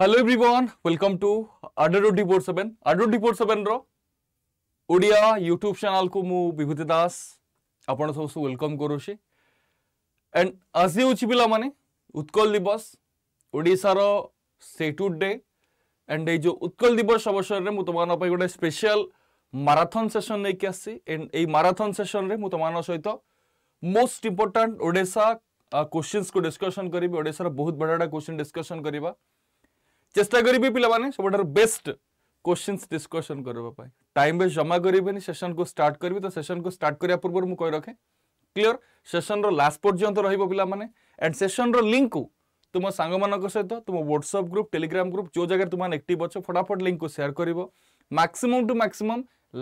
Hello everyone welcome to ଆଡ୍ରୋ ଡିପୋର୍ଟ seven ଆଡ୍ରୋ ଡିପୋର୍ଟ ସେଭେନ୍ର ଓଡ଼ିଆ ୟୁଟ୍ୟୁବ୍ ଚ୍ୟାନେଲ୍କୁ ମୁଁ ବିଭୂତି ଦାସ ଆପଣ ସମସ୍ତଙ୍କୁ ୱେଲକମ୍ କରୁଛି ଆଣ୍ଡ ଆଜି ହେଉଛି ପିଲାମାନେ ଉତ୍କଳ ଦିବସ ଓଡ଼ିଶାର ଷ୍ଟେଟ୍ୟୁଟ୍ ଡେ ଆଣ୍ଡ ଏଇ ଯେଉଁ ଉତ୍କଳ ଦିବସ ଅବସରରେ ମୁଁ ତୁମମାନଙ୍କ ପାଇଁ ଗୋଟେ ସ୍ପେଶିଆଲ ମାରାଥନ୍ ସେସନ୍ ନେଇକି ଆସିଛି ଆଣ୍ଡ ଏଇ ମାରାଥନ୍ ସେସନ୍ରେ ମୁଁ ତୁମମାନଙ୍କ ସହିତ ମୋଷ୍ଟ ଇମ୍ପୋର୍ଟାଣ୍ଟ ଓଡ଼ିଶା କୋଶ୍ଚିନ୍ସକୁ ଡିସ୍କସନ୍ କରିବି ଓଡ଼ିଶାର ବହୁତ ବଡ଼ ବଡ଼ କୋଶ୍ଚିନ୍ ଡିସ୍କସନ୍ କରିବା चेस्टा করবে পিলামানে সবুঠার বেস্ট কোশ্চিন্স ডিসকসন করা টাইম বে জমা করবে সেসন কু স্টার্ট করবি তো সেসন কু স্টার্ট করা পূর্ব মু কই রখে ক্লিয়র সেসন লাস্ট পর্যন্ত রহব পিলামানে এন্ড সেসন লিঙ্ক तुम सांग सहित तुम व्हाट्सअप ग्रुप टेलीग्राम ग्रुप जो जगह तुम एक्ट अच्छ फटाफट लिंक को सेयार कर maximum to maximum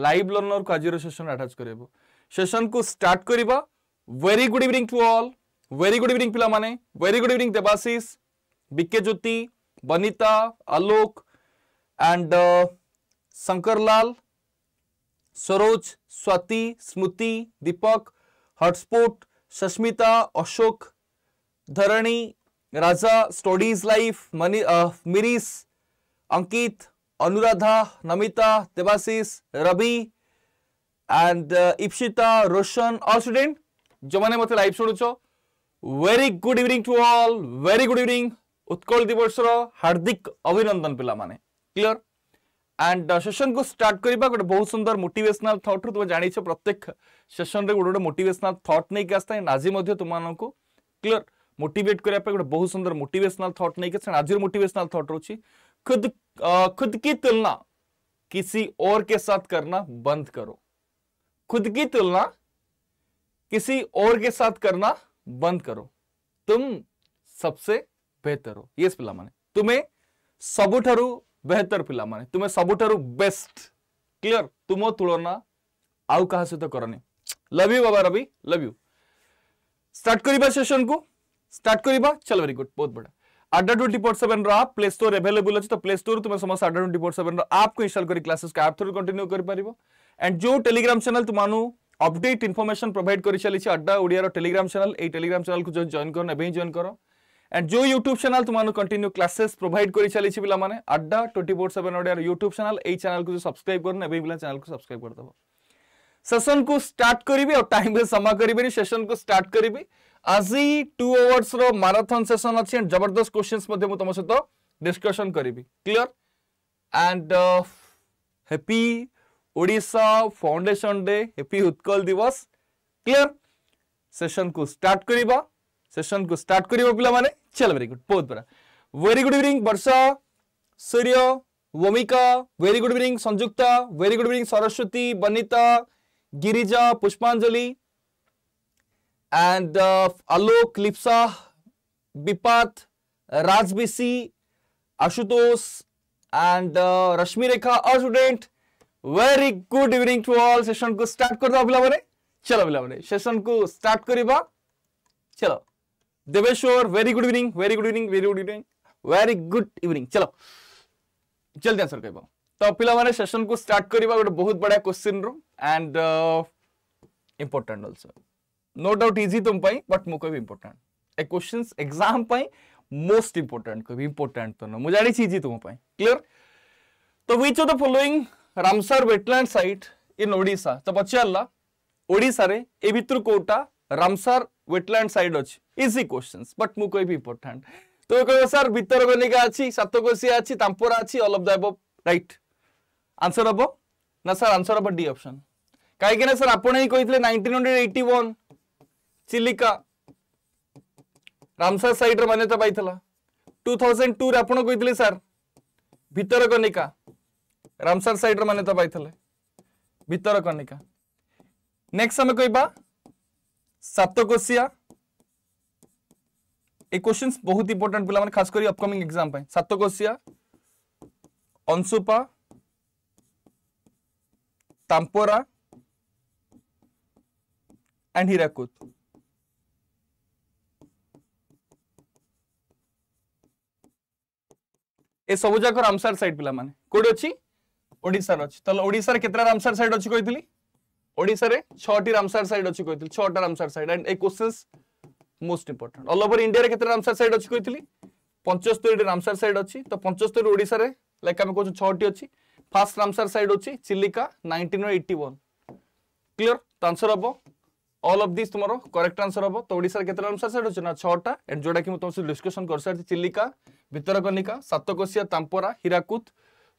live learner को आज सेसन आटाच कर सेसन को स्टार्ट कर very good evening to all very good evening पिला very good evening Debashish B ज्योति Banita, Alok and uh, Sankarlal, Saroj, Swati, Smuti, Deepak, Hotspot, Shashmita, Ashok, Dharani, Raja, Studies Life, Mani, uh, Miris, Ankit, Anuradha, Namita, Devasis, Rabi and uh, Ipshita, Roshan, all student, Jomane Mote Live Show. Very good evening to all. Very good evening. Utkal दिवस हार्दिक अभिनंदन पे clear and session को start करवा गोटे बहुत सुंदर मोटेसनाल that तुम जाच प्रत्येक सेसन में गोटे गोटे मोटेसनाल नहीं आस था आज तुमको क्लीयर मोटेट करने गोटे बहुत सुंदर मोटेसनाल थट नहीं आसता आज मोटेसनाल थट रोच खुद खुद की तुलना किसी और के साथ करना बंद करो खुद की तुलना किसी और के साथ करना बंद करो तुम सबसे बेहतर हो ये माने तुमे सबुठरु बेहतर पिला माने तुमे सबुठरु बेस्ट क्लियर तुमो तुलना आउ क्या सहित करनी लव यू बाबा रवि लव यू स्टार्ट करवा सेशन को स्टार्ट करवा चल वेरी गुड बहुत बड़ा अड्डा ट्वेंटी फोर सेवन रप प्ले स्टोर एभेलेबल अच्छे तो प्ले स्टोर तुम समस्त अड्डा ट्वेंटी फोर सेवन आप को इंस्टॉल कर क्लासेस का आप थ्रू कंटिन्यू कर एंड जो टेलीग्राम चैनल तुम अपडेट इनफर्मेशन प्रोवाइड कर चली अड्डा ओडिया टेलीग्राम चैनल ये टेलीग्राम चैनल को जॉइन करो कर जॉइन करो एंड जो यूट्यूब चैनल तुमको कंटिन्यू क्लासेस प्रोवाइड कर चली पे Adda twenty four seven Odia YouTube channel ये चैनल को सब्सक्राइब करना पे चैनल को सब्सक्राइब करदेव सेसन को स्टार्ट करी और टाइम समा करी सेसन को स्टार्ट करी आज टू आवर्स माराथन सेसन अच्छी एंड जबरदस्त क्वेश्चन तुम सहित डिस्कसन करी clear and happy Odisha foundation day happy Utkal Divas clear session को स्टार्ट करवा ସେସନକୁ ଷ୍ଟାର୍ଟ କରିବ ପିଲାମାନେ चल वेरी गुड बहुत बड़ा very good evening Barsha Surya Bhumika very good evening Sanyukta very good evening Saraswati Banita Girija Pushpanjali and uh, Alok Lipsa विपात राजबीसी आशुतोष एंड रश्मि रेखा और student very good evening to all session को स्टार्ट कर दो पे चलो पे सेशन को स्टार्ट करवा चलो Debeswar very good evening very good evening very good evening very good evening चलो जल्दी आंसर कह तो पे सेसन को स्टार्ट करवा गोटे बहुत बढ़िया क्वेश्चन रु and important also no doubt easy तुम बट मु कह इंपोर्टाट ए क्वेश्चन एक्जाम मोस्ट इंपोर्टाट कह इंपोर्टाट तो ना मुझे जानी इजी तुम क्लीयर तो which of the following Ramsar wetland site in Odisha तो पचारा ओडार ए भितर कौटा रामसर ୱେଟଲ୍ୟାଣ୍ଡ ସାଇଡ୍ ଅଛି ଇଜି କ୍ୱେଶ୍ଚନ୍ସ ବଟ୍ ମୁଁ କହିବି ଇମ୍ପୋର୍ଟାଣ୍ଟ ତ କହିବ ସାର୍ ଭିତରକନିକା ଅଛି ସାତକୋଶିଆ ଅଛି ତାମ୍ପରା ଅଛି all of the above right answer ହବ ନା ସାର୍ ଆନ୍ସର ହବ ଡି ଅପସନ୍ କାହିଁକିନା ସାର୍ ଆପଣ ହିଁ କହିଥିଲେ nineteen hundred eighty one Chilika Ramsar ସାଇଟ୍ର ମାନ୍ୟତା ପାଇଥିଲା ଟୁ ଥାଉଜେଣ୍ଡ ଟୁରେ ଆପଣ କହିଥିଲେ ସାର୍ ଭିତରକନିକା ରାମସାର ସାଇଟ୍ର ମାନ୍ୟତା ପାଇଥିଲେ ଭିତରକନିକା ନେକ୍ସଟ ଆମେ କହିବା ସାତକୋଶିଆ ଏ କ୍ୱେଶ୍ଚିନ୍ସ ବହୁତ ଇମ୍ପୋର୍ଟାଣ୍ଟ ପିଲାମାନେ ଖାସ କରି ଅପକମିଂ ଏକ୍ଜାମ ପାଇଁ ସାତକୋଶିଆ ଅଂଶୁପା ତାମ୍ପୋରା ଆଣ୍ଡ ହୀରାକୁଦ ଏସବୁ ଯାକର ରାମସାର ସାଇଡ୍ ପିଲାମାନେ କୋଉଠି ଅଛି ଓଡ଼ିଶାର ଅଛି ତାହେଲେ ଓଡ଼ିଶାର କେତେଟା ରାମସାର ସାଇଡ୍ ଅଛି କହିଥିଲି ওড়িশারে ছটি রামসার সাইট অছি কইতিলি ছটা রামসার সাইট এন্ড এই questions most important all over ইন্ডিয়ারে কেতে রামসার সাইট অছি কইতিলি 75টি রামসার সাইট অছি তো 75 ওড়িশারে লাইক আমি কোচ ছটি অছি ফার্স্ট রামসার সাইট অছি চিলিকা 1981 ক্লিয়ার তো আনসার হবো অল অফ দিস তোমার করেক্ট আনসর হব তো ওড়িশার কেতে আনসার সেট হচ্ছে না ছটা এন্ড যেটা কি তোমার সাথে ডিসকশন করসারছি Chilika Bhitarkanika Satkosia Tampara Hirakud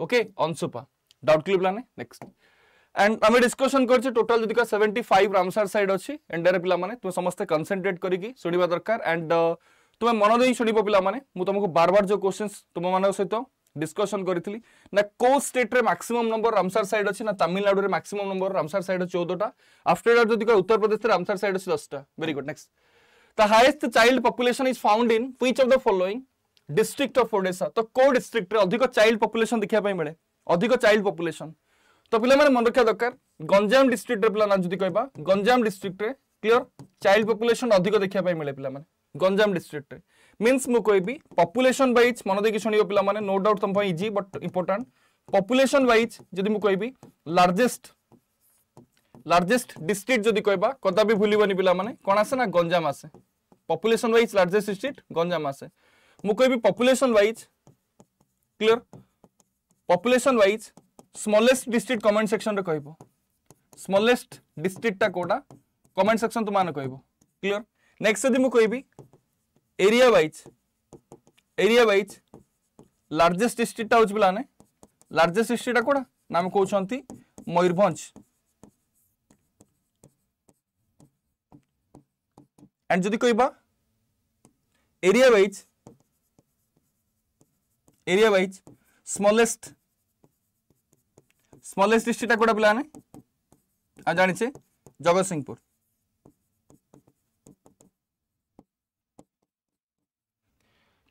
okay Ansupa doubt clear লানে নেক্সট एंड आम डिस्कसन कर टोटाल जदिका सेवेन्टी फाइव रामसार सैड अच्छी एनडीआर पे तुम समस्त कनसेट्रेट करके शुणा दरकार एंड तुम्हें मन दे शुण पाने तुमको बार बार जो क्वेश्चन तुम मान सहित ডিসকসন করি না কেউ স্টেট্রে ম্যাক্সিমম নম্বর রামসার সাইড অছি না তামিলনাড়ুরে ম্যাক্সিমম নম্বর রামসার সাইড চৌদটা আফটার দ্যাট যদি কয় উত্তরপ্রদেশে রামসার সাইড অছি দশটা very good next the highest child population is found in which of the following district of Odisha তো কেউ ডিস্ট্রিক্টরে অধিক চাইল্ড পপুলেশন দেখা মিলে অধিক চাইল্ড পপুলেশন তো পিলামানে মনে রাখা দরকার গঞ্জাম ডিস্ট্রিক্টরে পিলা যদি কহবা গঞ্জাম ডিস্ট্রিক্টরে ক্লিয়ার চাইল্ড পপুলেশন অধিক দেখা মিলে পিলামানে গঞ্জাম ডিস্ট্রিক্টরে মিন্স মু কইবি পপুলেশন ওয়াইজ মন দেখি শুনিব পিলামানে নো ডাউট তম পাই easy but important population wise যদি মু কইবি লার্জেস্ট লার্জেস্ট ডিস্ট্রিক্ট যদি কইবা কদাপি ভুলিবনি পিলামানে কোন আসে না গঞ্জাম আসে population wise largest district Ganjam আসে মু কইবি population wise clear population wise smallest district comment ସେକ୍ସନରେ କହିବ ସ୍ମଲେଷ୍ଟ ଡିଷ୍ଟ୍ରିକ୍ଟଟା କେଉଁଟା କମେଣ୍ଟ ସେକ୍ସନ ତୁମମାନେ କହିବ କ୍ଲିଅର ନେକ୍ସଟ ଯଦି ମୁଁ କହିବି area wise area wise largest ଡିଷ୍ଟ୍ରିକ୍ଟଟା ହେଉଛି ପିଲାମାନେ ଲାର୍ଜେଷ୍ଟ ଡିଷ୍ଟ୍ରିକ୍ଟଟା କେଉଁଟା ନା ଆମେ କହୁଛନ୍ତି ମୟୂରଭଞ୍ଜ ଆଣ୍ଡ ଯଦି କହିବା area wise area wise smallest smallest सिटा कौटा पे जाचे जगत सिंहपुर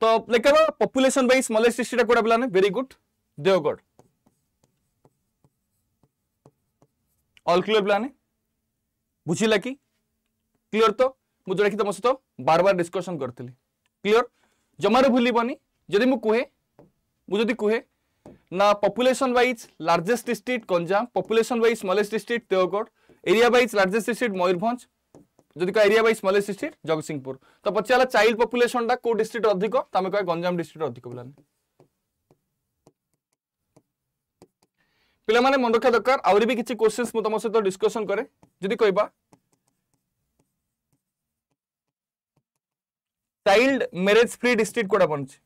तो लिख पपुलेसन वाइज स्मले सिटा कौटा पे very good Deogarh all clear पे बुझला कि क्लीयर तो मुझे तुम सहित बार बार डिस्कसन करी क्लीयर जमार भूल जदि मुझे कहे मुझे कहे Now, population wise, largest district Konjam, population wise, smallest district Deoghar, area wise, largest district Moyurbhanj, যদি কয় area wise smallest district Jagatsinghpur তো পচারা চাইল্ড পপুলেশনটা কেউ ডিস্ট্রিক্ট অধিক তো আমি কয় গঞ্জাম ডিস্ট্রিক্ট অধিক পিলা ପିଲାମାନେ ମନେ ରଖିବା ଦରକାର ଆହୁରି ବି କିଛି କୋଶ୍ଚିନ୍ସ ମୁଁ ତମ ସହିତ ଡିସ୍କସନ୍ କରେ ଯଦି କହିବା ଚାଇଲ୍ଡ ମ୍ୟାରେଜ୍ ଫ୍ରି ଡିଷ୍ଟ୍ରିକ୍ଟ କୋଉଟା ବନୁଛି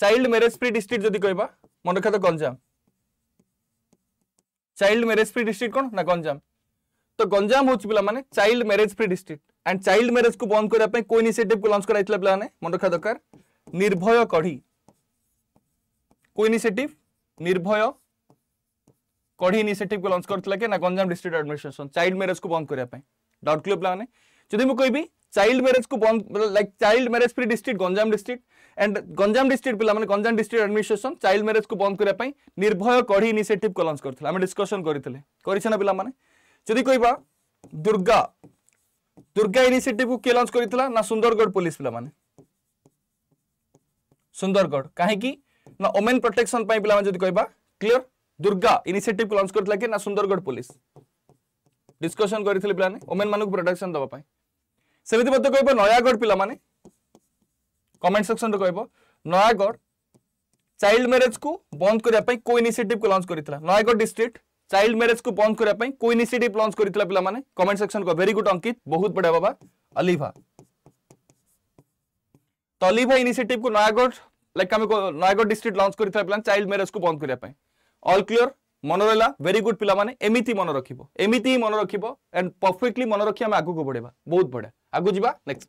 चाइल्ड मेरेज फ्री डिस्ट्रिक्ट जो कह मन रखा तो Ganjam child marriage free district कौन ना गंजाम तो गंजाम हूँ पिला मैंने child marriage free district and child marriage को बंद करने को इनिसीएटिव को लंच कर पे मन रखा दरकार निर्भय कढ़ी को इनिसीएटिव निर्भय कढ़ी इनिसीएटिव को लंच कर Ganjam district administration child marriage को बंद करने डाउट क्लियर पे जब मुझे कहि चाइल्ड मेरेज को बंद like child marriage free district Ganjam district and Ganjam district पिला माने Ganjam district administration child marriage को बंद करे पई निर्भय कढ़ी इनिशिएटिव को लॉन्च करथले हम डिस्कशन करथले करिसना पिला माने जदि कोइबा दुर्गा दुर्गा इनिशिएटिव को के लॉन्च करथला ना सुंदरगढ़ पुलिस पिला माने सुंदरगढ़ काहे की ना ओमेन प्रोटेक्शन पई पिला माने जदि कोइबा क्लियर दुर्गा इनिशिएटिव को लॉन्च करथला के ना सुंदरगढ़ पुलिस डिस्कशन करथले पिला ने ओमेन मानु को प्रोटेक्शन दबा पई सेमिति मते कोइबा नयागढ़ पिला माने कमेंट सेक्शन रे कहबो नयागढ़ चाइल्ड मैरिज को बंद करिया पई को इनिशिएटिव को लॉन्च करितला नयागढ़ डिस्ट्रिक्ट चाइल्ड मैरिज को बंद करिया पई को इनिशिएटिव लॉन्च करितला पिला माने कमेंट सेक्शन को वेरी गुड अंकित बहुत बढ़िया बाबा अलीभा तो अलीभा इनिशिएटिव को नयागढ़ लाइक आम नयागढ़ डिस्ट्रिक्ट लॉन्च करितला पिला चाइल्ड मैरिज को बंद करिया पई ऑल क्लियर मन रहा भेरी गुड पिला माने एमिति मन रखिबो एमिति मन रखिबो एंड परफेक्टली मन रखिया हम आगु को बढ़ेबा बहुत बढ़िया आगु जीवा नेक्स्ट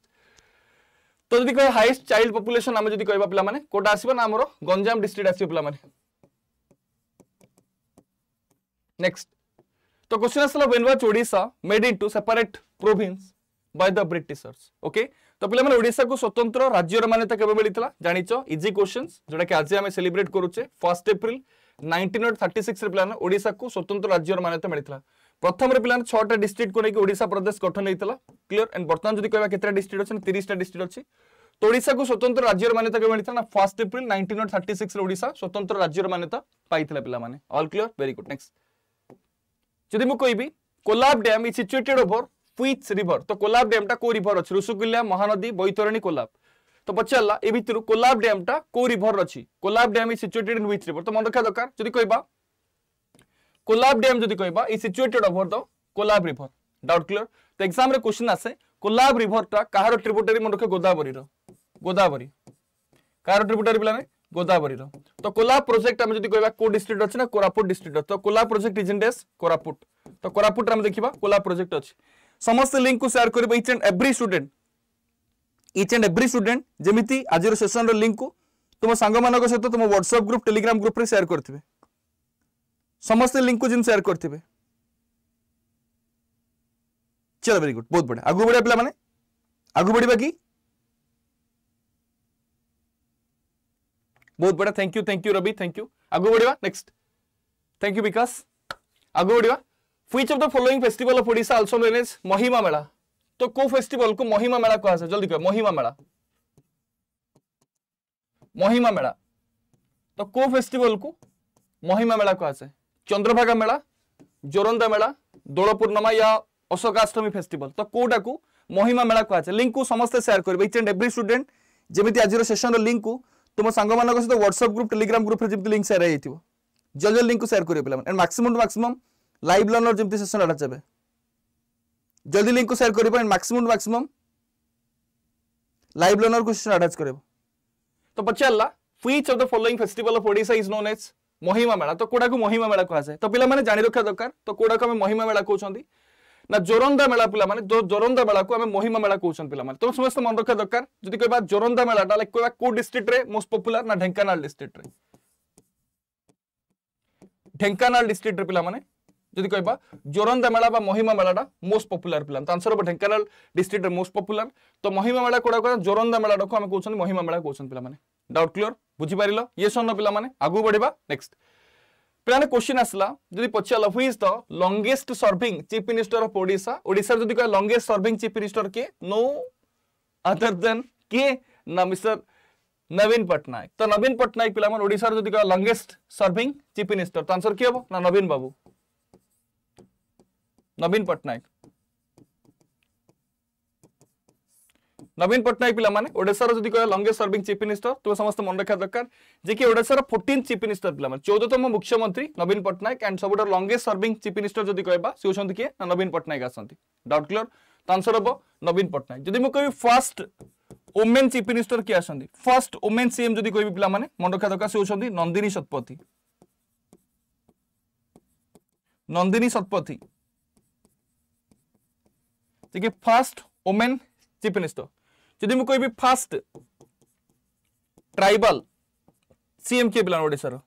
तो जदि कह हाइस्ट चाइल्ड पपुलेसन आम जब कह पाने कौटा आसना आम गंजाम डिस्ट्रिक्ट आस पाने नेक्स्ट तो क्वेश्चन आसला when was Odisha made to separate province by the Britishers okay तो पे माने ओडिशा को स्वतंत्र राज्य मान्यता केबे मिलितला जानिचो इजी क्वेश्चन जोटा कि आज आम सेलिब्रेट करुचे करूचे एप्रिल अप्रैल थर्टी सिक्स पे ओडिशा को स्वतंत्र राज्य मान्यता मिलितला প্রথমে পিলা ছটা ডিস্ট্রিক্ট কু নেই ওড়শা প্রদেশ গঠন হয়েছিল ক্লিয়ার এন্ড বর্তমান যদি কেবা কেতটা ডিস্ট্রিক্ট অনেক তিরিশটা ডিস্ট্রিক্ট অনেক তো ওড়শা স্বতন্ত্র রাজ্যর মান্যতা কেবে মিলিলা না first April nineteen not thirty six Odisha স্বতন্ত্র রাজ্যর মান্যতা পাই পিলা মানে all clear very good next যদি মু কইবি Kolab dam is situated over which river তো কোলাব ড্যামটা কো রিভর অছি ঋষিকুল্যা মহানদী বৈতরণী কোলাব তো পচারা এ ভিতর কোলাব ড্যামটা কো রিভর অছি Kolab dam is situated in which river তো মনে রাখা দরকার যদি কইবা କୋଲାବ ଡ୍ୟାମ୍ ଯଦି କହିବା is situated over the Kolab river doubt clear ତ ଏକ୍ସାମ୍ରେ କ୍ୱେଶ୍ଚିନ୍ ଆସେ କୋଲାବ ରିଭରଟା କାହାର ଟ୍ରିବୁଟାରୀ ମନେ ରଖିବ ଗୋଦାବରୀର ଗୋଦାବରୀ କାହାର ଟ୍ରିବୁଟାରୀ ପିଲାମାନେ ଗୋଦାବରୀର ତ କୋଲାବ ପ୍ରୋଜେକ୍ଟ ଆମେ ଯଦି କହିବା କୋଉ ଡିଷ୍ଟ୍ରିକ୍ଟ ଅଛି ନା କୋରାପୁଟ ଡିଷ୍ଟ୍ରିକ୍ଟ ଅଛି ତ କୋଲାବ ପ୍ରୋଜେକ୍ଟ ଇଜ୍ ଇନ୍ ଡେସ୍ କୋରାପୁଟ ତ କୋରାପୁଟରେ ଆମେ ଦେଖିବା କୋଲାବ ପ୍ରୋଜେକ୍ଟ ଅଛି ସମସ୍ତେ ଲିଙ୍କକୁ ସେୟାର କରିବେ each and every student each and every student ଯେମିତି ଆଜିର ସେସନର ଲିଙ୍କକୁ ତୁମ ସାଙ୍ଗମାନଙ୍କ ସହିତ ତୁମ ହ୍ୱାଟ୍ସଆପ୍ ଗ୍ରୁପ୍ ଟେଲିଗ୍ରାମ ଗ୍ରୁପରେ ସେୟାର କରିଥିବେ समस्त लिंक को जिनसे शेयर करते चलो वेरी गुड बहुत बढ़िया आगू बढ़िया पे मैंने आगू बढ़िया कि बहुत बढ़िया thank you thank you Ravi thank you आगू बढ़िया नेक्स्ट थैंक यू विकास आगू बढ़िया फ्यूच of the following festival of Odisha also known as Mahima Mela तो को फेस्टिवल को महिमा मेला कहा जाए जल्दी कह महिमा मेला महिमा मेला तो को फेस्टिवल को महिमा मेला कहा जाए চন্দ্রভাগা मेला জোরন্দা मेला দোল পূর্ণিমা ইয়া অশোকাষ্টমী ফেস্টিভাল तो कौटा को महिमा मेला কুহছে लिंक को সমস্তে সেয়ার করবে ইচ এন্ড এভ্রি স্টুডেন্ট যেমি আজির সেসন লিঙ্ক কু तुम सांग सहित व्हाट्सअप ग्रुप टेलीग्राम ग्रुप जमी लिंक सेयार हो जल जल लिंक को सेयार करेंगे पे Maxim to maximum live Learner जमी सेसन डाटा चाहिए जल्दी लिंक को सेयार कर maximum to maximum live learner को सेसन अटाच कर तो पचारा which of the following festival of Odisha is known as Mahima Mela तो कौटा को महिमा मेला कहा जाए तो पे जाणी रखा दरकार तो कौटा को महिमा मेला कहते ना जोरंदा मेला पिला माने जो जोरंदा मेला को हमें महिमा मेला कहते पे तुम समस्त मन रखा दरकार जी कह जोरंदा मेला कह डिस्ट्रिक्ट मोस्ट पपुलर ना ढेकाना डिस्ट्रिक्ट ढेकाना डिस्ट्रिक्ट पे जी कह जोरंदा मेला महिमा मेला मोस्ट पपुलर पिला तो आंसर हम ढेकाना डिस्ट्रिक्ट मोस्ट पपुलर तो महिमा मेला कौटा कह जोरंदा मेला कहते महिमा मेला कहते पे ডাউট ক্লিয়র বুঝিপারিল ইয়ে সন্ন ପିଲାମାନେ ଆଗକୁ ବଢ଼ିବା নেক্সট ପିଲାମାନେ କ୍ୱେଶ୍ଚିନ୍ ଆସିଲା ଯଦି ପଚାରିଲା who is the longest serving chief minister of Odisha ଓଡ଼ିଶାରେ ଯଦି କହିବା ଲଙ୍ଗେଷ୍ଟ ସର୍ଭିଂ ଚିଫ୍ ମିନିଷ୍ଟର କିଏ ନୋ ଅଦର ଦେନ୍ କିଏ ନା ମିଷ୍ଟର ନବୀନ ପଟ୍ଟନାୟକ ତ ନବୀନ ପଟ୍ଟନାୟକ ପିଲାମାନେ ଓଡ଼ିଶାର ଯଦି କହିବା ଲଙ୍ଗେଷ୍ଟ ସର୍ଭିଂ ଚିଫ୍ ମିନିଷ୍ଟର ତ ଆନ୍ସର କିଏ ହେବ ନା ନବୀନ ବାବୁ ନବୀନ ପଟ୍ଟନାୟକ ନବୀନ ପଟ୍ଟନାୟକ ପିଲାମାନେ ଓଡ଼ିଶାର ଯଦି କହିବା ଲଙ୍ଗେଷ୍ଟ ସର୍ଭିଂ ଚିଫ୍ ମିନିଷ୍ଟର ତୁମେ ସମସ୍ତେ ମନେ ରଖିବା ଦରକାର ଯେ କି ଓଡ଼ିଶାର ଫୋର୍ଟିନ୍ ଚିଫ୍ ମିନିଷ୍ଟର ପିଲାମାନେ ଚଉଦତମ ମୁଖ୍ୟମନ୍ତ୍ରୀ ନବୀନ ପଟ୍ଟନାୟକ ଆଣ୍ଡ ସବୁଠାରୁ ଲଙ୍ଗେଷ୍ଟ ସର୍ଭିଂ ଚିଫ୍ ମିନିଷ୍ଟର ଯଦି କହିବା ସେ ହେଉଛନ୍ତି କିଏ ନା ନବୀନ ପଟ୍ଟନାୟକ ଆସନ୍ତି ଡଟ୍ କ୍ଲିୟର ତା ଆନ୍ସର ହେବ ନବୀନ ପଟ୍ଟନାୟକ ଯଦି ମୁଁ କହିବି ଫାର୍ଷ୍ଟ ওমেন চিফ মিনিষ্টর কি আসছেন ফার্স্ট ওমেন সিএম যদি কবি পিলা মানে মনে রক্ষা দরকার সে হচ্ছেন Nandini Satpathy Nandini Satpathy first women chief minister ଯଦି ମୁଁ କହିବି ଫାଷ୍ଟ ଟ୍ରାଇବାଲ ସିଏମ୍ କିଏ ପିଲାମାନେ ଓଡ଼ିଶାର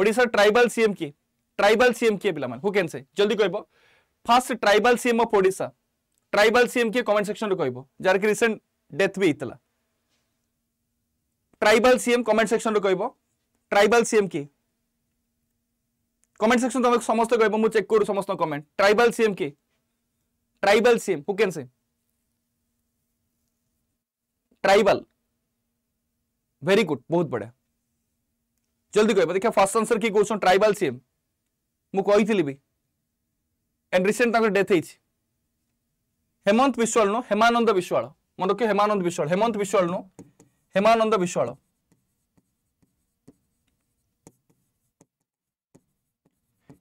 ଓଡ଼ିଶାର ଟ୍ରାଇବାଲ ସିଏମ୍ କିଏ ଟ୍ରାଇବାଲ ସିଏମ୍ କିଏ ପିଲାମାନେ ହୁ କ୍ୟାନ୍ ସେ ଜଲ୍ଦି କହିବ first tribal CM of Odisha tribal CM କିଏ କମେଣ୍ଟ ସେକ୍ସନରେ କହିବ ଯାହାକି ରିସେଣ୍ଟ ଡେଥ୍ ବି ହେଇଥିଲା ଟ୍ରାଇବାଲ ସିଏମ୍ କମେଣ୍ଟ ସେକ୍ସନରେ କହିବ ଟ୍ରାଇବାଲ ସିଏମ୍ କିଏ কমেন্ট সেকশন তোমাকে সমস্ত কইব মু চেক করু সমস্ত কমেন্ট ট্রাইবাল সিএম কে tribal CM who can say tribal very good बहुत बढ़िया जल्दी कह देखिए फास्ट आंसर किए कौन ट्राइबल सीएम मुझे भी एंड रिसेंट डेथ हो हेमंत विश्वाल नो हेमानंद विश्वाल मन रखिए तो हेमानंद विश्वाल हेमंत विश्वाल नो हेमानंद विश्वाल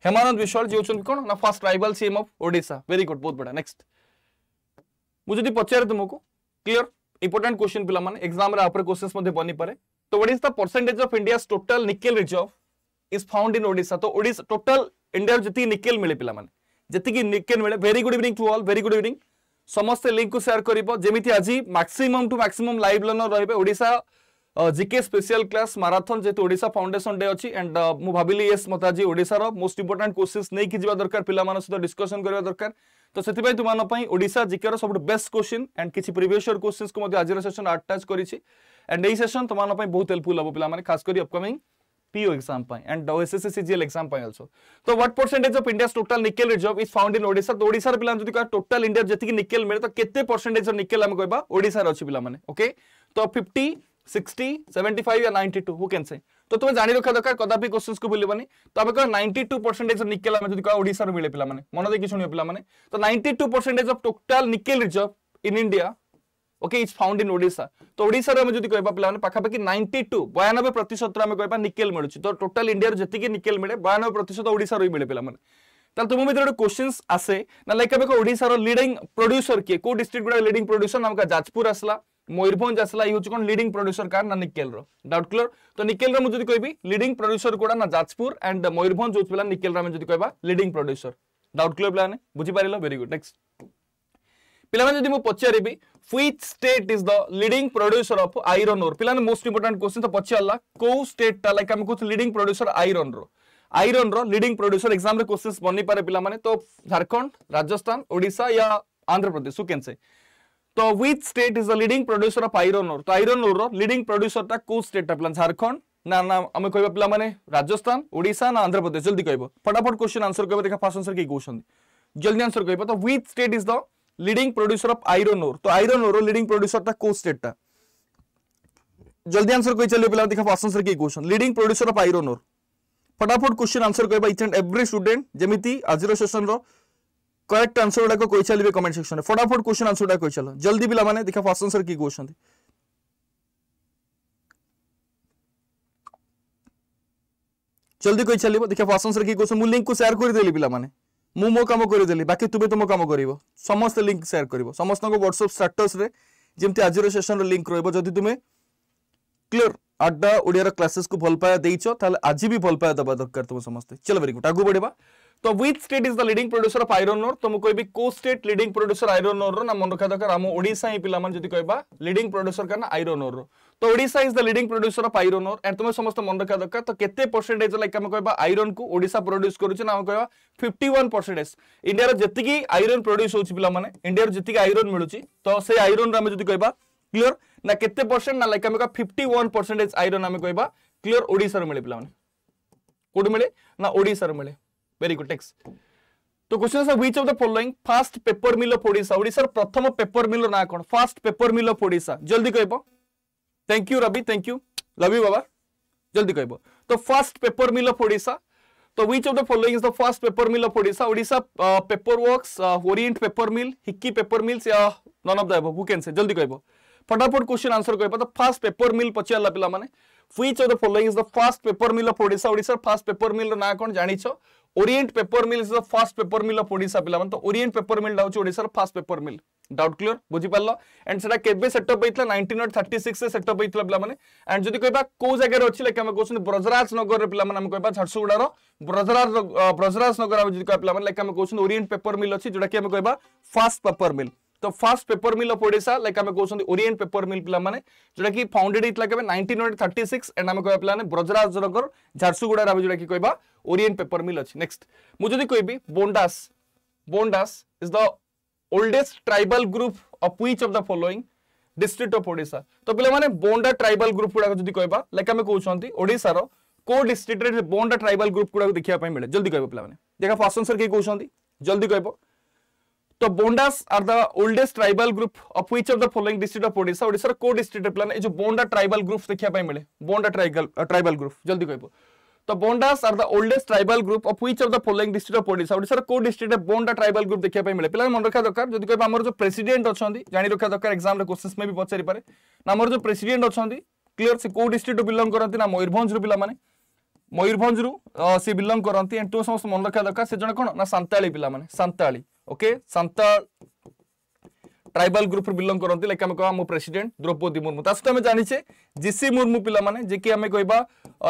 हेमानंद विश्वाल जी होचन कोन ना first tribal CM of Odisha very good बहुत बढ़िया नेक्स्ट मुझे पचार तुमको क्लियर ಇಂಪಾರ್ಟೆಂಟ್ ಕ್ವಶನ್ ಪಿಲಾಮನ್ ಎಕ್ಸಾಮ್ ರ ಅಪರ ಕ್ವಶನ್ಸ್ ಮಧ್ಯೆ ಬನಿ ಪರೆ तो what is the percentage of India's total nickel reserve is found in Odisha तो ओडिशा टोटल इंडिया जी निकेल मिले पे जी निकेल मिले very good evening to all very good evening समस्ते लिंक को सेयार कर जमी आज Maxim to maximum live Learner रे ओडा জিকে স্পেশাল ক্লাস মারাথন যেহেতু ওড়িশা ফাউন্ডেসন ডে অছি এন্ড মু ভাবিলি ইয়েস মতে আজি ওড়িশার মোস্ট ইম্পর্টাট কোশ্চিন্স নেইকি যা দরকার পিলামান সহ ডিসকসন করা দরকার তো সেপাই তুমান ওড়িশা জিকের সবু বেস্ট কোশ্চিন এন্ড কিছু প্রিভিয়স ইয়ার কোশ্চিন্স কু আজির সেসন আটাচ করেছি এন্ড এই সেসন তোমার বহুত হেল্পফুল হব পিলামানে খাস করে upcoming PO exam point and OSSC CGL exam point also. So what percentage of India's total nickel reserve is found in Odisha? तो ओडिशा रे पिला जदि का टोटल इंडिया जति निकेल मिले तो केते परसेंटेज ऑफ निकेल हम कहबा ओडिशा रे अछि पिला माने ओके तो 50 সিক্সটি সেভেন্টি ফাইভ আর ninety two who can say তো তুমি জানি রখা দরকার কদাপি কোশ্চিন্স কু বুলবনি তবে কো 92 परसेंटेज অফ নিকেল আমি যদি কো ওড়িশার মিলে পিলা মানে মনে দেখি শুনিও পিলা মানে তো 92 percentage of total nickel reserve in India okay is found in Odisha তো ওড়িশার আমি যদি কইবা পিলা মানে পাখাপাখি 92 92 প্রতিশত আমি কইবা নিকেল মিলুছি তো টোটাল ইন্ডিয়ার যেতিকি নিকেল মিলে 92 প্রতিশত ওড়িশার মিলে পিলা মানে তাহলে তুমি ভিতরে গোটে কোশ্চিন্স আসে না লাইক কেবে ওড়িশার লিডিং প্রোড্যুসর কি কো ডিস্ট্রিক্ট গুড়া লিডিং প্রোড্যুসর নামকা যাজপুর আসলা ମୟୂରଭଞ୍ଜ ଆସିଲା ୟୁଜ୍ କ'ଣ ଲିଡିଂ ପ୍ରଡ୍ୟୁସର କାହାର ନା ନିକେଲର ଡାଉଟ୍ କ୍ଲିୟର ତ ନିକେଲର ମୁଁ ଯଦି କହିବି ଲିଡିଂ ପ୍ରଡ୍ୟୁସର କୋଉଟା ନା ଯାଜପୁର ଆଣ୍ଡ ମୟୂରଭଞ୍ଜ ୟୁଜ୍ ପିଲା ନିକେଲର ଆମେ ଯଦି କହିବା ଲିଡିଂ ପ୍ରଡ୍ୟୁସର ଡାଉଟ୍ କ୍ଲିୟର ପିଲାମାନେ ବୁଝିପାରିଲ ଭେରି ଗୁଡ୍ ନେକ୍ସଟ ପିଲାମାନେ ଯଦି ମୁଁ ପଚାରିବି which state is the leading producer of iron ore ପିଲାମାନେ most important question ତ ପଚାରିଲା କୋଉ state ଟା ଲାଇକ୍ ଆମେ କହୁଛୁ leading producer iron ର iron ର leading producer exam ରେ questions ବନି ପାରେ ପିଲାମାନେ ତ ଝାରଖଣ୍ଡ ରାଜସ୍ଥାନ ଓଡ଼ିଶା ୟା ଆନ୍ଧ୍ରପ୍ରଦେଶ who can say तो which state is the leading producer of iron ore तो आयरन ओर लीडिंग प्रोड्यूसर टा को स्टेट टा पिला झारखंड ना ना आम कह पिला माने राजस्थान ओडिशा ना आंध्र प्रदेश जल्दी कह फटाफट क्वेश्चन आंसर कह देखा फास्ट आंसर की कौन जल्दी आंसर कह तो which state is the leading producer of iron ore तो आयरन ओर लीडिंग प्रोड्यूसर टा को स्टेट टा जल्दी आंसर कही चलिए पिला देखा फास्ट आंसर की कौन leading producer of iron ore फटाफट क्वेश्चन आंसर कह इच एंड एवरी स्टूडेंट जमी आज सेसन र करेक्ट आंसर गुडाक कही सारे कमेंट सेक्शन में फटाफट क्वेश्चन आंसर गुडाक कही चलो जल्दी पे देखा फास्ट आंसर किए कहते जल्दी कही चलो देखा फास्ट आंसर किए कहते मुझे लिंक को सेयार करदेली पे ମୁଁ ମୋ କାମ କରିଦେଲି ବାକି ତୁମେ ତୁମ କାମ କରିବ ସମସ୍ତେ ଲିଙ୍କ୍ ସେୟାର କରିବ ସମସ୍ତଙ୍କ ହ୍ୱାଟ୍ସଅପ୍ ଷ୍ଟାଟସ୍ରେ ଯେମିତି ଆଜିର ସେସନ୍ର ଲିଙ୍କ୍ ରହିବ ଯଦି ତୁମେ କ୍ଲିଅର ଆଡ୍ଡା ଓଡ଼ିଆର କ୍ଲାସେସ୍କୁ ଭଲ ପାଇବା ଦେଇଛ ତାହେଲେ ଆଜି ବି ଭଲ ପାଇବା ଦେବା ଦରକାର ତୁମ ସମସ୍ତେ ଚଲ ଭେରି ଗୁଡ୍ ଆଗକୁ ବଢ଼ିବା तो which state is the leading producer of iron ore तुम कहबी को state leading producer iron ore ना मन रखा दरकार आम ओडा ही पे जी कह लिड प्रोड्यूसर क्या आयरन ओर तो ओडा is the leading producer of iron ore and तुम समस्त मन रखा दरकार तो केते परसेंटेज लाइक आम कह आयरन को ओडा प्रोड्यूस करुचे ना आम कह फिफ्टी वन परसेंटेज इंडियार जी आयरन प्रोड्यूस हो पे इंडियार जी आयरन मिलूँ तो से आयरन आम जी कह क्लीयर ना केते परसेंट ना लाइक आम कह फिफ्टी परसेंटेज आयरन आम कह क्लीयर ओडार मिले पे कौट मिले ना ओडार मिले वेरी गुड टेक्स तो question sir which of the following first paper mill of Odisha Odisha प्रथम पेपर मिल ना कोन first paper mill of Odisha जल्दी कहबो thank you Ravi thank you love you बाबा जल्दी कहबो तो first paper mill of Odisha तो which of the following is the first paper mill of Odisha Odisha paper works Orient paper mill हिक्की पेपर मिल्स या none of the above who can say जल्दी कहबो फटाफट क्वेश्चन आंसर कहबो तो फास्ट पेपर मिल पचारला पिला माने which of the following is the first paper mill of Odisha Odisha first paper mill रो ना कोन जानिछो Orient paper mill is the first paper mill of Odisha पिला तो ओरिएंट पेपर मिल हूँ ओडिशार first paper mill doubt clear clear बुझीपार and सेटा केबे सेटअप होता नाइंटीन थर्टी सिक्स सेटअप पिला माने एंड जदी कह को जगह रे अछि लाइक हम कौन ब्रजराज नगर रे पिला माने हम पे कह रो ब्रजराज ब्रजराज नगर आ आम कह माने लाइक हम कौन ओरिएंट पेपर मिल अछि जोटा के हम कह फास्ट पेपर मिल ତ first paper mill of Odisha like ଆମେ କହୁଛନ୍ତି ଓରିଏଣ୍ଟ ପେପର ମିଲ୍ ପିଲାମାନେ ଯେଉଁଟାକି ଫାଉଣ୍ଡେଡ୍ ହେଇଥିଲା କେବେ nineteen hundred thirty six and ଆମେ କହିବା ପିଲାମାନେ ବ୍ରଜରାଜନଗର ଝାରସୁଗୁଡ଼ାରେ ଆମେ ଯେଉଁଟାକି କହିବା ଓରିଏଣ୍ଟ ପେପର ମିଲ୍ ଅଛି ନେକ୍ସଟ ମୁଁ ଯଦି କହିବି Bondas Bondas is the oldest tribal group of which of the following district of Odisha ତ ପିଲାମାନେ ବୋଣ୍ଡା ଟ୍ରାଇବାଲ୍ ଗ୍ରୁପ୍ ଗୁଡ଼ାକ ଯଦି କହିବା ଲାଇକ୍ ଆମେ କହୁଛନ୍ତି ଓଡ଼ିଶାର କେଉଁ ଡିଷ୍ଟ୍ରିକ୍ଟରେ ବୋଣ୍ଡା ଟ୍ରାଇବାଲ୍ ଗ୍ରୁପ୍ ଗୁଡ଼ାକ ଦେଖିବା ପାଇଁ ମିଳେ ଜଲ୍ଦି କହିବ ପିଲାମାନେ ଦେଖା ଫାର୍ଷ୍ଟ ଆନ୍ସର କିଏ କହୁଛନ୍ତି ଜଲ୍ଦି କହିବ तो Bondas are the oldest tribal group of which of the following district of Odisha Odisha को डिस्ट्रिक्ट रे प्लान ए जो बोंडा ट्राइबल ग्रुप देखिया पाई मिले बोंडा ट्राइबल ट्राइबल ग्रुप जल्दी कहबो तो Bondas are the oldest tribal group of which of the following district of Odisha Odisha को district रे बोंडा ट्राइबल ग्रुप देखिया पाई मिले पिला मन रखा दरकार जदि कहबो हमर जो प्रेसिडेंट अछंदी जानि रखा दरकार एग्जाम रे क्वेश्चंस में भी पचरी पारे ना हमर जो प्रेसिडेंट अछंदी क्लियर से को डिस्ट्रिक्ट बिलोंग करंती ना मयूरभंज रो पिला माने मयूरभंज रो से बिलोंग करंती एंड तो समस्त मन रखा दरकार से जण कोन ना सांताळी पिला माने Santali okay Santal tribal group belong करते लाइक आम कह प्रेसीडेट द्रौपदी मुर्मू तक सहित आम जानचे जिसी मुर्मू पे कि आम कह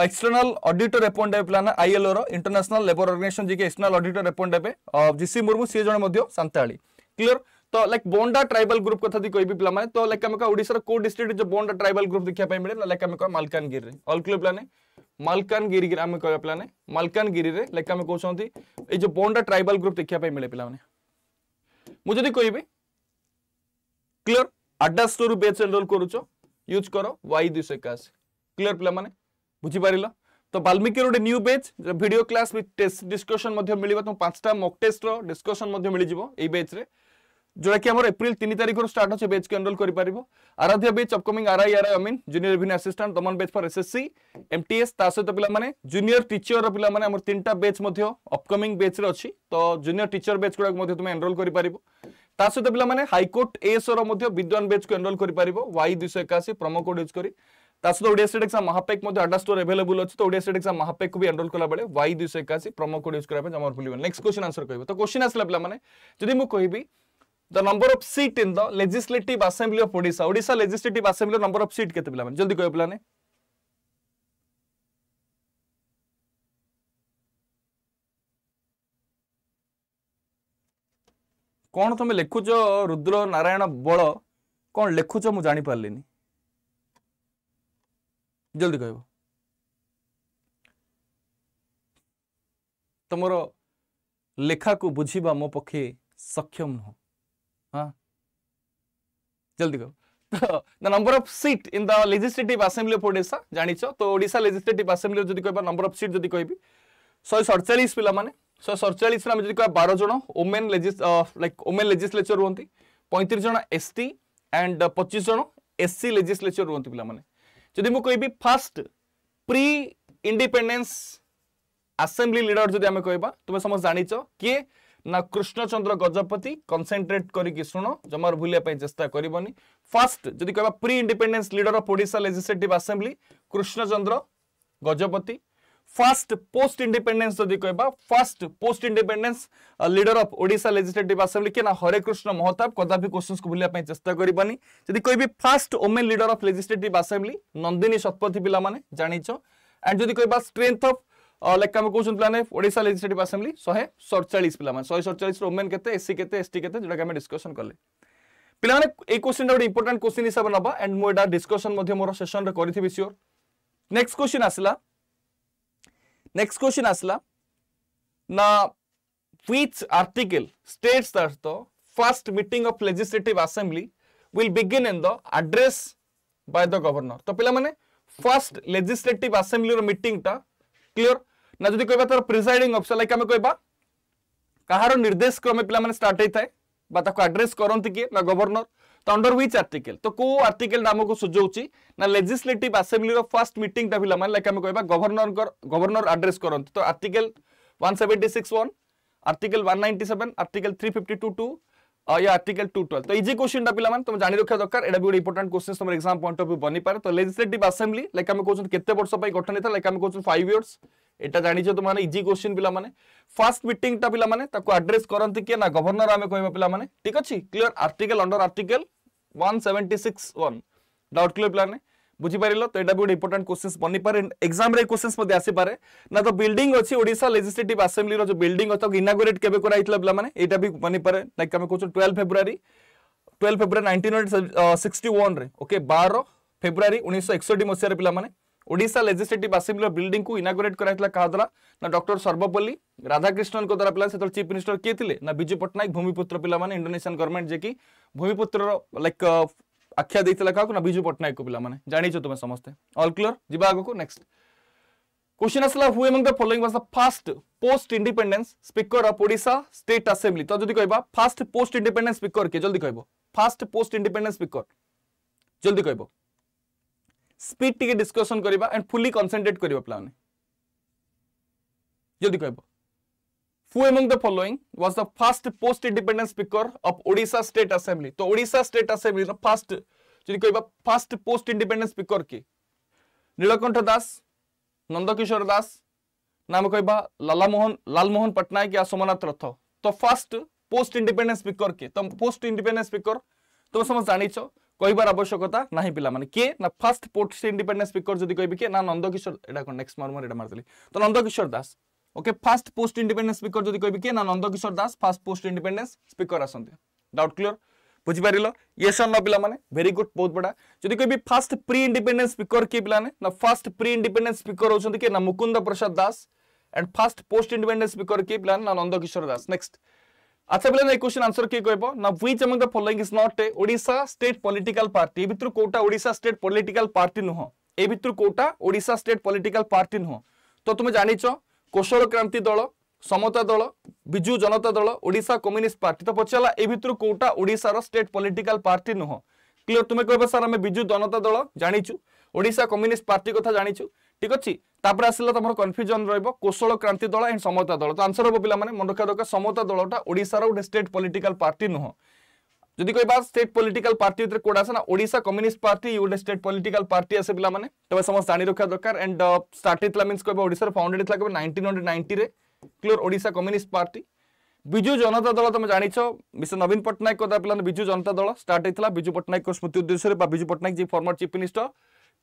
एक्सटर्नाल अडिटर एपॉइंट है पाला आईएलओ रंटरनेसनाल लेबर अर्गानाइजेसन जी एक्सटर्नाल अडिटर एपॉइंट है जिसी मुर्मू सी जन सांताली क्लीयर तो लाइक बोंडा ट्राइबल ग्रुप कथा तो, कह पे मैंने तो लाइक आम कहार कौ डिस्ट्रिक्ट जो बोंडा ट्राइबल ग्रुप देखा मिले लाइक आम कह मलकानगिर अल क्लियर पे मलकानगिरी आम कह पे मलकानगिरी लाइक आम कहते ये जो बोंडा ट्राइबल ग्रुप देखा मिले पे मुझे यदि क्लीयर आड्डाश स्टोर बैच एनरोल करुच यूज कर वाई दुईश एकाशी क्लीयर पे बुझीपार तो बाल्मीकि गोटे न्यू बेच भिड क्लास डिस्कसन मिल तुम पांचटा मक टेस्ट डिस्कसन मिल जाए बैच रे जोटा कि आम एप्रिल तीन तारीख रू स्टार्ट अच्छे बेच को एनरोल कर Aaradhya batch upcoming RI RI आर आई अमीन जूनियर रेवेन्यू आसीस्टाट दमन बेच फर एसएससी एमटीएस सहित पे जूनियर टीचर पे आम तीन टा बेच अपकमिंग बेच रे अच्छी तो जूनियर टीचर बेच गुड़ाक तुम एनरोल कर ତା ସହିତ ପିଲାମାନେ ହାଇକୋର୍ଟ ଏସ୍ର ମଧ୍ୟ ବିଦ୍ୱାନ ବେଚ୍କୁ ଏନରୋଲ କରିପାରିବ ୱାଇ ଦୁଇଶହ ଏକାଅଶୀ ପ୍ରୋମୋ କୋଡ୍ ୟୁଜ୍ କରି ତା ସହିତ ଓଡ଼ିଆ ଷ୍ଟେଟ୍ ଏକ୍ସାମ୍ ମହାପେକ୍ ମଧ୍ୟ ଆଡା ଷ୍ଟୋର ଆଭେଲେବୁଲ ଅଛି ତ ଓଡ଼ିଆ ଷ୍ଟେଟ୍ ଏକ୍ସାମ୍ ମହାପେକ୍ ବି ଏନରୋଲ କଲାବେଳେ ୱାଇ ଦୁଇଶହ ଏକାଅଶୀ ପ୍ରୋମୋ କୋଡ୍ ୟୁଜ୍ କରିବା ପାଇଁ ଜମା ଭୁଲିବ ନେକ୍ସଟ କ୍ୱେଶ୍ଚନ୍ ଆନ୍ସର କହିବ ତ କ୍ୱେଶ୍ଚନ୍ ଆସିଲା ପିଲାମାନେ ଯଦି ମୁଁ କହିବି the number of seat in the legislative assembly of Odisha Odisha legislative assembly of number of seat केते पिला जल्दी कह पिला ने कौन तुम्हें लिखु रुद्र नारायण बड़ कौन लिखु मु जानी पारे जल्दी कह तुम लेखा को बुझा मो पक्षे सक्षम नहीं जल्दी करो तो the number of seat in the legislative assembly of Odisha जानिछ तो ओडिशा लेजिस्लेटिव असेंबली जदि कहबा नंबर ऑफ सीट जदि कहबी 147 पिला माने 147 रे हम जदि कहबा 12 जण women legis like women legislature रुहंती 35 जण एसटी एंड 25 जण एससी लेजिस्लेचर रुहंती पिला माने जदि मु कहबी first pre independence assembly leader जदि हम कहबा तुमे समस्त जानिछ के না কৃষ্ণচন্দ্র গজপতি কনসেনট্রেট করিকি শুণ জমার ভুলিয়া চেষ্টা করবনি ফার্স্ট যদি কবা pre independence leader of Odisha legislative assembly Krishnachandra Gajapati first post independence যদি কবা first post independence leader of Odisha legislative assembly কে না হরেকৃষ্ণ মহতাব কদাপি কোশ্চেন্স কু ভুলিয়া চেষ্টা করবনি যদি কবি first women leader of legislative assembly Nandini Satpathy পিলা মানে জাঁচ এন্ড যদি কবা স্ট্রেংথ অফ ଲେଖା ଆମେ କହୁଛନ୍ତି ପିଲାମାନେ ଓଡ଼ିଶା ଲେଜିସ୍ଲେଟିଭ୍ ଆସେମ୍ବ୍ଲି ଶହେ ସଡ଼ଚାଳିଶ ପିଲାମାନେ ଶହେ ସଡ଼ଚାଳିଶର ଓମେନ୍ କେତେ ଏସ୍ସି କେତେ ଏସ୍ଟି କେତେ ଯେଉଁଟାକି ଆମେ ଡିସ୍କସନ୍ କଲେ ପିଲାମାନେ ଏଇ କୋଶ୍ଚିନ୍ଟା ଗୋଟେ ଇମ୍ପୋର୍ଟାଣ୍ଟ କୋଶ୍ଚିନ୍ ହିସାବରେ ନେବା ଆଣ୍ଡ ମୁଁ ଏଇଟା ଡିସ୍କସନ୍ ମଧ୍ୟ ମୋର ସେସନ୍ରେ କରିଥିବି ସିଓର ନେକ୍ସଟ କୋଶ୍ଚିନ୍ ଆସିଲା ନେକ୍ସଟ କୋଶ୍ଚିନ୍ ଆସିଲା ନା which article states that the first meeting of legislative assembly will begin in the address by the governor to pila mane first legislative assembly ro meeting ta clear ना जी कह तर presiding officer like आम कह कहार निर्देश क्रम पे start होता है आड्रेस करती किए ना गवर्नर तो अंडर ह्विच आर्टिकल तो कौ आर्टिकल नाम को सुझाऊ ना लेजिस्लेट आसेम्बली फास्ट मीटा पीला लाइक आम कह गवर्नर गवर्नर आड्रेस करते तो article one seventy six one article one ninety seven article three fifty two two या आर्टिकल टू ट्वेल्व तो इजी क्वेश्चन पे तुम जान रखा दरकार एट गोटे इंपोर्टेंट क्वेश्चन तुम एक्जाम पॉइंट ऑफ व्यू बनी पाए तो लेजिस्लेट आसेम्बली लाइक आम कहते कर्ष गठन लाइक आम कहते फाइव इयर्स এটা জানিছ তোমাকে ইজি কোশ্চিন পিলা মানে ফার্স্ট মিটিংটা পিলা মানে তাকে আড্রেস করতে কি না গভর্নর আমি কহবা পিলা মানে ঠিক আছে clear article under article 176.1 doubt clear plan बुझी पारिलो तो एटा भी गोटे इंपोर्टेंट क्वेश्चंस बनि पारे एग्जाम रे क्वेश्चंस मध्ये आसी पारे ना तो बिल्डिंग अछि ओडिसा लेजिस्लेटिव असेंबली रो जो बिल्डिंग अथक इनागोरेट केबे कराइतला पिला माने एटा भी बनि पारे लाइक हम कहू 12 फेब्रुवारी 12 फेब्रुवारी 1961 रे ओके 12 फेब्रुवारी 1961 मसिया रे पिला माने ओडिशा लेजिस्लेटिव आसेंबली बिल्डिंग को इनागोरेट कराइला द्वारा ना डॉक्टर सर्वपल्ली राधाकृष्णन द्वारा पिला चीफ मिनिस्टर किए थे ना विजु पट्टनायक भूमिपुत्र पे इंडोनेसियान गवर्नमेंट जे कि भूमिपुत्र लाइक आख्या क्या ना विजु पट्टनायक को पाला जाच तुम्हें समस्ते अल क्लीयर जी आगे नेक्स्ट क्वेश्चन आसला who the following was the first post independence speaker of Odisha state assembly तो जल्दी कहवा फास्ट पोस्ट इंडिपेंडेंस स्पीकर के जल्दी कह फास्ट पोस्ट इंडिपेंडेंस स्पीकर जल्दी कहो स्पीड टी डिस्कसन एंड फुली कनसेट्रेट कर पे जदि कह फू एम the following was the first post independence speaker of ओडा स्टेट आसेम्बली तो ओडा स्टेट आसेम्बली फास्ट जो कह फास्ट पोस्ट इंडिपेडे स्पीकर किए नीलकंठ दास नंदकिशोर दास नाम कह लालामोहन लालमोहन पट्टनायक या सोमनाथ रथ तो फास्ट पोस्ट इंडिपेडे स्पीकर किए तो पोस्ट इंडिपेडे स्पीकर तुम समस्त जाच କହିବାର ଆବଶ୍ୟକତା ନାହିଁ ପିଲାମାନେ କିଏ ନା ଫାର୍ଷ୍ଟ ପୋଷ୍ଟ ଇଣ୍ଡିପେଣ୍ଡେଣ୍ଟ ସ୍ପିକର ଯଦି କହିବି କିଏ ନା ନନ୍ଦକିଶୋର ଏଇଟା କ'ଣ ନେକ୍ସଟ ମର୍ମରେ ଏଇଟା ମାରିଦେଲି ତ Nandakishore Das okay first post independence speaker ଯଦି କହିବି କିଏ ନା Nandakishore Das first post independence speaker ଆସନ୍ତି ଡାଉଟ୍ କ୍ଲିୟର ବୁଝିପାରିଲ ୟେସ୍ ଅର୍ ନ ପିଲାମାନେ ଭେରି ଗୁଡ୍ ବହୁତ ବଢ଼ିଆ ଯଦି କହିବି ଫାର୍ଷ୍ଟ ପ୍ରି ଇଣ୍ଡିପେଣ୍ଡେନ୍ସ ସ୍ପିକର କିଏ ପିଲାମାନେ ନା ଫାର୍ଷ୍ଟ ପ୍ରି ଇଣ୍ଡିପେଣ୍ଡେନ୍ସ ସ୍ପିକର ହେଉଛନ୍ତି କିଏ ନା Mukunda Prasad Das and first post independence speaker କିଏ ପିଲାମାନେ ନା ନନ୍ଦକିଶୋର ଦାସ ନେକ୍ସଟ আচ্ছা বলে এই কোশ্চিন আনসর কি কইব না which among the following is not a Odisha state political party এ ভিতর কোটা ওড়িশা স্টেট পলিটিক্যাল পার্টি নুহ এ ভিতর কোটা ওড়িশা স্টেট পলিটিক্যাল পার্টি নুহ তো তুমি জানিছ কোশল ক্রান্তি দল সমতা দল বিজু জনতা দল ওড়িশা কমিউনিস্ট পার্টি তো পচারা এ ভিতর কোটা ওড়িশার স্টেট পলিটিক্যাল পার্টি নুহ ক্লিয়ার তুমি কইব স্যার আমি বিজু জনতা দল জানিছু ওড়িশা কমিউনিস্ট পার্টি কথা জানিছু ঠিক ଅଛି ତାପରେ ଆସିଲା ତମର କନଫ୍ୟୁଜନ ରହିବ କୋଶଳ କ୍ରାନ୍ତି ଦଳ ଆଣ୍ଡ ସମତା ଦଳ ତ ଆନ୍ସର ହବ ପିଲାମାନେ ମନେ ରଖିବା ଦରକାର ସମତା ଦଳଟା ଓଡ଼ିଶାର ଗୋଟେ ଷ୍ଟେଟ୍ ପଲିଟିକାଲ ପାର୍ଟି ନୁହଁ ଯଦି କହିବା ଷ୍ଟେଟ୍ ପଲିଟିକାଲ ପାର୍ଟି ଭିତରେ କୋଉଟା ଆସେ ନା ଓଡ଼ିଶା କମ୍ୟୁନିଷ୍ଟ ପାର୍ଟି ଗୋଟେ ଷ୍ଟେଟ୍ ପଲିଟିକାଲ ପାର୍ଟି ଆସେ ପିଲାମାନେ ତେବେ ସମସ୍ତେ ଜାଣି ରଖିବା ଦରକାର ଆଣ୍ଡ ଷ୍ଟାର୍ଟ ହେଇଥିଲା ମିନ୍ସ କହିବା ଓଡ଼ିଶାରେ ଫାଉଣ୍ଡେଡ ହେଇଥିଲା କେବେ ନାଇନଟିନ୍ ହଣ୍ଡ୍ରେଡ୍ ନାଇଣ୍ଟିରେ clear Odisha communist party Biju Janata Dal ତମେ ଜାଣିଛ ମିଷ୍ଟର ନବୀନ ପଟ୍ଟନାୟକ କଥା ପିଲାମାନେ ବିଜୁ ଜନତା ଦଳ ଷ୍ଟାର୍ଟ ହେଇଥିଲା ବିଜୁ ପଟ୍ଟନାୟକଙ୍କ ସ୍ମୃତି ଉଦ୍ଦେଶ୍ୟରେ ବା ବିଜୁ ପଟ୍ଟନାୟକ ଯିଏ ଫର୍ମର ଚିଫ୍ ମିନିଷ୍ଟର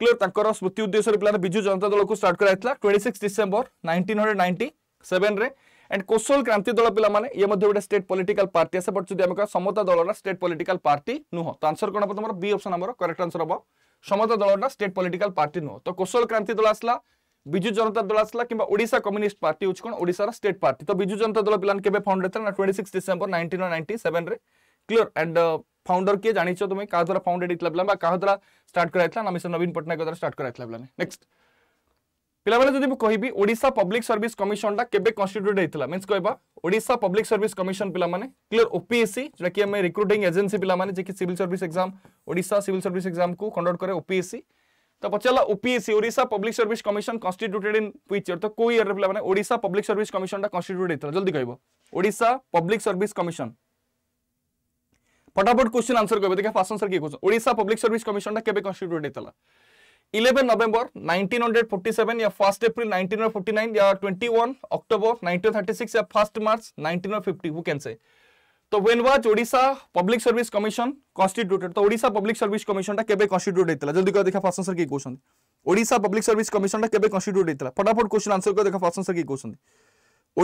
କ୍ଲିୟର ତାଙ୍କର ସ୍ମୃତି ଉଦ୍ଦେଶ୍ୟରେ ପିଲାମାନେ ବିଜୁ ଜନତା ଦଳକୁ ଷ୍ଟାର୍ଟ କରାଯାଇଥିଲା twenty six December nineteen hundred ninety ସେଭେନ୍ରେ ଆଣ୍ଡ କୋଶଲ କ୍ରାନ୍ତି ଦଳ ପିଲାମାନେ ଇଏ ମଧ୍ୟ ଗୋଟେ ଷ୍ଟେଟ୍ ପଲିଟିକାଲ ପାର୍ଟି ଆସେ ବଟ୍ ଯଦି ଆମେ କହିବା ସମତା ଦଳଟା ଷ୍ଟେଟ୍ ପଲିଟିକାଲ ପାର୍ଟି ନୁହଁ ତ ଆନ୍ସର କ'ଣ ହେବ ତମର ବି ଅପସନ୍ ଆମର କରେକ୍ଟ ଆନ୍ସର ହେବ ସମତା ଦଳଟା ଷ୍ଟେଟ୍ ପଲିଟିକାଲ ପାର୍ଟି ନୁହଁ ତ କୋଶଲ କ୍ରାନ୍ତି ଦଳ ଆସିଲା ବିଜୁ ଜନତା ଦଳ ଆସିଲା କିମ୍ବା ଓଡ଼ିଶା କମ୍ୟୁନିଷ୍ଟ ପାର୍ଟି ହେଉଛି କ'ଣ ଓଡ଼ିଶାର ଷ୍ଟେଟ୍ ପାର୍ଟି ତ ବିଜୁ ଜନତା ଦଳ ପିଲାମାନେ କେବେ ଫଣ୍ଡ ହେଇଥିଲା ନା twenty six December nineteen ninety ସେଭେନ୍ରେ କ୍ଲିୟର ଆଣ୍ଡ फाउंडर किए जान तुम्हें क्या द्वारा फाउंडेड क्या द्वारा स्टार्ट कराइला ना मिशन नवीन पट्टनायक द्वारा स्टार्ट कराइला पे नेक्स्ट पे जब कहि ओडा पब्लिक सर्विस कमिशन टा के कन्स्टिट्यूट होता मीनस कह ओडा पब्लिक सर्विस कमिशन पे क्लीयर ओपीएससी जो रिक्रुटिंग एजेन्सी पे जी सिविल सर्विस एक्जाम ओडा सिविल सर्विस एक्जाम को कंडक्ट कैर ओपीएससी तो पचारा ओपीएससी ओडा public service commission constituted in which year तो कोई इयर पे ओडा पब्लिक सर्विस कमिशन टा कन्स्टिट्यूट होता जल्दी कहशा पब्लिक सर्विस कमिशन फटाफट क्वेश्चन आंसर करबे देखिए फास्ट आंसर की question Odisha public service commission केबे कन्स्टिट्यूट हेतला 11 नवंबर 1947 या 1 अप्रैल 1949 या 21 अक्टूबर 1936 या फास्ट मार्च 1950 वो कैन से तो when was Odisha public service commission constituted तो ओडिसा पब्लिक सर्विस कमिशन केबे कन्स्टिट्यूट होता जल्दी कर देखा फास्ट आंसर की question Odisha public service commission केबे कन्स्टिट्यूट होता फटाफट क्वेश्चन आंसर कर देखा फास्ट आंसर की question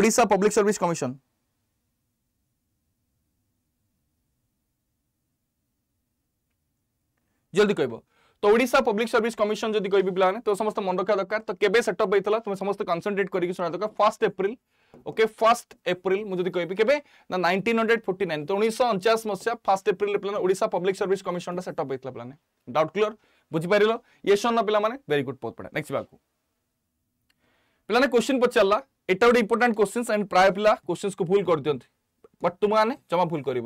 Odisha public service commission जल्दी कह तो ओडा पब्लिक सर्विस कमिशन जब कह पाने तो समस्त मन रखा दर तो कैसे सेटअप होता तुम्हें समस्त कनसनट्रेट कर first April okay first April मुझे कहबी के नाइंटीन हंड्रेड तो उन्नीसश अणचाश फास्ट एप्रिले पे ओडा पब्लिक सर्विस कमिशन सेटअप होता पाने डाउट क्लीयर बुझीपार ये सन्न पे भेरी गुड बहुत पढ़ा नेक्स्ट बाकू पे क्वेश्चन पचारा यहाँ गोटे इंपोर्टाट क्वेश्चन एंड प्राय पिला क्वेश्चन को भूल कर दिखते बट तुम मैंने जमा भूल कर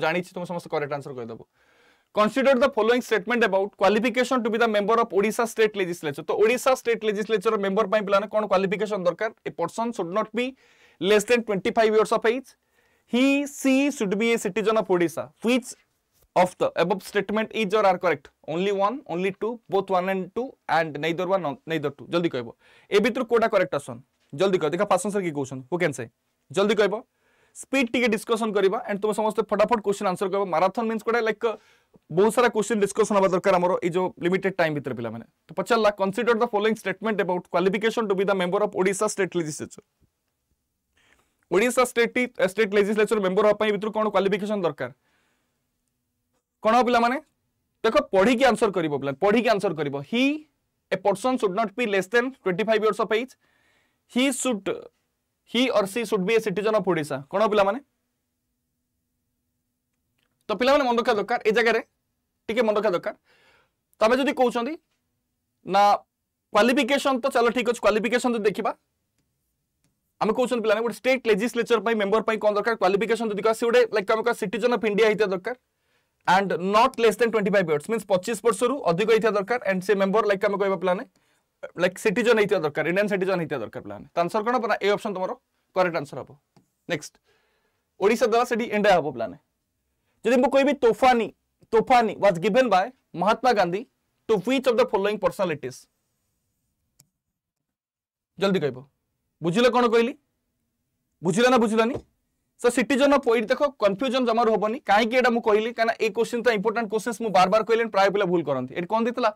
जाने तुम समस्त करेक्ट आंसर करदेव consider the following statement about qualification to be the member of odisha state legislature to odisha state legislature member pai pilane kon qualification darkar a person should not be less than 25 years of age he she should be a citizen of odisha which of the above statement is or are correct only one only two both one and two and neither one neither two जल्दी कहबो ए भितर Kota correct option जल्दी कह देखा पासन sir की question who can say जल्दी कहबो स्पीड टिके डिस्कशन करबा एंड तुम समस्त फटाफट क्वेश्चन आंसर करबो मैराथन मींस कोटा लाइक বহু সারা কুশ্চেন ডিসকাসন আব দরকার আমরো এই যে লিমিটেড টাইম ভিতর pila মানে তো পচল লাখ consider the following statement about qualification to be the member of Odisha state legislature Odisha state state legislature member হপাই ভিতর কোন কোয়ালিফিকেশন দরকার কোন pila মানে দেখো পড়ি কি অ্যানসার করিব pila পড়ি কি অ্যানসার করিব he a person should not be less than 25 years of age he should he or she should be a citizen of Odisha কোন pila মানে তো pila মানে মন দরকার এই জাগারে टी मन रखा दरकार तुम्हें जी कौन ना क्वाफिकेसन तो चलो ठीक अच्छे क्वाफिकेसन जो देखा आम कौन पे गोटे स्टेट लेजिस्लेचर पर मेम्बर पर कौन दरकार क्वाफिकेसन जो कहते गोटे लाइक आम सिटन अफ इंडिया होता दरकार and not less than twenty five years mean पचीस वर्ष अधिक होता दरकार एंड से मेम्बर लाइक आम कह पाने लाइक सिटन होता दरकार इंडियान सिटन होता दरकार पे आंसर कौन पा ए अप्सन तुम करेक्ट आंसर हम नेक्स्ट ओडा दे इंडिया हम पे जी कह तोफानी Topani was given by Mahatma Gandhi to which of the following personalities? जल्दी कहब बुझिल कौन कहली बुझिल ना बुझिलानी सो सिटीजन ऑफ पॉइंट देखो कंफ्यूजन जमार हेनी कहीं कहली कहीं ये क्वेश्चन तो इंपोर्टां क्वेश्चन बार बार कहली प्राय पे भूल करती कौन देता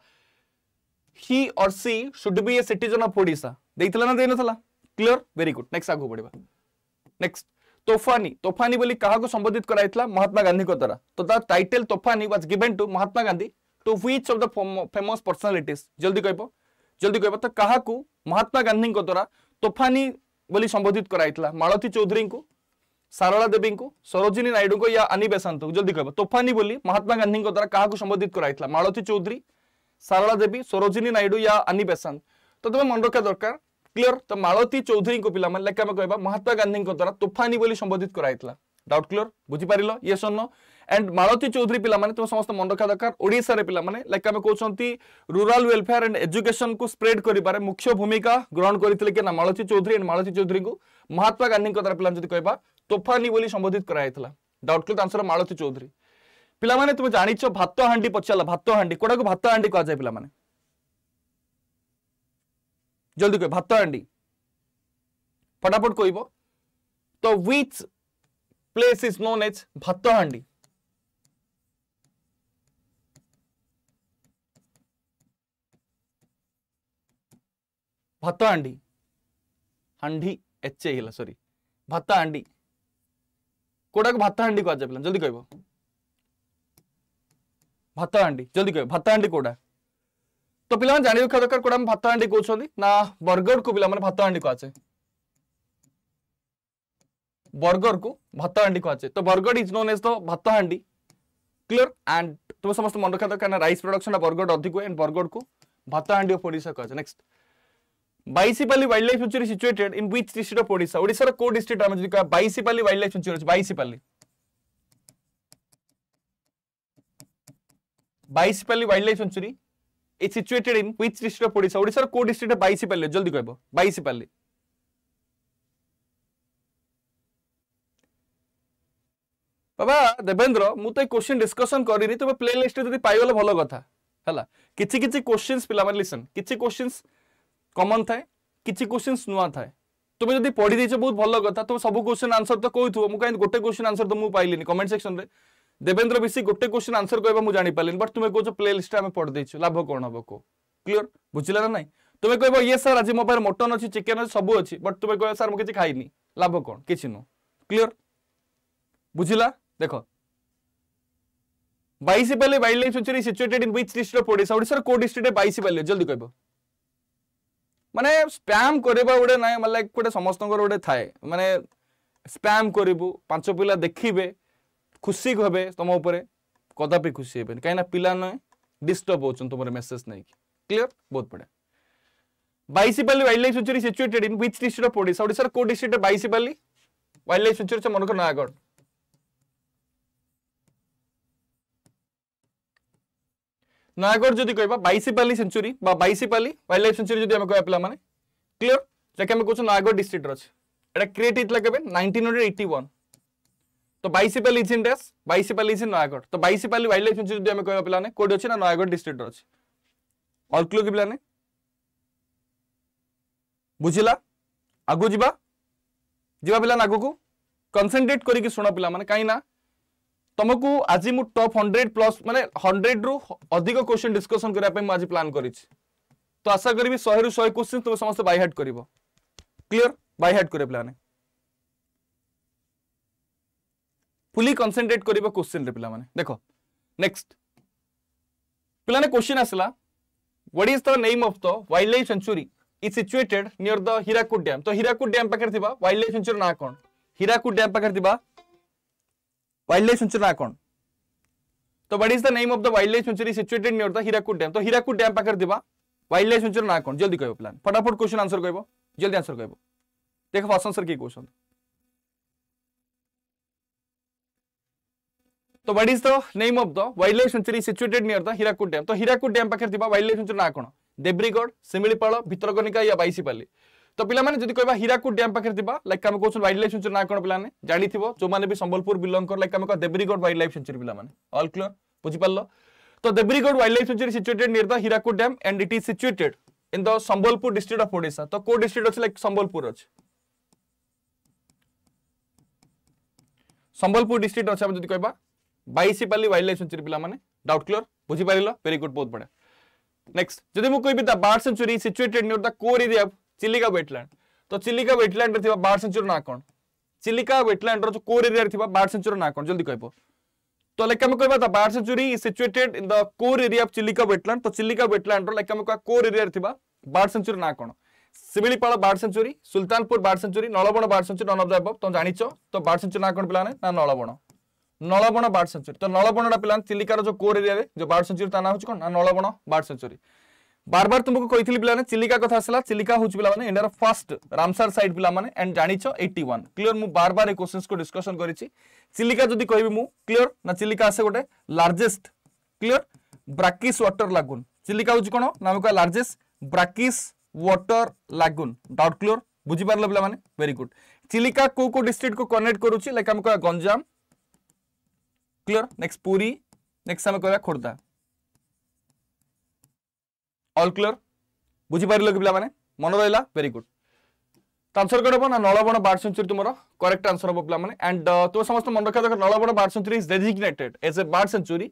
he or she should be a citizen of Odisha देना दे ना क्लियर वेरी गुड नेक्स्ट आगे बढ़ा नेक्स्ट तोफानी तोफानी बोली काहाको संबोधित कराइथिला तो महात्मा गांधी द्वारा तो title Tofani was given to Mahatma Gandhi to which of the famous personalities जल्दी कहबो जल्दी कहबो तो काहाको महात्मा गांधी द्वारा तोफानी बोली संबोधित कराइथिला मालती चौधरी को सारला देवी को सरोजिनी नायडू को या अनी बेसांत जल्दी कहबो तोफानी बोली महात्मा गांधी द्वारा क्या संबोधित कराइथिला मालती चौधरी सारला देवी सरोजिनी नायडू या अनी बेसांत तो तुम्हें मन रखा दरकार ক্লিয়ার তো মালতী চৌধুরীঙ্কু পিলামানে লেখা আমি কহবা মহাত্মা গান্ধীঙ্ক দ্বারা তোফানি বলে সম্বোধিত করা হয়েছিল ডাউট ক্লিয়ার বুঝিপারিল yes or no and Malati Choudhury পিলামানে তুমি সমস্ত মন রখা দরকার ওড়িশার পিলামানে লাইক আমি কোচন্তি রুরাল ওয়েলফেয়ার এন্ড এডুকেশন কু স্প্রেড করিবারে মুখ্য ভূমিকা গ্রহণ করিলে কি না মালতী চৌধুরী এন্ড মালতী চৌধুরীঙ্কু মহাত্মা গান্ধীঙ্ক দ্বারা পিলামানে যদি কহবা তোফানি বলে সম্বোধিত করা হয়েছিল doubt clear answer Malati Choudhury পিলামানে তুমি জানিছ ভাত হাঁডি পচারা ভাত হাঁডি কোটাকে ভাত হাঁডি কুযায় পিলামানে जल्दी कह भात हाँ फटाफट कह तो which place is known as भात हाँ भात हाँ हाँ एच ए सरी भात हाँ कौटा को भात हाँ कह जल्दी कह भात हाँ जल्दी कह भात हाँ कौटा তো পিলাମାନେ ଜାଣି ରଖିବା ଦରକାର କୋଉଟା ଆମେ ଭାତ ହାଣ୍ଡି କହୁଛନ୍ତି ନା ବର୍ଗରକୁ ପିଲାମାନେ ଭାତ ହାଣ୍ଡି କୁହାଯାଏ ବର୍ଗରକୁ ଭାତ ହାଣ୍ଡି କୁହାଯାଏ ତ ବର୍ଗର ଇଜ୍ ନୋନ୍ ଏଜ୍ ଦ ଭାତ ହାଣ୍ଡି କ୍ଲିୟର ଆଣ୍ଡ ତୁମେ ସମସ୍ତେ ମନେ ରଖିବା ଦରକାର ନା ରାଇସ୍ ପ୍ରଡକ୍ସନଟା ବର୍ଗଡ଼ ଅଧିକ ହୁଏ ଆଣ୍ଡ ବର୍ଗଡ଼କୁ ଭାତ ହାଣ୍ଡି ଅଫ୍ ଓଡ଼ିଶା କୁହାଯାଏ next Baisipalli wild life sanctuary situated in which district of Odisha ওড়িশার কো ডিস্ট্রিক্ট আমি যদি বাইসিপালি ওয়াইল্ড লাইফ সেঞ্চুরি আছে Baisipalli Baisipalli wild life sanctuary It's situated in which district of Odisha? Odisha ro ko district e 22 parle jaldi koibo 22 parle বাবা দেবেন্দ্র মু তো এই question discussion করিনি তুমি প্লে লিস্টে যদি পাইগলে ভালো কথা ହେଲା କିଛି କିଛି କୋଶ୍ଚିନ୍ସ ପିଲାମାନେ ଲିସନ୍ କିଛି କୋଶ୍ଚିନ୍ସ କମନ୍ ଥାଏ କିଛି କୋଶ୍ଚିନ୍ସ ନୂଆ ଥାଏ তুমি যদি পড়ি দিয়েছো বহুত ভালো কথা তুমি সব কোশ্চেন আনসার তো কইথু মু কাই গোটে কোশ্চেন আনসার তো মু পাইলিনি কমেন্ট সেকশন রে দেবেন্দ্র বিশি গোটে কোশ্চিন আনসর কহবা মু জানি পারলিনি বট তুমি কোচ প্লে লিস্ট আমি পড়ি দেইছো লাভ কোন হব কো ক্লিয়ার বুঝিলা না নাই তুমি কহব ইয়ে স্যার আজি মো পাখে মটন অছি চিকেন অছি সবু অছি বট তুমি কহব স্যার মু কিছু খাইনি লাভ কোন কিছু নো ক্লিয়ার বুঝিলা দেখ Baisipalli wild life sanctuary situated in which district Odisha ওড়িশার কো ডিস্ট্রিক্টে বাইশ পালে জলদি কহব মানে স্প্যাম করা গোটে না মানে গোটে সমস্ত গোটে থাকে মানে স্প্যাম করবু পাঁচ পিলা দেখবে खुशी कहे तुम उप कदापि खुशी हो कहीं पिला नए डिस्टर्ब हो तुम मेसेज नहीं क्लीयर बहुत बढ़िया Baisipalli wild life sanctuary situated in which district of Odisha Odisha को district Baisipalli wild life sanctuary से मनोकर नयागढ़ नयागढ़ जी कह Baisipalli sanctuary Baisipalli wild life sanctuary जब कह पे मैंने क्लीयर जैसे कहूँ नयगढ़ डिस्ट्रिक्ट अच्छे क्रिएट होता है कभी नाइंटीन हंड्रेड तो बैसीपाल इंजिन डेस बैसीपाल इंजिन नयगढ़ तो बैसीपाल वाइल्ड लाइफ इंजिन जो कह पाने कौट अच्छे ना नयगढ़ डिस्ट्रिक्ट अच्छे अल्कलो कि पाने बुझला आगु जीवा जीवा पाला आग को कनसेट्रेट करुण तुमको आज मुझे टप हंड्रेड प्लस मैंने हंड्रेड रु अधिक क्वेश्चन डिस्कसन करने आज प्लां कर तो आशा करी शहे रु शहे क्वेश्चन तुम समस्त बैहाट कर क्लीयर बैहाट कर पाला फुली कनसेट्रेट कर क्वेश्चन पे देख नेक्स्ट पे क्वेश्चन आसला what is the name of the wild life sanctuary is situated near the Hirakud dam तो हीराकुद डैम पाखे थी वाइल्ड लाइफ सेंचुरी ना कौन हीराकुद डैम पाखे थी वाइल्ड लाइफ सेंचुरी ना कौन तो what is the name of the wild life sanctuary situated near the Hirakud dam तो हीराकुद डैम पाखे थी वाइल्ड लाइफ सेंचुरी ना कौन जल्दी कह प्लान फटाफट क्वेश्चन आंसर कह जल्दी आंसर कह देख फास्ट आंसर किए कौन so what is the name of the wild life sanctuary situated near the Hirakud dam so Hirakud dam ಪಾಖೆ ಥಿಬಾ ವೈಲ್ಡ್ ಲೈಫ್ ಸೆಂಚುರಿ ನಾ ಕೋಣ ଦେବ୍ରିଗଡ଼ ଶିମିଳିପାଳ ଭିତରକନିକା ୟା ବାଇଶିପାଲି ତ ପିଲାମାନେ ଯଦି କହିବା ହୀରାକୁଦ ଡ୍ୟାମ୍ ପାଖରେ ଥିବା ଲାଇକ୍ ଆମେ କହୁଛୁ ୱାଇଲ୍ଡ ଲାଇଫ୍ ସେଞ୍ଚୁରୀ ନାଁ କ'ଣ ପିଲାମାନେ ଜାଣିଥିବ ଯେଉଁମାନେ ବି ସମ୍ବଲପୁର ବିଲଙ୍ଗ କର ଲାଇକ୍ ଆମେ କହିବା ଦେବ୍ରିଗଡ଼ ୱାଇଲ୍ଡ ଲାଇଫ୍ ସେଞ୍ଚୁରୀ ପିଲାମାନେ ଅଲ୍ କ୍ଲିୟର ବୁଝିପାରିଲ ତ Debrigarh wild life sanctuary situated near the Hirakud dam and it is situated in the Sambalpur district of Odisha ତ କୋଉ ଡିଷ୍ଟ୍ରିକ୍ଟ ଅଛି ଲାଇକ୍ ସମ୍ବଲପୁର ଅଛି ସମ୍ବଲପୁର ଡିଷ୍ଟ୍ରିକ୍ଟ ଅଛି ଆମେ ଯଦି କହିବା বাইসিপালি ওয়াইল্ড লাইফ সেঞ্চুরি পিলামানে ডাউট ক্লিয়ার বুঝি পারিল ভেরি গুড বহুত বড়িয়া নেক্সট যদি মু কইবি the bird sanctuary situated near the core area of Chilika wetland তো চিলিকা ওয়েটল্যান্ড রে থিবা বার্ড সেঞ্চুরি না কোন চিলিকা ওয়েটল্যান্ড র কোর এরিয়া রে থিবা বার্ড সেঞ্চুরি না কোন জলদি কইবো तो लाइक आम कहवा the bird sanctuary is situated in the core area of Chilika wetland तो चिलिका वेटलैंड लाइक आम कहवा कोर एरिया रे थिबा बार्ड सेंचुरी ना कोन Similipal bird sanctuary Sultanpur bird sanctuary Nalaban bird sanctuary none of the above तो जानिचो तो बार्ड सेंचुरी ना कोन पिलाने ना नलवण নলবণ বার্ড সেঞ্চুরি তো নলবণটা পিলা চিলিকার যে কোর এরিয়া যে বার্ড সেঞ্চুরি তা না হচ্ছে কোণ না নলবণ বার্ড সেঞ্চুরি বারবার তোমাকে কইলি পিলা চিলিকা কথা আসলা চিলিকা হচ্ছে পিলা মানে ইন্ডিয়ার ফার্স্ট রামসার সাইড পিলা মানে এন্ড জানিছ 81 ক্লিয়ার মু বারবার এই কোশ্চেন্স কো ডিসকশন করিছি চিলিকা যদি কইবি মু ক্লিয়ার না চিলিকা আছে গোটে largest clear brackish water lagoon Chilika হচ্ছে কোণ না আমি কয় largest brackish water lagoon doubt clear বুঝি পারলো পিলা মানে ভেরি গুড চিলিকা কো কো ডিস্ট্রিক্ট কো কনেক্ট করুছি লাইক আমি কয় Ganjam clear next Puri next आम कह खोर्धा अल क्लीयर बुझीपारे कि पाने मन रहा वेरी गुड तो आंसर कौन हम ना नलवण बार्ड सेंचुरी तुम करेक्ट आंसर हम पे एंड तुम समस्त मन रखा देखो Nalaban bird sanctuary is designated as a bird sanctuary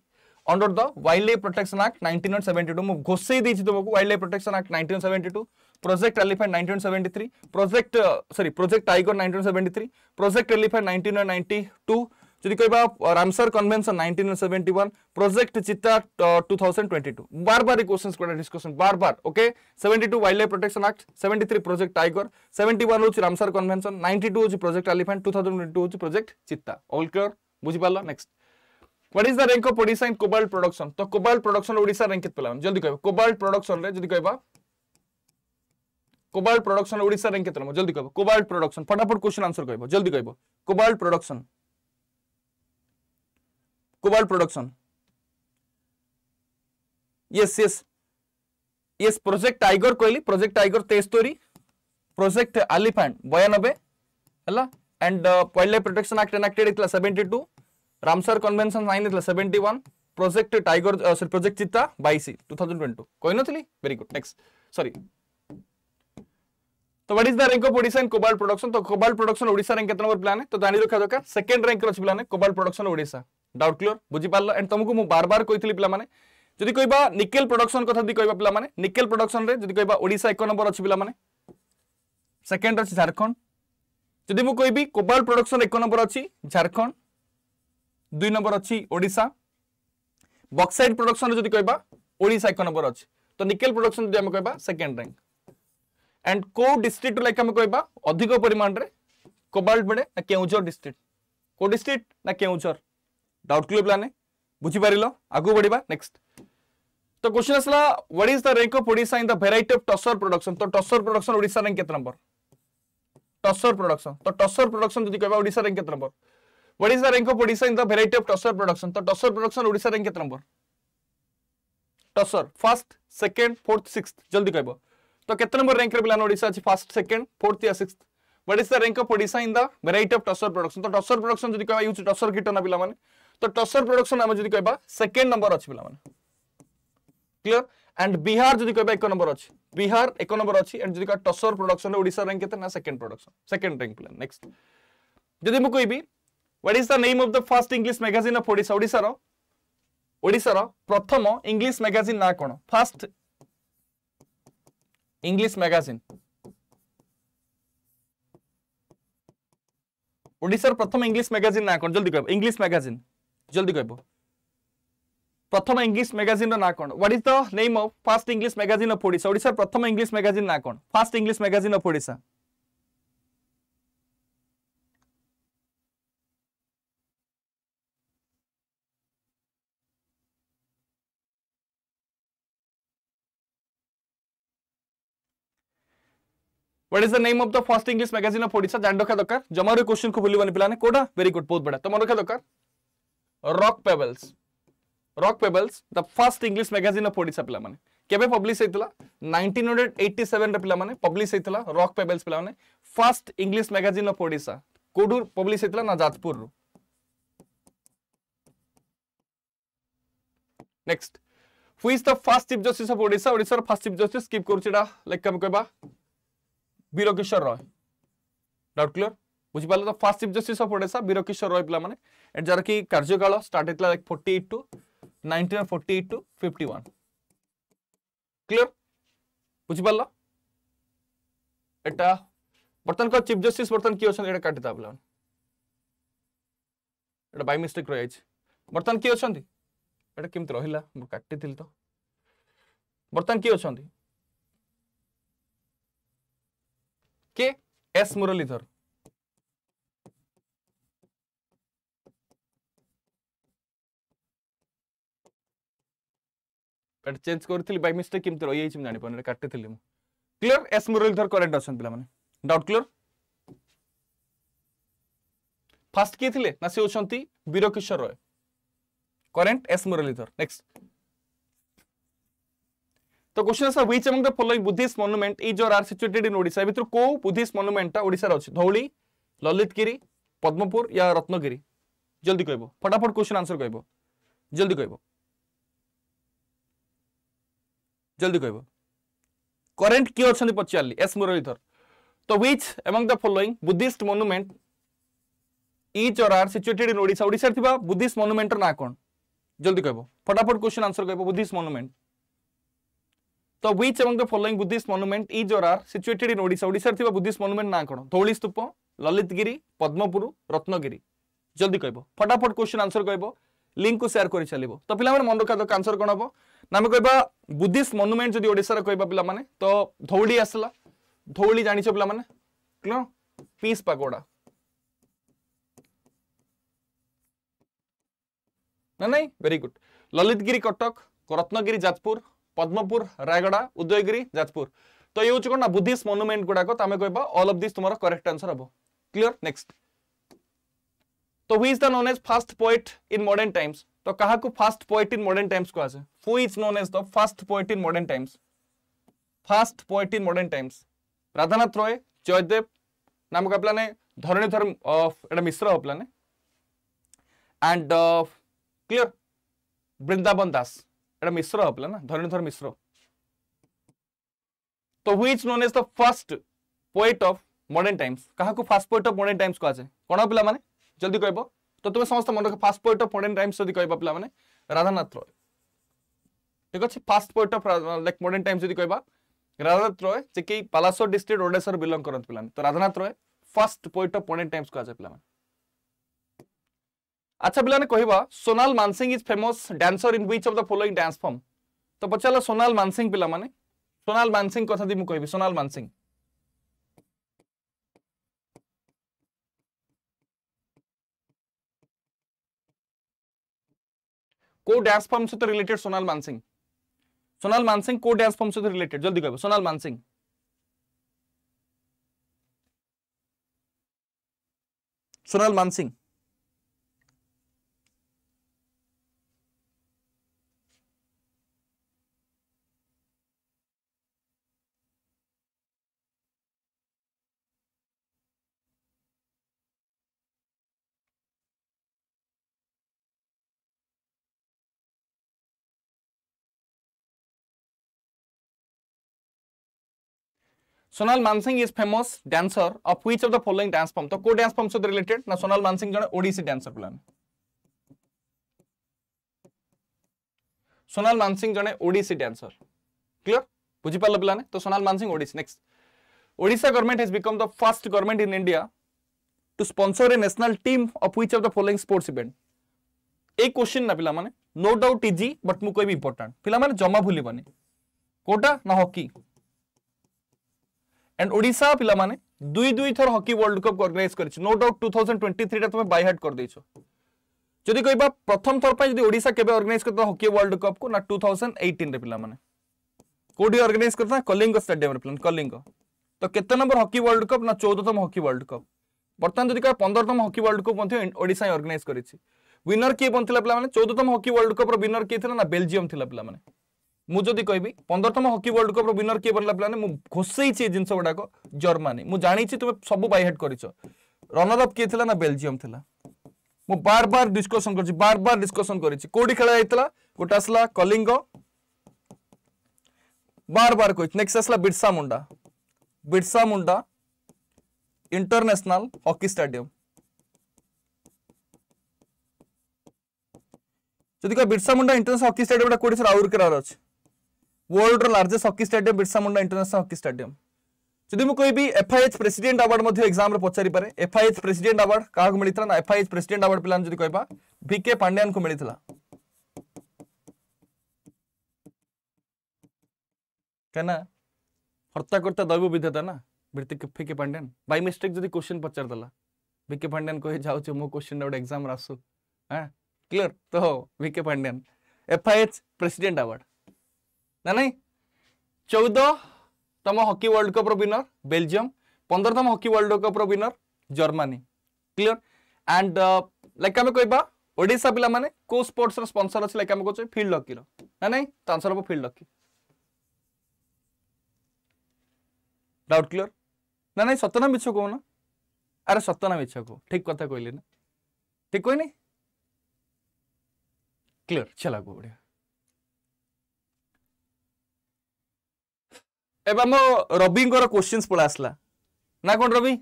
under the wild life protection act nineteen seventy two मुझे घोषे तुमको wild life protection act nineteen seventy two project elephant nineteen seventy three project sorry project tiger nineteen seventy three project elephant nineteen ninety two बार बार Ramsar convention 1971 project बार 2022 বারবার এই questions কোডা discussion বারবার okay 72 wild life protection act 73 project tiger 71 হচ্ছে Ramsar convention 92 হচ্ছে project elephant 2022 হচ্ছে project চিতা অল ক্লিয়ার বুঝি পারলো next what is the rank of Odisha in cobalt production तो कोबाल्ट प्रोडक्शन ओडिशा रैंक केत जल्दी कहबा कोबाल्ट प्रोडक्शन रे जदी कहबा कोबाल्ट प्रोडक्शन ओडिशा रैंक केत जल्दी कहबा कोबाल्ट प्रोडक्शन फटाफट क्वेश्चन आंसर कहबा जल्दी कहबा cobalt production cobalt production yes yes yes project tiger kohili project tiger 23 project elephant 92 hela and uh, wildlife protection act enacted itla 72 ramsar convention signed itla 71 project tiger uh, sorry project cheetah 22 2022 koinathili very good next sorry तो what is the rank of Odisha in cobalt production तो cobalt production Odisha rank केतना number प्लान है तो जानि रखा दरकार second rank रे प्लान है cobalt production Odisha doubt clear বুঝিপারল এন্ড তোমাকে মু বারবার কইলি পিলামানে যদি কইবা নিকেল প্রোডকশন কথা যদি কইবা পিলামানে নিকেল প্রোডকশন রে যদি কইবা ওড়িশা এক নম্বর আছে পিলামানে সেকেন্ড আছে ঝাড়খণ্ড যদি মু কইবি কোবাল্ট প্রোডকশন এক নম্বর আছে ঝাড়খণ্ড দুই নম্বর আছে ওড়িশা বক্সাইড প্রোডকশন যদি কইবা ওড়িশা এক নম্বর আছে তো নিকেল প্রোডকশন যদি আমি কইবা সেকেন্ড র্যাঙ্ক এন্ড কেউ ডিস্ট্রিক্ট লাইক আমি কইবা অধিক পরিমাণে কোবাল্ট মিলে মানে না কেউঝর ডিস্ট্রিক্ট কেউ ডিস্ট্রিক্ট না কেউঝর डाउट क्लियर पिलाने बुझिपार आगे बढ़ा नेक्स्ट तो क्वेश्चन आसला what is the rank of Odisha in the variety of tasar production तो टसर प्रोडक्शन ओडिशा रैंक केते नंबर टसर प्रोडक्शन तो टसर प्रोडक्शन जदि कहबा ओडिशा रैंक केते number what is the rank of Odisha in the variety of tasar production तो टसर प्रोडक्शन ओडिशा रैंक केते number tasar first second fourth sixth जल्दी कहबो तो केते नंबर रैंक रे पिलान ओडिशा अछि फर्स्ट सेकंड फोर्थ या sixth what is the rank of Odisha in the variety of tasar production तो टसर प्रोडक्शन जदि कहबा यूज टसर किटना पिला माने ତ ଟସର ପ୍ରଡକ୍ସନ ଆମେ ଯଦି କହିବା ସେକେଣ୍ଡ ନମ୍ବର ଅଛି ପିଲାମାନେ କ୍ଲିଅର ଆଣ୍ଡ ବିହାର ଯଦି କହିବା ଏକ ନମ୍ବର ଅଛି ବିହାର ଏକ ନମ୍ବର ଅଛି ଆଣ୍ଡ ଯଦି କହିବା ଟସର ପ୍ରଡକ୍ସନରେ ଓଡ଼ିଶା ରାଙ୍କ କେତେ ନା ସେକେଣ୍ଡ ପ୍ରଡକ୍ସନ ସେକେଣ୍ଡ ରାଙ୍କ ପିଲା ନେକ୍ସଟ ଯଦି ମୁଁ କହିବି what is the name of the first English magazine of Odisha ଓଡ଼ିଶାର ଓଡ଼ିଶାର ପ୍ରଥମ ଇଂଲିଶ ମ୍ୟାଗାଜିନ୍ ନାଁ କ'ଣ ଫାର୍ଷ୍ଟ ଇଂଲିଶ ମ୍ୟାଗାଜିନ୍ ଓଡ଼ିଶାର ପ୍ରଥମ ଇଂଲିଶ ମ୍ୟାଗାଜିନ୍ ନାଁ କ'ଣ ଜଲ୍ଦି କହିବ ଇଂଲିଶ ମ୍ୟାଗାଜିନ୍ जल्दी কইবো প্রথম ইংলিশ ম্যাগাজিনৰ নাম কওন what is the name of first English magazine of Odisha ওড়িশাৰ প্ৰথম ইংলিশ মেগাজিন নাম কওন first English magazine of Odisha what is the name of the first English magazine of Odisha জানো খতকৰ জমাৰ কোৱেশ্চন কো বুলি বনি পলানে কোডা ভেৰি গুড বহুত বেডা তো মনৰ খতকৰ rock pebbles rock pebbles the first English magazine of odisha pila mane केबे पब्लिश होइतला 1987 रे पिला माने पब्लिश होइतला रॉक पेबल्स पिला माने first English magazine of Odisha कोडूर पब्लिश होइतला ना जाजपुर रु next who is the first chief justice of Odisha Odisha first chief justice skip करूछडा लाइक हम कहबा बीरकिशोर रॉय डाउट क्लियर बुझी पालो the first chief justice of Odisha Birkishore Roy पिला माने जर कि कार्यकाल स्टार्ट होता like forty two nine forty to fifty one clear बुझिपाल एटा बर्तन का चीफ जस्टिस बर्तन किए अच्छा काटिता पे बै मिस्टेक रही बर्तन किए अच्छा ये रहा काटि तो बर्तन किए अच्छा के एस मुरलीधर ଏଇଟା ଚେଞ୍ଜ କରିଥିଲି ବାଇ ମିଷ୍ଟେକ୍ କେମିତି ରହିଯାଇଛି ମୁଁ ଜାଣିପାରୁନି କାଟିଥିଲି ମୁଁ କ୍ଲିୟର ଏସ୍ ମୁରଲୀଧର କରେକ୍ଟ ଅଛନ୍ତି ପିଲାମାନେ ଡାଉଟ୍ କ୍ଲିୟର ଫାଷ୍ଟ କିଏ ଥିଲେ ନା ସେ ହେଉଛନ୍ତି Birkishore Roy current S Muralidhar next তো কোশ্চেন আসা which among the following Buddhist monument is or are situated in Odisha এ ভিতর কেউ বুদ্ধিস্ট মনুমেন্টটা ওড়িশার অছে ধৌলি ললিতগিরি পদ্মপুর ইয়া রত্নগিরি জলদি কইব ফটাফট কোশ্চেন আনসর কইব জলদি কইব ଜଲ୍ଦି କହିବ କରେଣ୍ଟ କିଏ ଅଛନ୍ତି ପଚାରିଲି ଏସ୍ ମୁରଲୀଧର ତ which among the following Buddhist monument is or are situated in Odisha ଓଡ଼ିଶାରେ ଥିବା ବୁଦ୍ଧିଷ୍ଟ ମନୁମେଣ୍ଟର ନାଁ କ'ଣ ଜଲ୍ଦି କହିବ ଫଟାଫଟ କ୍ୱେଶ୍ଚନ୍ ଆନ୍ସର କହିବ ବୁଦ୍ଧିଷ୍ଟ ମନୁମେଣ୍ଟ ତ which among the following Buddhist monument is or are situated in Odisha ଓଡ଼ିଶାରେ ଥିବା ବୁଦ୍ଧିଷ୍ଟ ମନୁମେଣ୍ଟ ନାଁ କ'ଣ ଧଉଳି ସ୍ତୂପ ଲଲିତଗିରି ପଦ୍ମପୁର ରତ୍ନଗିରି ଜଲ୍ଦି କହିବ ଫଟାଫଟ କ୍ୱେଶ୍ଚନ୍ ଆନ୍ସର କହିବ লিঙ্কু সেয়ার করে চালিব তো পিলামানে মনে রখা দরকার আনসর কোণ হব നമകൈബ ബുദ്ധിസ്റ്റ് മോണുമെന്റ് ജദി ഒഡിഷാ കൈബ പിള माने તો തോളി അസല തോളി जानी ചൊബില माने ക്ലോ पीस പഗോഡ ന നൈ വെരി ഗുഡ് ലളിത്ഗിരി കട്ടക് രത്നഗിരി ജാജ്പൂർ പത്മപൂർ रायഗഡ ഉദയഗിരി ജാജ്പൂർ તો യോച കൊണ ബുദ്ധിസ്റ്റ് മോണുമെന്റ് കൊട ക തമേ കൈബ ഓൾ ഓഫ് ദീസ് തമരാ കറക്റ്റ് ആൻസർ ഹബ ക്ലിയർ നെക്സ്റ്റ് તો who is the known as first poet in modern times तो कहा को पोएट इन मॉडर्न टाइम्स को is known as the first poet in modern times first poet in modern times Radhanath Roy Jaydev नामक अपलाने धरणीधर एटा मिश्र अपलाने and clear Brundaban Das Mishra अपला ना धरणीधर मिश्र तो who is known as the first poet of modern times कहा को पोएट ऑफ मॉडर्न टाइम्स को आसे कोन जल्दी कहबो তো তুমি সমস্ত মনে রাখ first poet of modern times যদি কইবা পিলা মানে রাধানাথ রয় ঠিক আছে first poet of like modern times যদি কইবা রাধানাথ রয় যে কি পালাসো ডিস্ট্রিক্ট ওড়িশার বিলং করতে পিলা তো Radhanath Roy first poet of modern times কুহাযায় পিলা মানে আচ্ছা পিলানে কহিবা Sonal Mansingh is famous dancer in which of the following dance form তো পচারলা সোনাল মানসিং পিলা মানে সোনাল মানসিং কথা দি মু কহিবি সোনাল মানসিং को डैश फॉर्म से रिलेटेड सोनाल मानसिंह सोनाल मानसिंह को डैश फॉर्म से रिलेटेड जल्दी कह Sonal Mansingh Sonal Mansingh Sonal Mansingh is famous dancer of which of the following dance form तो को डांस फॉर्म से रिलेटेड ना सोनाल मानसिंह जने ओडिसी डांसर प्लान सोनाल मानसिंह जने ओडिसी डांसर क्लियर बुझी पालो प्लान तो Sonal Mansingh Odissi next Odisha government has become the first government in India to sponsor a national team of which of the following sports event ए क्वेश्चन ना पिला माने नो डाउट इजी बट मु कोई भी इंपॉर्टेंट पिला माने जमा भूलिबनी कोटा ना हॉकी এন্ড ওড়িশা পিলামানে দুই দুই থর হকি ওয়ার্ল্ড কপ অর্গানাইজ করেছে no doubt two thousand twenty থ্রিটা তুমি বাইহার্ট করেদেইছ যদি কইবা প্রথম থর পাই যদি ওড়িশা কেবে অর্গানাইজ করতে হকি ওয়ার্ল্ড কপ কো না টু থাউজেন্ড এইটিনরে পিলামানে কোটি অর্গানাইজ করতে কলিঙ্গ স্টাডিয়ামরে পিলান কলিঙ্গ তো কেতে নম্বর হকি ওয়ার্ল্ড কপ না চৌদতম হকি ওয়ার্ল্ড কপ বর্তমান যদি কয় পনেরতম হকি ওয়ার্ল্ড কপ মধ্যে ওড়িশা অর্গানাইজ করেছি উইনর কিয়ে বনলা পিলা মানে চৌদতম হকি ওয়ার্ল্ড কপর উইনর কিয়ে না বেলজিয়াম লা পিলা মানে ମୁଁ ଯଦି କହିବି ପନ୍ଦରତମ ହକି ୱାର୍ଲଡ କପ୍ର ୱିନର କିଏ ବନିଲା ପିଲାମାନେ ମୁଁ ଘୋଷେଇଛି ଏ ଜିନିଷ ଗୁଡ଼ାକ ଜର୍ମାନୀ ମୁଁ ଜାଣିଛି ତୁମେ ସବୁ ବାଇହାର୍ଟ କରିଛ ରନର ଅପ୍ କିଏ ଥିଲା ନା ବେଲଜିୟମ ଥିଲା ମୁଁ ବାର ବାର ଡିସ୍କସନ କରିଛି ବାର ବାର ଡିସ୍କସନ କରିଛି କୋଉଠି ଖେଳା ଯାଇଥିଲା ଗୋଟେ ଆସିଲା କଲିଙ୍ଗ ବାର ବାର କହିଛି ନେକ୍ସଟ ଆସିଲା Birsa Munda Birsa Munda international hockey stadium যদি কয় বিরসা মুন্ডা ইন্টারন্যাশনাল হকি স্টেডিয়ামটা করেছে রাউরকেলার আছে world largest hockey stadium Birsa Munda international hockey stadium যদি মু কইবি এফআইএচ প্রেসিডেন্ট আওয়ার্ড মধ্যে এক্সাম রে अवार्ड क्या मिलता है ना কাহাকু মিলিতলা না এফআইএচ প্রেসিডেন্ট আওয়ার্ড পিলান যদি কইবা ভিকে পান্ডিয়ান ना हर्ताकर्ता दैव विधेता ना फिके पांड्यान बै मिस्टेक जब क्वेश्चन पचारदेला भिके पांड्यान कह जाऊ मो क्वेश्चन गोटे एक्जाम आसू हाँ क्लीयर तो V K Pandian F I H president award ना नहीं चौदहतम हकी वर्ल्ड कप्र विनर बेलजिम पंद्रहतम हकी वर्ल्ड कप्र winner Germany clear and like आम कह ओडा पे को स्पोर्ट्स स्पनसर अच्छे लाइक आम कहे फिल्ड हकी ना नहीं तो आंसर हम फिल्ड हकी डाउट क्लीयर ना नहीं सतना मिछ कहू ना अरे सतना मिछ कह ठीक कथा कहली ना ठीक कहनी क्लीयर चला बढ़िया एम रवि क्वेश्चन पलासला ना कौन रवि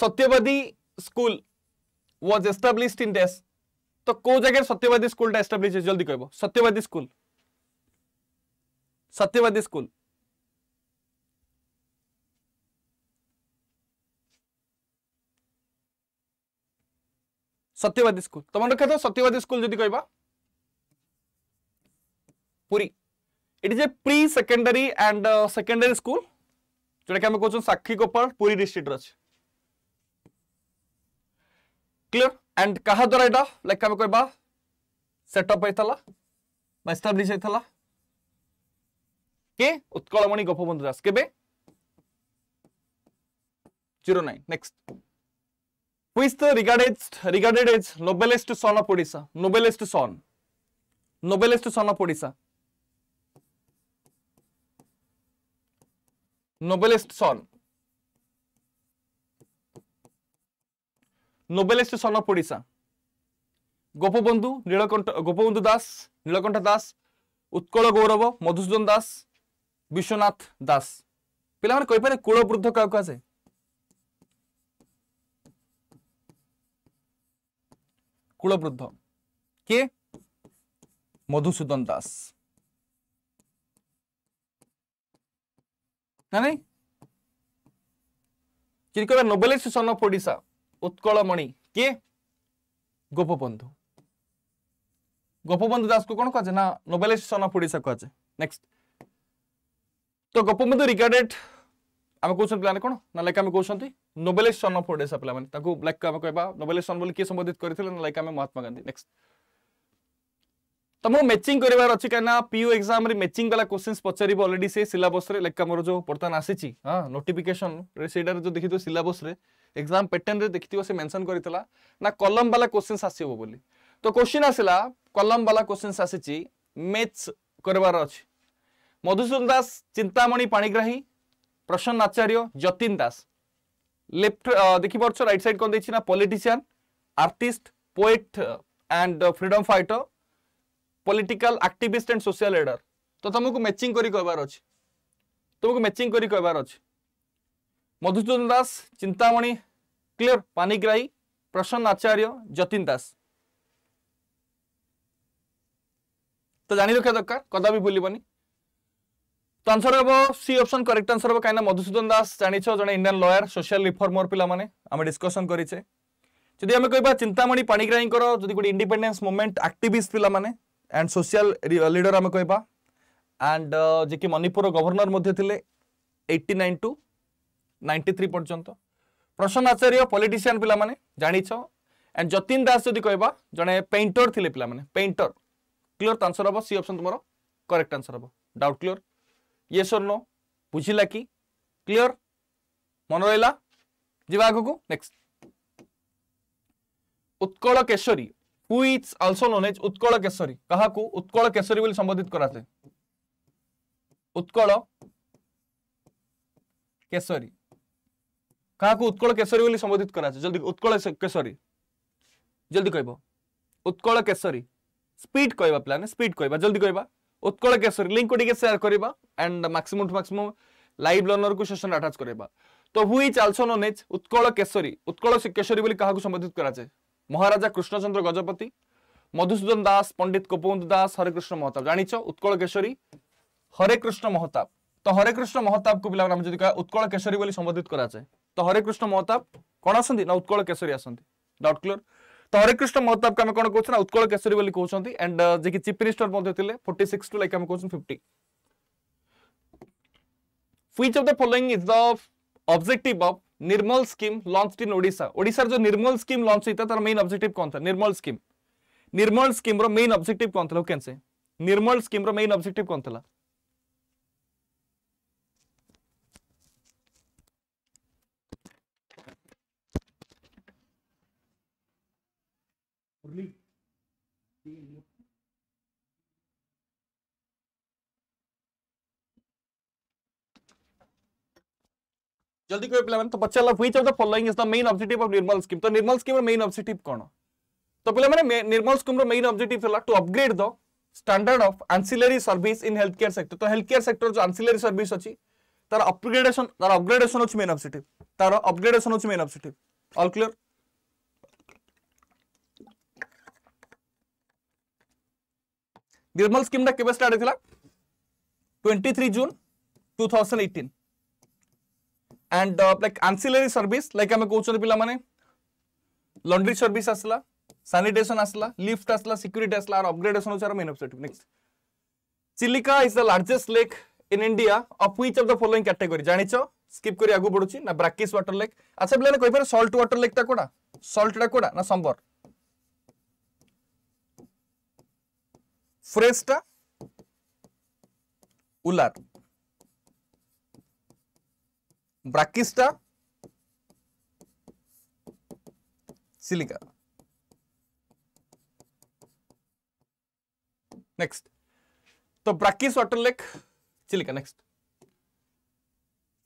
सत्यवादी स्कूल वाज एस्टाब्लीश इन देश तो कौ जगह सत्यवादी स्कूल एस्टाब्लीश है जल्दी कह सत्यवादी स्कूल सत्यवादी स्कूल सत्यवादी स्कूल तुम तो रखा तो सत्यवादी स्कूल जी कह Puri it is a pre secondary and uh, secondary school जोटा कि आम कौन साक्षी गोपाल पुरी डिस्ट्रिक्ट अच्छे क्लीयर एंड क्या द्वारा यहाँ लाइक आम कह सेटअप होता एस्टाब्लीश होता के उत्कलमणि गोपबंधु दास के zero nine next who is the regarded regarded as noblest son of odisha noblest son noblest son of odisha noblest son noblest son of Odisha Gopabandhu Nilakantha Gopabandhu Das Nilakantha Das Utkal Gourav Madhusudan Das Biswanath Das ପିଲାମାନେ କହିପାରିବେ କୁଳବୃଦ୍ଧ କାହାକୁ ଆସେ କୁଳବୃଦ୍ଧ କିଏ ମଧୁସୂଦନ ଦାସ না নাই যিনি কবে noblest son of Odisha Utkalmani কে গোপবন্ধু গোপবন্ধু দাসকে কোন কাজে না নোবেলিস্ট সন অফ ওড়িশা কাজে নেক্সট তো গোপবন্ধু রিগার্ডেড আমি কৌশল পিলানে কোন না লাইক আমি কৌশল নোবেলিস্ট সন অফ ওড়িশা পিলানে তাকে লাইক আমি কহবা নোবেলিস্ট সন বলে কি সম্বোধিত করেছিল না লাইক আমি মহাত্মা গান্ধী নেক্সট तुमको मैचिंग करार अच्छे कहीं पीओ एक्जाम मैचिंग वाला क्वेश्चन पचार अलरेडी से सिलबस लाइक आम जो बर्तमान आसी हाँ नोटिफिकेसन से जो देखी सिलबस एक्जाम पैटर्न देखी से मेनसन करता ना कलम वाला क्वेश्चन आसो बोली तो क्वेश्चन आसला कलम वाला क्वेश्चन आसी मैच करार अच्छे मधुसूदन दास चिंतामणि पाणिग्राही प्रसन्न आचार्य जतीन दास लेफ्ट देखिप रईट सैड कौन देखिए ना politician artist poet and freedom fighter political activist and social leader তো তোমাকে ম্যাচিং করি কহবার অছি তোমাকে ম্যাচিং করি কহবার অছি মধুসূদন দাস চিন্তামণি ক্লিয়ার পানিগ্রাহী প্রসন্ন আচার্য যতীন দাস তো জানি রাখা দরকার কদাপি ভুলবনি তো আনসর হব সি অপশন করেক্ট আনসর হব কিনা মধুসূদন দাস জানিছ জন ইন্ডিয়ান লয়ার সোশিয়াল রিফর্মর পিলা মানে আমি ডিসকসন করিছে যদি আমি কহবা চিন্তামণি পাণিগ্রাহীঙ্কর যদি গোটে ইন্ডিপেন্ডেন্স মুভমেন্ট আক্টিভিস্ট পিলা মানে एंड सोशल लीडर आम कह एंड जे कि मणिपुर गवर्नर मध्य थिले 89 टू 93 পর্যন্ত প্রসন্ন আচার্য পলিটিশিয়ান পিলা মানে জানিছ এন্ড যতীন দাস যদি কইবা জনে পেইন্টর থিলে পিলা মানে পেইন্টর ক্লিয়ার আনসার হবো সি অপশন তোমার করেক্ট আনসার হবো doubt clear yes or no বুঝিলা কি ক্লিয়ার মনে রহিলা যা আগুক next Utkal Keshari who also known as Utkal Keshari Kesari. Utkal Keshari Kesari সম্বোধিত sambodhit karate. Utkala Kesari. কাহাকু উৎকল কেশরী বলে সম্বোধিত করা আছে জলদি উৎকল কেশরী জলদি কইব উৎকল কেশরী স্পিড কইব প্ল্যান স্পিড কইবা জলদি কইবা উৎকল কেশরী লিঙ্ক টিকে শেয়ার করিবা and maximum to maximum live learner কু সেশন অ্যাটাচ করাইবা তো which also known as Utkal Keshari Utkal Keshari বলে কাহাকু সম্বোধিত করা আছে মহারাজা কৃষ্ণচন্দ্র গজপতি মধুসূদন দাস পণ্ডিত গোপবন্ধু দাস হরেকৃষ্ণ মহতাব জাঁচ উৎকল কেশরী হরেকৃষ্ণ মহতাব তো হরেকৃষ্ণ মহতাব কু পিলা আমি যদি উৎকল কেশরী বলে সম্বোধিত করা যায় তো হরেকৃষ্ণ মহতাব কোণ আসতে না উৎকল কেশরী আসতে ডাউট ক্লিয়ার তো হরেকৃষ্ণ মহতাব আমি কোণ কৌছে না উৎকল কেশরী বলে কৌছেন এন্ড যে কি চিফ মিনিষ্টর মধ্যে ফোর্টি সিক্স টু লাইক আমি question fifty which of the following is the objective of Nirmal scheme launch in Odisha Odisha जो निर्मल स्कीम लॉन्च होता तर मेन ऑब्जेक्टिव कौन था निर्मल स्कीम निर्मल स्कीम रो मेन ऑब्जेक्टिव कौन था कैन से निर्मल स्कीम रो मेन ऑब्जेक्टिव कौन था ಜಲ್ದಿ ಕ್ವಿಪ್ ಲೆವೆನ್ તો પછી ಅಲ್ಲ which of the following is the main objective of Nirmal scheme તો ನಿರ್ಮಲ್ સ્કીમ ರ ಮೇನ್ ಆಬ್ಜೆಕ್ಟಿವ್ કોણ તો પેલા મને નિર્મલ સ્કીમ ર મેઇન ઓબ્જેક્ટિવ થલા to upgrade the standard of ancillary service in health care sector તો હેલ્થ કેર સેક્ટર જો આન્સિલરી સર્વિસ અછી તાર અપગ્રેડેશન તાર અપગ્રેડેશન હોચી મેઇન ઓબ્જેક્ટિવ તાર અપગ્રેડેશન હોચી main objective all clear Nirmal scheme ડા કેબે સ્ટાર્ટ થલા 23 June 2018 and uh, like ancillary service like ଆମେ କହୁଛନ୍ତି ପିଲାମାନେ laundry service ଆସିଲା sanitation ଆସିଲା lift ଆସିଲା security ଆସିଲା আর upgradation হচ্ছে আর main objective next chilika is the largest lake in india of which of the following category ଜାଣିଛ ସ୍କିପ୍ କରି ଆଗକୁ ବଢୁଛି ନା ବ୍ରାକିସ୍ ୱାଟର ଲେକ୍ ଆଚ୍ଛା ପିଲାମାନେ କହିପାରିବେ ସଲ୍ଟ ୱାଟର ଲେକ୍ଟା କୋଉଟା ସଲ୍ଟଟା କୋଉଟା ନା ସମ୍ବର ଫ୍ରେସ୍ଟା ଉଲାର ब्राकिस्टा सिलिका नेक्स्ट तो brackish water lake Chilika next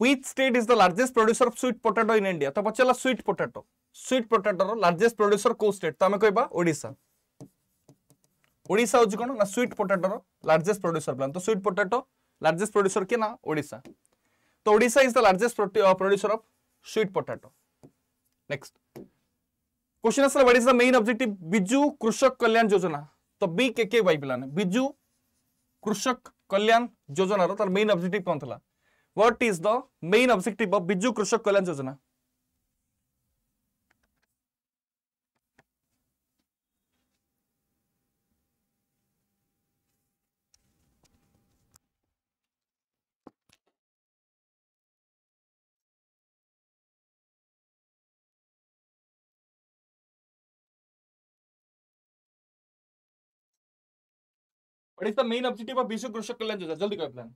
which state is the largest producer of sweet potato in india to pachala sweet potato sweet potato ro largest producer ko state tame koiba odisha odisha hoji kon na sweet potato ro largest producer plan to sweet potato largest producer ke na odisha So Odisha is the largest producer of sweet potato. Next. Question is what is the main objective? Biju Krishak Kalyan Yojana. तो B K K Y plan Biju Krushak Kalyan योजना तार main objective कौन था what is the main objective of Biju Krushak Kalyan Yojana but and the main objective of Biju Krushak Kalyan योजना जल्दी कर plan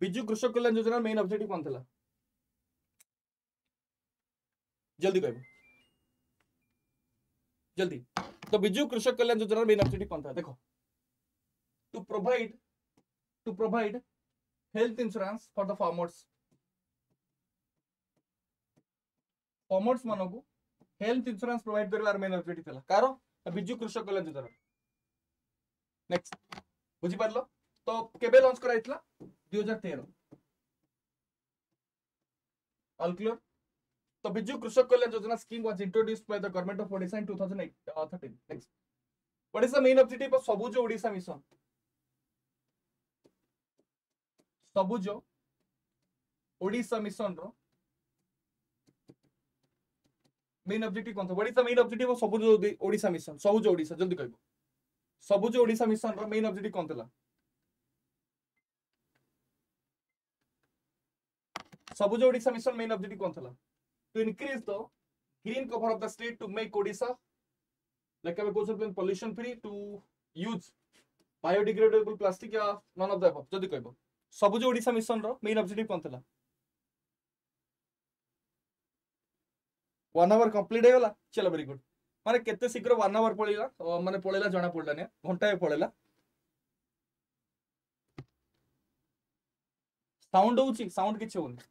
Biju Krushak Kalyan योजना main objective कौन था जल्दी कह जल्दी तो बिजु कृषक कल्याण योजना मेन ऑब्जेक्टिव कौन था देखो to provide to provide health insurance for the farmers farmers को हेल्थ इंश्योरेंस प्रोवाइड कर मेन ऑब्जेक्टिव था कारण बिजु कृषक कल्याण योजना नेक्स्ट বুঝিপারিল তো কেবে লঞ্চ করা হয়েছিল দুই হাজার তের অল ক্লিয়ার तो Biju Krushak Kalyan Yojana scheme was introduced by the government of Odisha in 2013. Next. What is the main objective of Sabuj Odisha mission Sabuj Odisha mission रो मेन ऑब्जेक्टिव कोन what is the main objective of Sabuj Odisha mission Sabuj Odisha जल्दी कहबो Sabuj Odisha mission main object कौन था Sabuj Odisha mission main object कौन था to increase the green cover of the state to make Odisha like आम कौन pollution free to use biodegradable plastic या नन ऑफ द एबव जदि कहब Sabuj Odisha mission main object कौन था वन आवर कंप्लीट होगा चलो वेरी गुड মানে কেতে शीघ्र वन आवर পড়া মানে पड़ेगा जना পড়লানি घंटा पड़ेगा साउंड হচ্ছে সাউন্ড কিছু হচ্ছে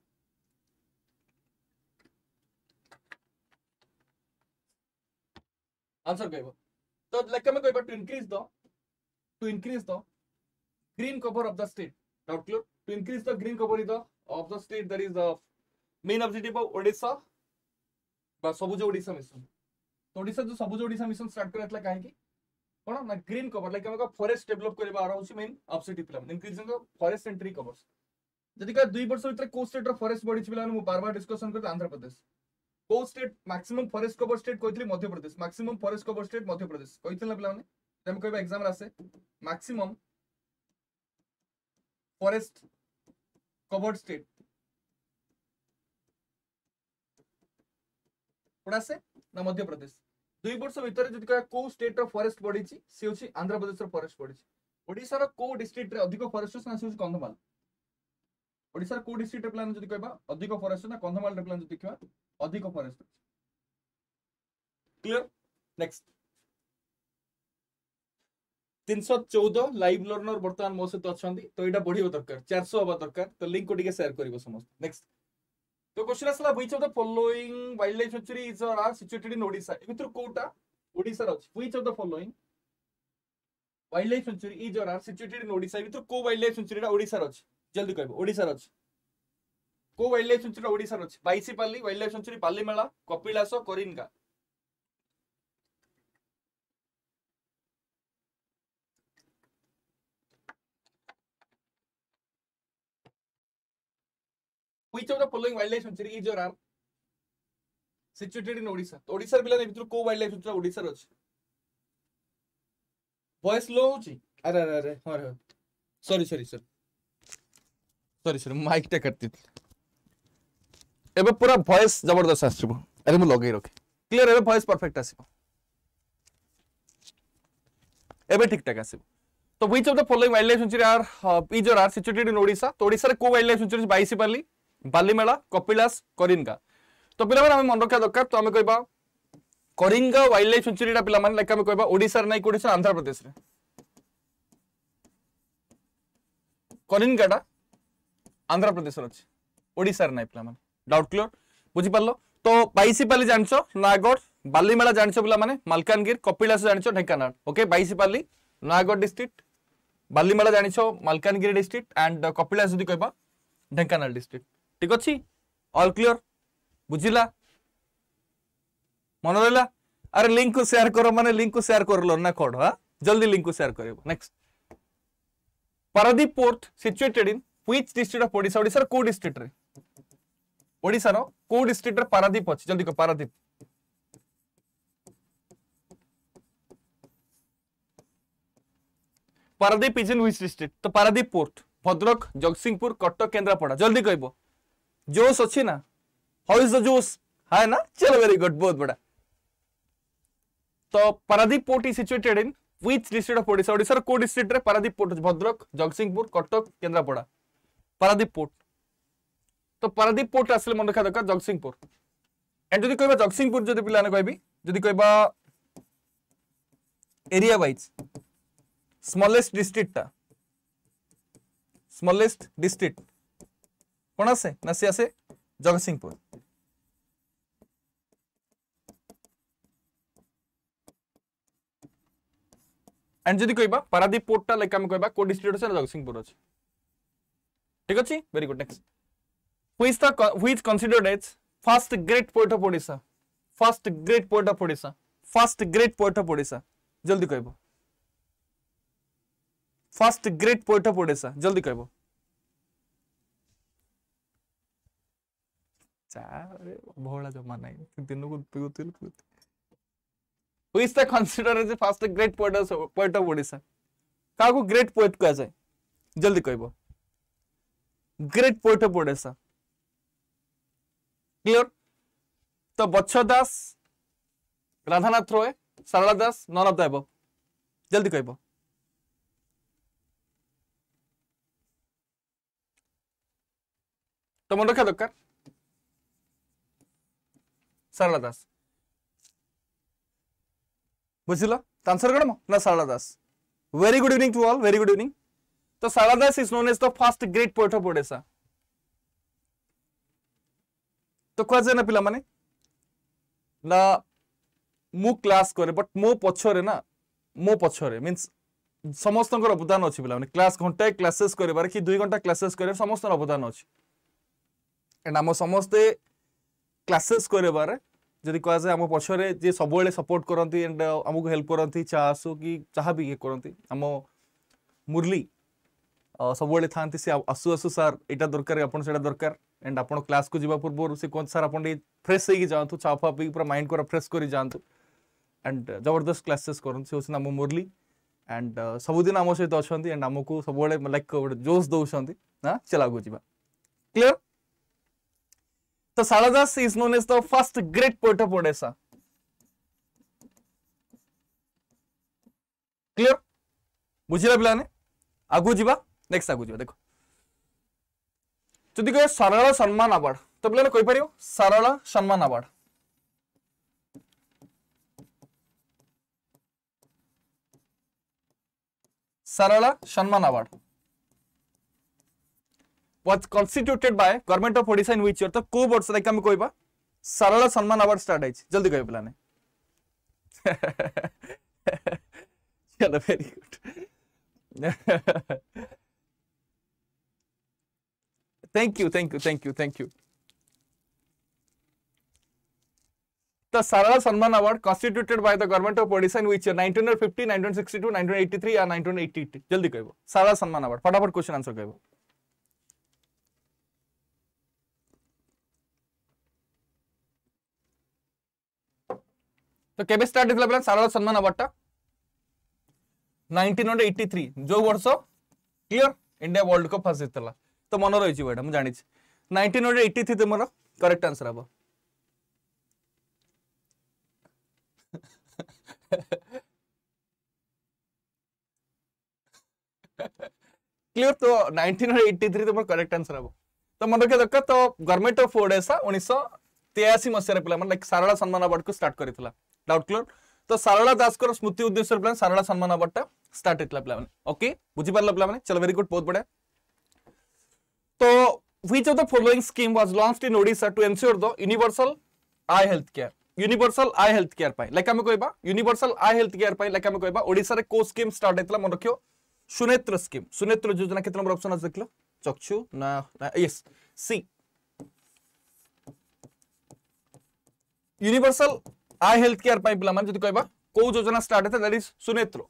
आंसर कह तो लेकिन मैं कह to increase the to increase the green cover of the state doubt clear to increase the green cover is the of the state that is the main objective of Odisha बा Sabuj Odisha mission Voda तो जो सबुज Odisha mission start कर कौन ना green cover like आम forest develop कर main अपसेट पिलान कवर्स जदि कह दुई बर्ष भितर कौ स्टेट फरेस्ट बढ़ी पे बार बार डिस्कसन करते आंध्र प्रदेश कौ state maximum forest cover state कही Madhya Pradesh maximum forest cover state Madhya Pradesh कही पे कह एक्जाम आसे मैक्सीम फरेस्ट कवर्ड स्टेट कौन आसे ना मध्यप्रदेश দুই বর্ষ ভিতরে যদি কয়া কোউ স্টেটর ফরেস্ট বড়িছি সে হচ্ছে আন্ধ্রপ্রদেশর ফরেস্ট বড়িছি ওড়িশার কোউ ডিস্ট্রিক্টরে অধিক ফরেস্ট না সে হচ্ছে কন্ধমাল ওড়িশার কোউ ডিস্ট্রিক্টরে প্ল্যান যদি কয়া অধিক ফরেস্ট না কন্ধমালরে প্ল্যান যদি দেখিবা অধিক ফরেস্ট ক্লিয়ার নেক্সট তিনশো চৌদ লাইভ লর্নর বর্তমান মো সহ অনেক তো এটা বড়া দরকার চারশো হওয়া দরকার তো লিঙ্ক টিকে সেয়ার করব সমস্ত নেক্সট তো কোশ্চেন আসলা which of the following wild life sanctuary is are situated in Odisha এ ভিতর কোটা ওড়িশার আছে which of the following wild life sanctuary is are situated in Odisha এ ভিতর কো ওয়াইল্ড লাইফ স্যাংচুয়ারিটা ওড়িশার আছে জলদি কইব ওড়িশার আছে কো ওয়াইল্ড লাইফ স্যাংচুয়ারিটা ওড়িশার আছে বাইসিপাল্লি ওয়াইল্ড লাইফ স্যাংচুয়ারি পাল্লিমেলা কপিলাস করিনগা which of the following wildlife sanctuary is your arm situated in odisha to odisha ପିଲା ଭିତରୁ କୋଉ wildlife sanctuary odisha ରେ ଅଛି voice low ହଉଛି ଆରେ ଆରେ ଆରେ ହଁ ରେ ସରି ସରି ସରି ସରି ସରି ମାଇକ୍ ଟା କାଟି ଏବେ ପୁରା ଭଏସ୍ ଜବରଦସ୍ତ ଆସିବ ଆରେ ମୁଁ ଲଗେଇ ରଖେ କ୍ଲିୟର ଏବେ ଭଏସ୍ ପରଫେକ୍ଟ ଆସିବ ଏବେ ଠିକ୍ ଠାକ୍ ଆସିବ तो which of the following wild life sanctuary are is और आर सिचुएटेड इन ओडिशा तो ओडिशा को वाइल्ड लाइफ सेंचुरी बैसी पाली ବାଲିମେଳା କପିଳାସ କରିନଗା তো পিলামানে আমি মনে রাখা দরকার তো আমি কইবা করিঙ্গা ওয়াইল্ড লাইফ সেঞ্চুরিটা পিলামানে লাইক আমি কইবা ওড়িশার নাই কোটি আন্ধ্রপ্রদেশে করিঙ্গাটা আন্ধ্রপ্রদেশের আছে ওড়িশার নাই পিলামানে ডাউট ক্লিয়ার বুঝি পারলো তো বাইশিপালি জানছ নয়াগড় বালিমেলা জানছ পিলামানে মালকানগির কপিলাস জানছ ঢেঙ্কানাড় ওকে বাইশিপালি নয়াগড় ডিস্ট্রিক্ট বালিমেলা জানিছ মালকানগিরি ডিস্ট্রিক্ট অ্যান্ড কপিলাস যদি কইবা ঢেঙ্কানাড় ডিস্ট্রিক্ট ঠিক ଅଛି ଅଲ୍ କ୍ଲିଅର ବୁଝିଲା ମନେ ରହିଲା ଆରେ ଲିଙ୍କକୁ ସେୟାର କର ମାନେ ଲିଙ୍କକୁ ସେୟାର କରଲ ନା କ'ଣ ହଁ ଜଲ୍ଦି ଲିଙ୍କକୁ ସେୟାର କରିବ next Paradip port situated in which district of Odisha ଓଡ଼ିଶାର କୋଉ ଡିଷ୍ଟ୍ରିକ୍ଟରେ ଓଡ଼ିଶାର କୋଉ ଡିଷ୍ଟ୍ରିକ୍ଟରେ ପାରାଦୀପ ଅଛି ଜଲ୍ଦି କହ Paradip Paradip is in which district ତ ପାରାଦୀପ ପୋର୍ଟ ଭଦ୍ରକ ଜଗତସିଂହପୁର କଟକ କେନ୍ଦ୍ରାପଡ଼ା ଜଲ୍ଦି କହିବ जोश अच्छी ना हाउ इज द जोश हाय ना चलो वेरी गुड बहुत बड़ा तो Paradip port is situated in which district of Odisha Odisha को डिस्ट्रिक्ट रे पारादीप पोर्ट भद्रक जगतसिंहपुर कटक केंद्रापड़ा पारादीप पोर्ट तो पारादीप पोर्ट आसले मन रखा दरकार जगतसिंहपुर एंड जदि कहबा जगतसिंहपुर जदि पिलाने कहबी जदि कहबा area wise smallest district smallest district कौन आसे ना सी आसे जगत सिंहपुर एंड जदि कहबा पारादीप पोर्ट लाइक कह डिस्ट्रिक्ट अच्छे जगत सिंहपुर अच्छे ठीक अच्छे very good next who is who is considered as first great poet of Odia first great poet of Odia first great poet of Odia जल्दी कह first great poet of Odia जल्दी कह चार अरे भोला जमाना ही को ग्रेट पोएट कहुए जल्दी कहब great poet of Odisha clear तो बच्छ दास राधानाथ रॉय सरला दास नन जल्दी कहब तो मन रखा दरकार সারলা দাস বুঝিল আনসার কণ না Sarala Das very good evening to all very good evening তো Sarala Das is known as the first great poet of Odisha তো কুযায় না পিলামানে না ମୁଁ କ୍ଲାସ୍ କରେ ବଟ୍ ମୋ ପଛରେ ନା ମୋ ପଛରେ ମିନ୍ସ ସମସ୍ତଙ୍କର ଅବଦାନ ଅଛି ପିଲାମାନେ କ୍ଲାସ୍ ଘଣ୍ଟାଏ କ୍ଲାସେସ୍ କରିବାରେ କି ଦୁଇ ଘଣ୍ଟା କ୍ଲାସେସ୍ କରିବାରେ ସମସ୍ତଙ୍କର ଅବଦାନ ଅଛି ଆଣ୍ଡ ଆମ ସମସ୍ତେ क्लासेस करेबार जदि कह जाए आम पछरे जे सब सपोर्ट करती एंड आमको हेल्प करती चास कि चाह भी ये करती आम मुरली सब था आसू आसु सार यहाँ दरकार आपड़ा दरकार एंड आप क्लास को जीवा पूर्व से कहते सर आप फ्रेश हो जातु चा फा पी पूरा माइंड पूरा फ्रेश कर जातु एंड जबरदस्त क्लासेस कर मुरली एंड सबुद आम सहित अच्छा एंड आमको सब लाइक गोटे जोश दौर चला को clear So Saladas is known as the first great poet of Odessa. Clear बुझा पे आगु जा नेक्स्ट आगु जा देख जदि कह सरल सम्मान आवार्ड तो पे कहीपर सरल Samman award Sarala Samman award was constituted by government of odisha in which year to ko borsh dai kame koiba sarala samman award start hai jaldi koiba pilane chalo very good thank you thank you thank you thank you the sarala samman award constituted by the government of odisha in which year 1950 1962 1983 or 1988 jaldi koibo sarala samman award फटाफट question answer कहबो तो केबे start होता सारदा सम्मान अवार्डा nineteen hundred जो वर्ष clear India world cup first होता तो मन रही मुझे जानी नाइंटीन हंड्रेड एट्टी थ्री तुम करेक्ट आंसर हम क्लियर तो 1983 तुम करेक्ट आंसर हम तो मन रखिए दरकार तो गवर्नमेंट ऑफ ओडिशा उन्नीस तेयाशी मसीह पे लाइक मतलब सारला सम्मान अवार्ड को स्टार्ट करी ಡೌಟ್ ಕ್ಲಿಯರ್ તો સારળા દાસકર સ્મૃતિ ઉદ્દેશ plan Sarala Samman but start એટલા પ્લાન ઓકે બુજી પારલા પ્લાન ચલો વેરી ગુડ બહુત બડે તો which of the following scheme was launched in Odisha to ensure the universal eye health care universal eye health care पाई लाइक आम कहबा यूनिवर्सल आई हेल्थ केयर पाई लाइक आम कहबा ओडिसा रे को स्कीम स्टार्ट हेतला मन रखियो सुनेत्र स्कीम सुनेत्र योजना केते नंबर ऑप्शन आ देखलो चक्षु ना ना yes see universal eye health care पे जी कह कौ योजना स्टार्ट होता है दैट इज सुनेत्र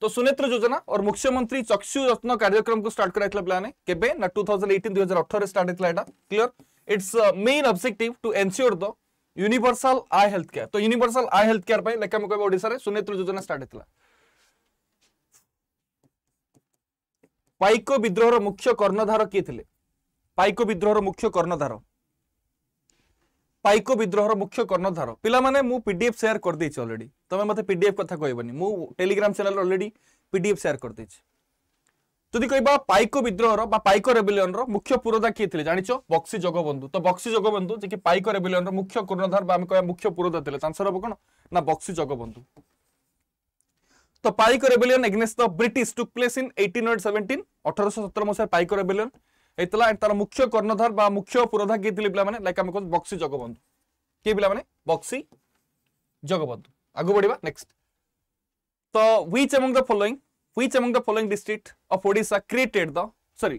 तो सुनेत्र योजना और मुख्यमंत्री चक्षु रत्न कार्यक्रम को स्टार्ट कराइल पे के टू थाउजेंड दुई हजार स्टार्ट होता है clear its main objective to ensure the universal eye health care तो यूनिभर्साल आई हेल्थ केयर लेखा कहते हैं सुनेत्र योजना स्टार्ट होता पाइक विद्रोह मुख्य कर्णधार किए थे पाइक विद्रोह मुख्य कर्णधार ପାଇକ ବିଦ୍ରୋହର ମୁଖ୍ୟ କର୍ଣ୍ଣଧାର ପିଲାମାନେ ମୁଁ ପିଡିଏଫ୍ ସେୟାର କରିଦେଇଛି ଅଲରେଡି ତମେ ମୋତେ ପିଡିଏଫ୍ କଥା କହିବନି ମୁଁ Telegram channel already PDF share କରିଦେଇଛି ଯଦି କହିବା ପାଇକ ବିଦ୍ରୋହର ବା ପାଇକ ରେବିଲିୟନର ମୁଖ୍ୟ ପୁରୋଧା କିଏ ଥିଲେ ଜାଣିଛ ବକ୍ସି ଜଗବନ୍ଧୁ ତ ବକ୍ସି ଜଗବନ୍ଧୁ ଯେ କି ପାଇକ ରେବିଲିୟନର ମୁଖ୍ୟ କର୍ଣ୍ଣଧାର ବା ଆମେ କହିବା ମୁଖ୍ୟ ପୁରୋଧା ଥିଲେ ଆନ୍ସର ହବ କ'ଣ ନା ବକ୍ସି ଜଗବନ୍ଧୁ ତ Paika rebellion against the British took place in eighteen hundred seventeen ଅଠରଶହ ସତର ମସିହା ପାଇକ ରେବିଲିୟନ ହେଇଥିଲା ଆଣ୍ଡ ତାର ମୁଖ୍ୟ କର୍ଣ୍ଣଧାର ବା ମୁଖ୍ୟ ପୁରୋଧା କିଏ ଥିଲେ ପିଲାମାନେ ଲାଇକ୍ ଆମେ କହୁଛୁ ବକ୍ସି ଜଗବନ୍ଧୁ କିଏ ପିଲାମାନେ ବକ୍ସି ଜଗବନ୍ଧୁ ଆଗକୁ ବଢିବା ନେକ୍ସଟ ତ which among the following which among the following district of Odisha created the sorry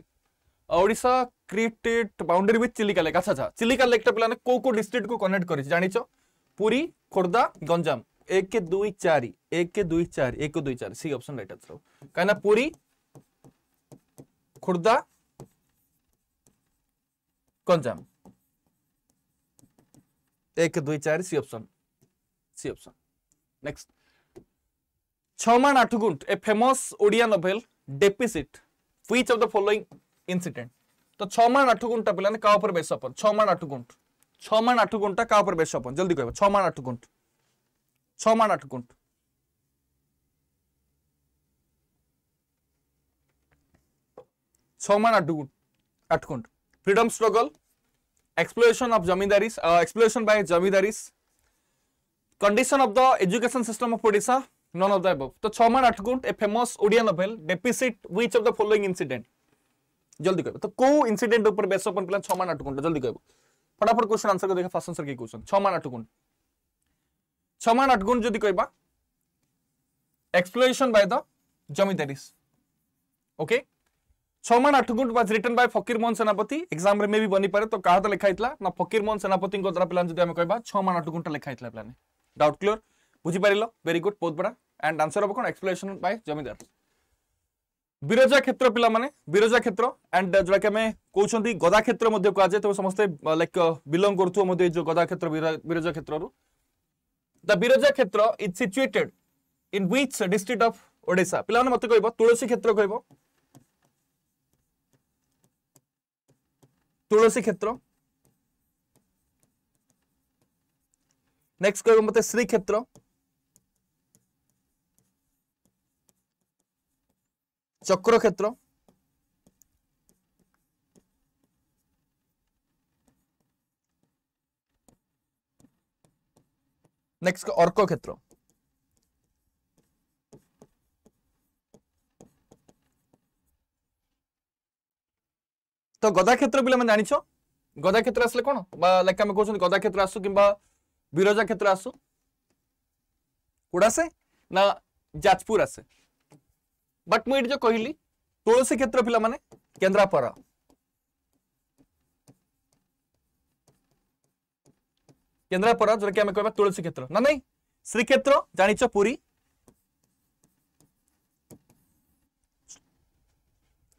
Odisha created boundary with Chilika lake ଆଚ୍ଛା ଆଚ୍ଛା ଚିଲିକା ଲେକ୍ଟା ପିଲାମାନେ କୋଉ କୋଉ ଡିଷ୍ଟ୍ରିକ୍ଟକୁ କନେକ୍ଟ କରିଛି ଜାଣିଛ ପୁରୀ ଖୋର୍ଦ୍ଧା ଗଞ୍ଜାମ ଏକ ଦୁଇ ଚାରି ଏକ ଦୁଇ ଚାରି ଏକ ଦୁଇ ଚାରି ସି ଅପସନ୍ ରାଇଟ୍ ଆନ୍ସର କାହିଁକିନା ପୁରୀ ଖୋର୍ଦ୍ଧା ଗଞ୍ଜାମ ଏକ ଦୁଇ ଚାରି C option C option next Chhamana Athaguntha a famous Odia novel depicit which of the following incident ତ ଛମାଣ ଆଠଗୁଣ୍ଟଟା ପିଲାମାନେ କାହା ଉପରେ ବେଶ ଅପନ ଛମାଣ ଆଠଗୁଣ୍ଟ ଛମାଣ ଆଠଗୁଣ୍ଟଟା କାହା ଉପରେ ବେଶ ଅପନ ଜଲ୍ଦି କହିବ ଛମାଣ ଆଠଗୁଣ୍ଟ ଛମାଣ ଆଠଗୁଣ୍ଟ ছমান আট গুণ আট গুণ freedom struggle, exploration of jamidaris, uh, exploration by jamidaris, condition of the education system of Odisha, none of the above. So, Choman Atkunt, a famous Odia novel, deficit which of the following incident? जल्दी कहबो तो को incident ऊपर base अपन पिला 6 मान 8 घंटा जल्दी कहबो फटाफट क्वेश्चन आंसर को देखा फर्स्ट आंसर की क्वेश्चन 6 मान 8 घंटा 6 मान 8 घंटा जदी कहबा exploration by the zamindars okay okay? Chhamana Athaguntha was written by ফকির মোহন সেনাপতি এক্সাম রে মে বি বনি পারে তো কাহ তো লেখা হইতলা না ফকির মোহন সেনাপতি দ্বারা প্ল্যান যদি আমি কইবা ছমান আঠ গুণ্ট লেখা হইতলা প্ল্যান ডাউট ক্লিয়ার বুঝি পারিল ভেরি গুড বহুত বড়া এন্ড আনসার হব কোন এক্সপ্লেনেশন বাই জমিদার বিরজা ক্ষেত্র পিলা মানে বিরজা ক্ষেত্র এন্ড যেটা কি আমি কৌছন্তি গদা ক্ষেত্র মধ্যে কুয়াযায় তো সমস্ত লাইক বিলং করুথু মধ্যে যে গদা ক্ষেত্র বিরজা ক্ষেত্ররু the Biraja Kshetra is situated in which district of Odisha পিলা মানে মতে কইব তুলসী ক্ষেত্র কইব তুলসী ক্ষেত্র নেক্সট কহিব মতে শ্রীক্ষেত্র চক্রক্ষেত্র নেক্সট অর্ক ক্ষেত্র तो गदा क्षेत्र पे जान गदा क्षेत्र आसे लाइक आम कौन गदा क्षेत्र आसू कि बीरजा क्षेत्र आसू कौड़ ना जाजपुर आसे बट मुझे जो कहली तुसी क्षेत्र पे केन्द्रापड़ा केन्द्रापड़ा जो कह तुसी क्षेत्र ना नहीं श्रीक्षेत्र जान पुरी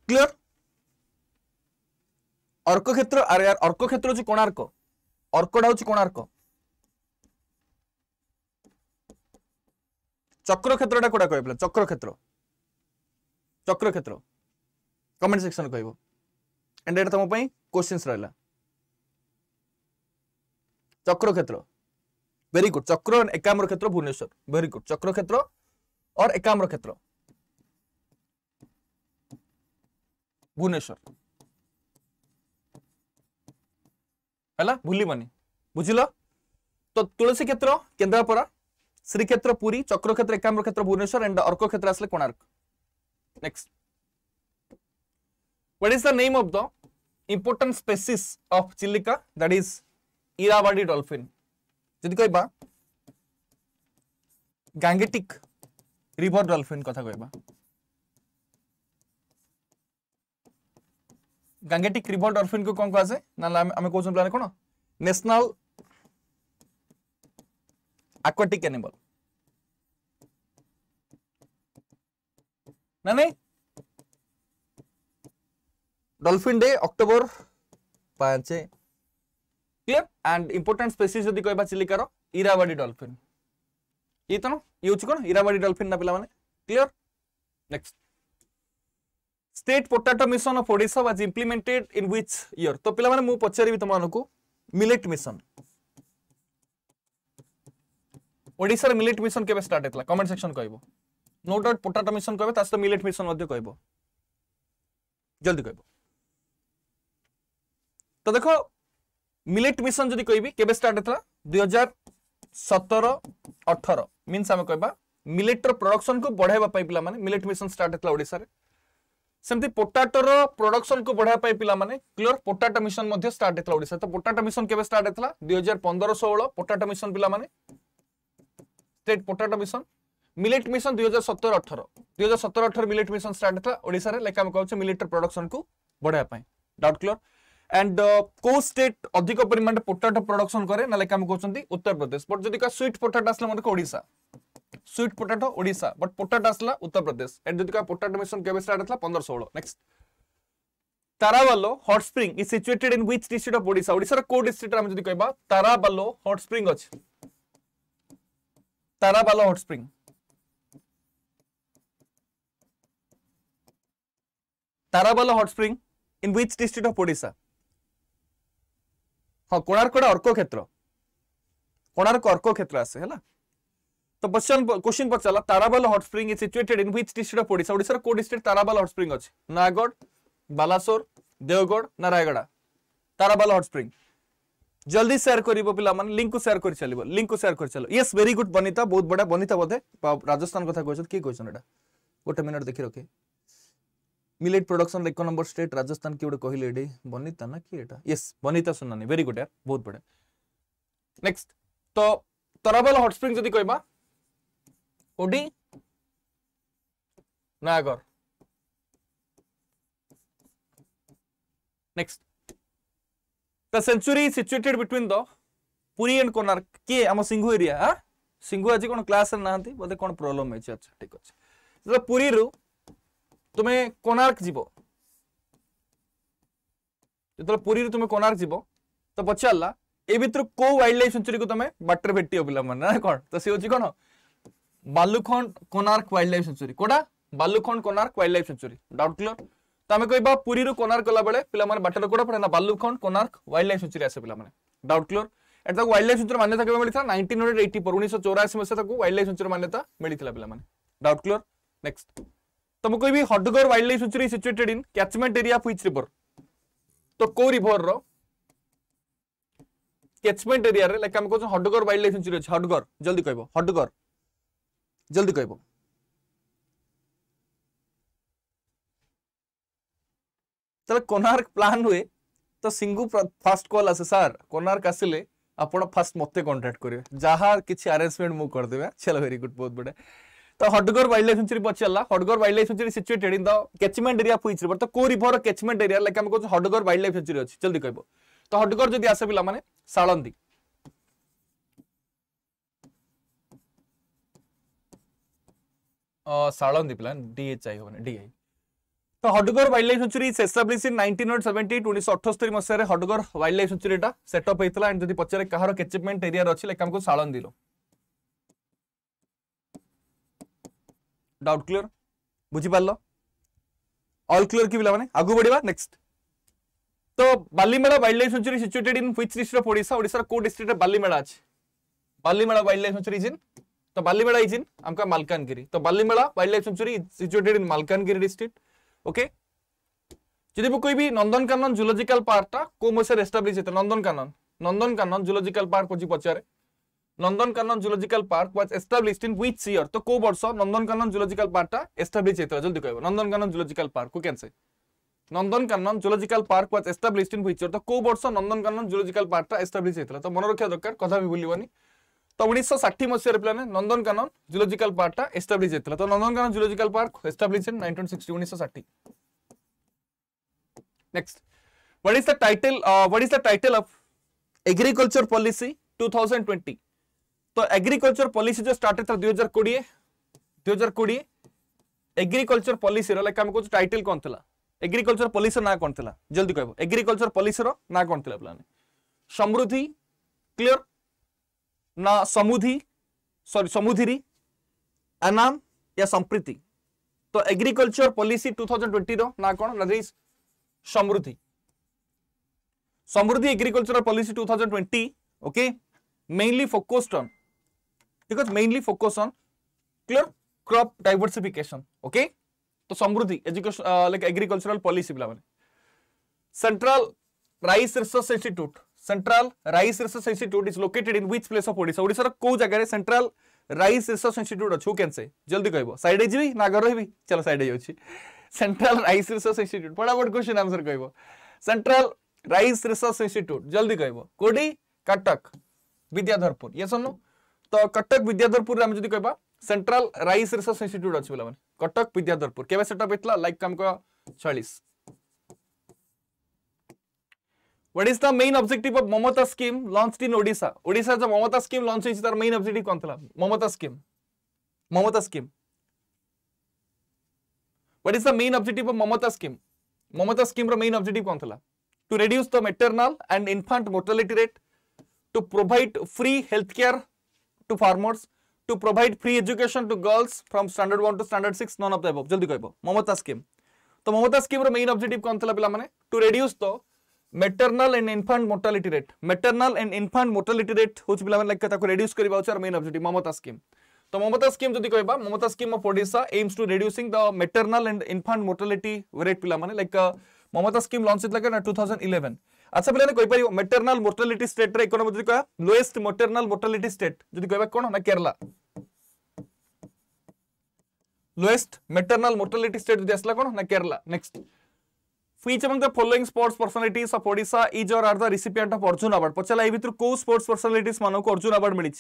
क्लियर ଅର୍କ କ୍ଷେତ୍ର ଅର୍କ କ୍ଷେତ୍ର ହେଉଛି କୋଣାର୍କ ଅର୍କଟା ହେଉଛି କୋଣାର୍କ ଚକ୍ର କ୍ଷେତ୍ରଟା କୋଉଟା କହିବ ଚକ୍ର କ୍ଷେତ୍ର ଚକ୍ର କ୍ଷେତ୍ର କମେଣ୍ଟ ସେକ୍ସନ କହିବ ଆଣ୍ଡ ଏଇଟା ତମ ପାଇଁ କୋଶ୍ଚିନ୍ସ ରହିଲା ଚକ୍ର କ୍ଷେତ୍ର ভেরি গুড চক্র একাম্র ক্ষেত্র ভুবনেশ্বর ভেরি গুড চক্র ক্ষেত্র और একাম্র ক্ষেত্র ভুবনেশ্বর ହେଲା ଭୁଲିବନି ବୁଝିଲ ତ ତୁଳସୀ କ୍ଷେତ୍ର କେନ୍ଦ୍ରାପଡ଼ା ଶ୍ରୀକ୍ଷେତ୍ର ପୁରୀ ଚକ୍ରକ୍ଷେତ୍ର ଏକାମ୍ର କ୍ଷେତ୍ର ଭୁବନେଶ୍ୱର ଆଣ୍ଡ ଅର୍କ କ୍ଷେତ୍ର ଆସିଲେ Konark next what is the name of the important species of chilica that is irrawaddy dolphin যদি কইবা গাঙ্গেটিক রিভার ডলফিন কথা কইবা ଗାଙ୍ଗେଟିକ୍ ରିଭଲ୍ଟ ଅର୍ଫିନ୍କୁ କ'ଣ କୁହାଯାଏ ନା ଆମେ କହୁଛନ୍ତି ପିଲାମାନେ କ'ଣ ନ୍ୟାସନାଲ ଆକ୍ୱାଟିକ୍ ଆନିମଲ୍ ନା ନାଇଁ ডলফিন ডে অক্টোবর পাঁচ ক্লিয়ার অ্যান্ড ইম্পর্টান্ট স্পেসিস যদি কহবা চিলিকার ইরাবাডি ডলফিন ই তো ইউজ কোণ ইরাবাডি ডলফিন না পিলা মানে clear next state potato mission of Odisha was implemented in which year তো পিলামানে মু পচারিবি তোমাকে মিলেট মিশন ওড়িশার মিলেট মিশন কেবে স্টার্ট হয়েছিল কমেন্ট সেকশন কইব নো ডাউট পোটাটো মিশন কইবে তার সহ মিলেট মিশন মধ্যে কইব জলদি কইব তো দেখো মিলেট মিশন যদি কইবি কেবে স্টার্ট হয়েছিল দুই হাজার সতের অঠর মিনস আমি কইবা মিলেটর প্রডকশন কু বড়াইবা পাই পিলা মানে মিলেট মিশন স্টার্ট হয়েছিল ওড়িশার ସେମିତି ପୋଟାଟୋର ପ୍ରଡକ୍ସନକୁ ବଢ଼ାଇବା ପାଇଁ ପିଲାମାନେ କ୍ଲିଅର ପୋଟାଟୋ ମିଶନ ମଧ୍ୟ ଷ୍ଟାର୍ଟ ହେଇଥିଲା ଓଡ଼ିଶା ତ ପୋଟାଟୋ ମିଶନ କେବେ ଷ୍ଟାର୍ଟ ହେଇଥିଲା ଦୁଇ ହଜାର ପନ୍ଦର ଷୋହଳ ପୋଟାଟୋ ମିଶନ ପିଲାମାନେ state potato mission millet mission দুই হাজার সতের অঠর দুই হাজার সতের অঠর মিলেট মিশন স্টার্ট হয়েছিল ওড়শার লেখা আমি কৌছে মিলেটর প্রডকশন কু বড়াইয়া ডাউট ক্লিয়ার এন্ড কেউ স্টেট অধিক পরিমাণে পোটাটো প্রডকশন করে না লেখা আমি কৌছেন উত্তরপ্রদেশ বট যদি সুইট পোটাটো আসলে মনে Odisha sweet potato Odisha but potato ଆସିଲା ଉତ୍ତରପ୍ରଦେଶ ଏଠି ଯଦି କହିବା ପୋଟାଟୋ ମିଶନ କେବେ ଷ୍ଟାର୍ଟ ହେଇଥିଲା ପନ୍ଦର ଷୋହଳ next Tarabalo hot spring is situated in which district of Odisha ଓଡ଼ିଶାର କୋଉ ଡିଷ୍ଟ୍ରିକ୍ଟରେ ଆମେ ଯଦି କହିବା ତାରାବାଲୋ ହଟ୍ ସ୍ପ୍ରିଂ ଅଛି Tarabalo hot spring Tarabalo hot spring in which district of Odisha ହଁ କୋଣାର୍କଟା ଅର୍କ କ୍ଷେତ୍ର କୋଣାର୍କ ଅର୍କ କ୍ଷେତ୍ର ଆସେ ହେଲା तो क्वेश्चन क्वेश्चन पचारा Tarabalo hot spring is situated in which district of Odisha Odisha को डिस्ट्रिक्ट ताराबाल हट स्प्रिंग अछि नागड़ बालासोर देवगढ़ ना रायगढ़ ताराबाल हट स्प्रिंग जल्दी शेयर करिबो पिला माने लिंक को शेयर कर चलिबो लिंक को शेयर कर चलो यस वेरी गुड बनिता बहुत बड़ा बनिता बोधे राजस्थान कथा कहछत की कहछन एटा गोटे मिनट देखि रखे मिलेट प्रोडक्शन एक नंबर स्टेट राजस्थान की गोटे कहले एडी बनिता ना की एटा यस बनिता सुनानी वेरी गुड यार बहुत बड़ा नेक्स्ट तो ताराबाल हॉट स्प्रिंग कहबा ओडी नागर next the sanctuary situated between the Puri and Konark के आम सिंघु एरिया हा सिंघु आज कौन क्लास ना बोलते कौन प्रॉब्लम है अच्छा ठीक अच्छे तो पुरी रु तुम्हें कोणार्क जीव जितने पुरी रु तुम्हें कोणार्क जीव तो पचारा ए भितर को वाइल्ड लाइफ सेंचुरी को तुम बाटर भेट पे मैंने कौन तो सी हूँ कौन Balukhand Konark wild life sanctuary କୋଉଟା Balukhand Konark wild life sanctuary doubt clear ତ ଆମେ କହିବା ପୁରୀରୁ କୋଣାର୍କ ଗଲାବେଳେ ପିଲାମାନେ ବାଟରେ କୋଉଟା ପଡ଼େ ନା Balukhand Konark wild life sanctuary ଆସେ ପିଲାମାନେ ଡାଉଟ୍ କ୍ଲିୟର ଏଟା ତାକୁ ୱାଇଲ୍ଡ ଲାଇଫ ସେଞ୍ଚୁରୀ ମାନ୍ୟତା କେବେ ମିଳିଥିଲା ନାଇଣ୍ଟିନ୍ ହଣ୍ଡ୍ରେଡ୍ ଏଇଟି ପର ଉଣେଇଶହ ଚଉରାଅଶୀ ମସିହା ତାକୁ ୱାଇଲ୍ଡ ଲାଇଫ ସେଞ୍ଚୁରୀ ମାନ୍ୟତା ମିଳିଥିଲା ପିଲାମାନେ ଡାଉଟ୍ କ୍ଲିୟର ନେକ୍ସଟ ତ କହିବି Hadgarh wild life sanctuary situated in catchment area of which river ତ କୋଉ ରିଭରର କ୍ୟାଚମେଣ୍ଟ ଏରିଆରେ ଲାଇକ୍ ଆମେ କହୁଛୁ ହଡଗର ୱାଇଲ୍ଡ ଲାଇଫ୍ ସେଞ୍ଚୁରୀ ଅଛି ହଡଗର ଜଲ୍ଦି କହିବ ହଡଗର ଜଲ୍ଦି କହିବ ଯେତେବେଳେ କୋଣାର୍କ ପ୍ଲାନ୍ ହୁଏ ତ ସିଙ୍ଗୁ ଫାଷ୍ଟ କଲ୍ ଆସେ ସାର୍ କୋଣାର୍କ ଆସିଲେ ଆପଣ ଫାଷ୍ଟ ମୋତେ କଣ୍ଟାକ୍ଟ କରିବେ ଯାହା କିଛି ଆରେଞ୍ଜମେଣ୍ଟ ମୁଁ କରିଦେବି ଚାଲ ଭେରି ଗୁଡ୍ ବହୁତ ବଢ଼ିଆ ତ ହଡ଼ଗର ୱାଇଲ୍ଡ ଲାଇଫ୍ ସେଞ୍ଚୁରୀ ପଚାରିଲା Hadgarh wild life sanctuary situated in the catchment area which river ତ କୋଉ ରିଭର୍ କେଚମେଣ୍ଟ ଏରିଆ ଲାଇକ୍ ଆମେ କହୁଛୁ ହଡ଼ଗର ୱାଇଲ୍ଡ ଲାଇଫ୍ ସେଞ୍ଚୁରୀ ଅଛି ଜଲ୍ଦି କହିବ ତ ହଡ଼ଗର ଯଦି ଆସେ ପିଲାମାନେ ସାଳନ୍ଦୀ साळंदी प्लान डीएचआई হবনি ডিআই তো Hadgarh wild life sanctuary is establish in 1970 1978 মসিয়ারে হডগর ওয়াইল্ড লাইফ সেঞ্চুরিটা সেটআপ হইতলা এন্ড যদি পচারে কাহার কেচিভমেন্ট এরিয়ার অছি লাইক আমকো সালন্দিল ডাউট ক্লিয়ার বুঝি পারলো অল ক্লিয়ার কি পিলা মানে আগু বড়িবা নেক্সট তো Balimela wild life sanctuary situated in which district of Odisha ওড়িশার কো ডিস্ট্রিক্টে বালিমেড়া আছে Balimela wild life sanctuary is in The Ballimela is in Amka Malkangiri. The Ballimela Wildlife Sanctuary is situated in Malkangiri district. Okay. যদি কই বি নন্দনকানন জুলজিক্যাল পার্কটা কোন বছর establish হইতে নন্দনকানন নন্দনকানন জুলজিক্যাল পার্ক হচ্ছে পচারে Nandankanan zoological park was established in which year তো কো বর্ষ নন্দনকানন জুলজিক্যাল পার্কটা এস্টাবলিশ হইতে জলদি কইব Nandankanan zoological park who can say Nandankanan zoological park was established in which year তো কো বর্ষ নন্দনকানন জুলজিক্যাল পার্কটা এস্টাবলিশ হইতলা তো মনে রাখা দরকার কথা বি ভুলিবনি ତ ଉଣେଇଶହ ଷାଠିଏ ମସିହାରେ ପିଲାମାନେ ନନ୍ଦନକାନନ ଜୁଲୋଜିକାଲ ପାର୍କଟା ଏଷ୍ଟାବ୍ଲିଶ ହେଇଥିଲା ତ Nandankanan zoological park establish in nineteen sixty ଉଣେଇଶହ ଷାଠିଏ next what is the title uh, what is the title of agriculture policy 2020 तो एग्रीकल्चर पॉलिसी जो स्टार्ट था 2020 2020 एग्रीकल्चर पॉलिसी रो लाइक हम को टाइटल कोन थला एग्रीकल्चर पॉलिसी ना कोन थला जल्दी कहबो एग्रीकल्चर पॉलिसी रो ना कोन थला प्लान समृद्धि क्लियर ना समुधि सॉरी समुधिरी अनाम या संप्रीति तो एग्रीकल्चर पॉलिसी 2020 रो ना कौन ना Samruddhi Samruddhi agriculture policy 2020 okay mainly focused on ठीक है mainly focus on clear crop diversification okay तो Samruddhi education like agricultural policy बला माने central rice research institute central rice research institute is located in which place of Odisha Odisha को जगह central rice research institute अछो केनसे जल्दी कहबो साइड जेबी नागर रहबी चलो साइड जे अछि सेंट्रल राइस रिसर्च इंस्टीट्यूट बडा क्वेश्चन आंसर कहबो सेंट्रल राइस रिसर्च इंस्टीट्यूट जल्दी कहबो कोडी कटक विद्याधरपुर ये सुनु तो कटक विद्याधरपुर रे हम जदी कहबा सेंट्रल राइस रिसर्च इंस्टीट्यूट अछि बला माने कटक विद्याधरपुर केबे सेटअप हेतला लाइक कम क 40 What is the main objective of Mamata scheme launched in Odisha? Odisha is a Mamata scheme launched in their main objective कौन था? Mamata scheme. Mamata scheme. What is the main objective of Mamata scheme? Mamata scheme का main objective कौन था? To reduce the maternal and infant mortality rate, to provide free healthcare to farmers, to provide free education to girls from standard 1 to standard 6 none of the above. जल्दी कहबो Mamata scheme. तो Mamata scheme का main objective कौन था? पिला माने to reduce the maternal and infant mortality rate maternal and infant mortality rate हूँ पे रेड्यूस कर मेन अब्जेक्ट ममता स्कीम तो ममता स्कीम जदि कह Mamata scheme of Odia aims to reducing the maternal and infant mortality rate पे लाइक ममता स्कीम लंच होता two thousand eleven अच्छा पे कहीपर मेटर्नाल मोर्टालिटी स्टेट रे इकोनोमी जदि कह लोएस्ट मोटरनाल मोर्टालिटी स्टेट जदि कह कौन ना Kerala lowest maternal mortality state जदि आसला कौन ना Kerala next Which among the following sports personalities of Odisha is or are the recipient of Arjun Award? पचला ए भितर को स्पोर्ट्स पर्सनालिटीज मानक अर्जुन अवार्ड मिली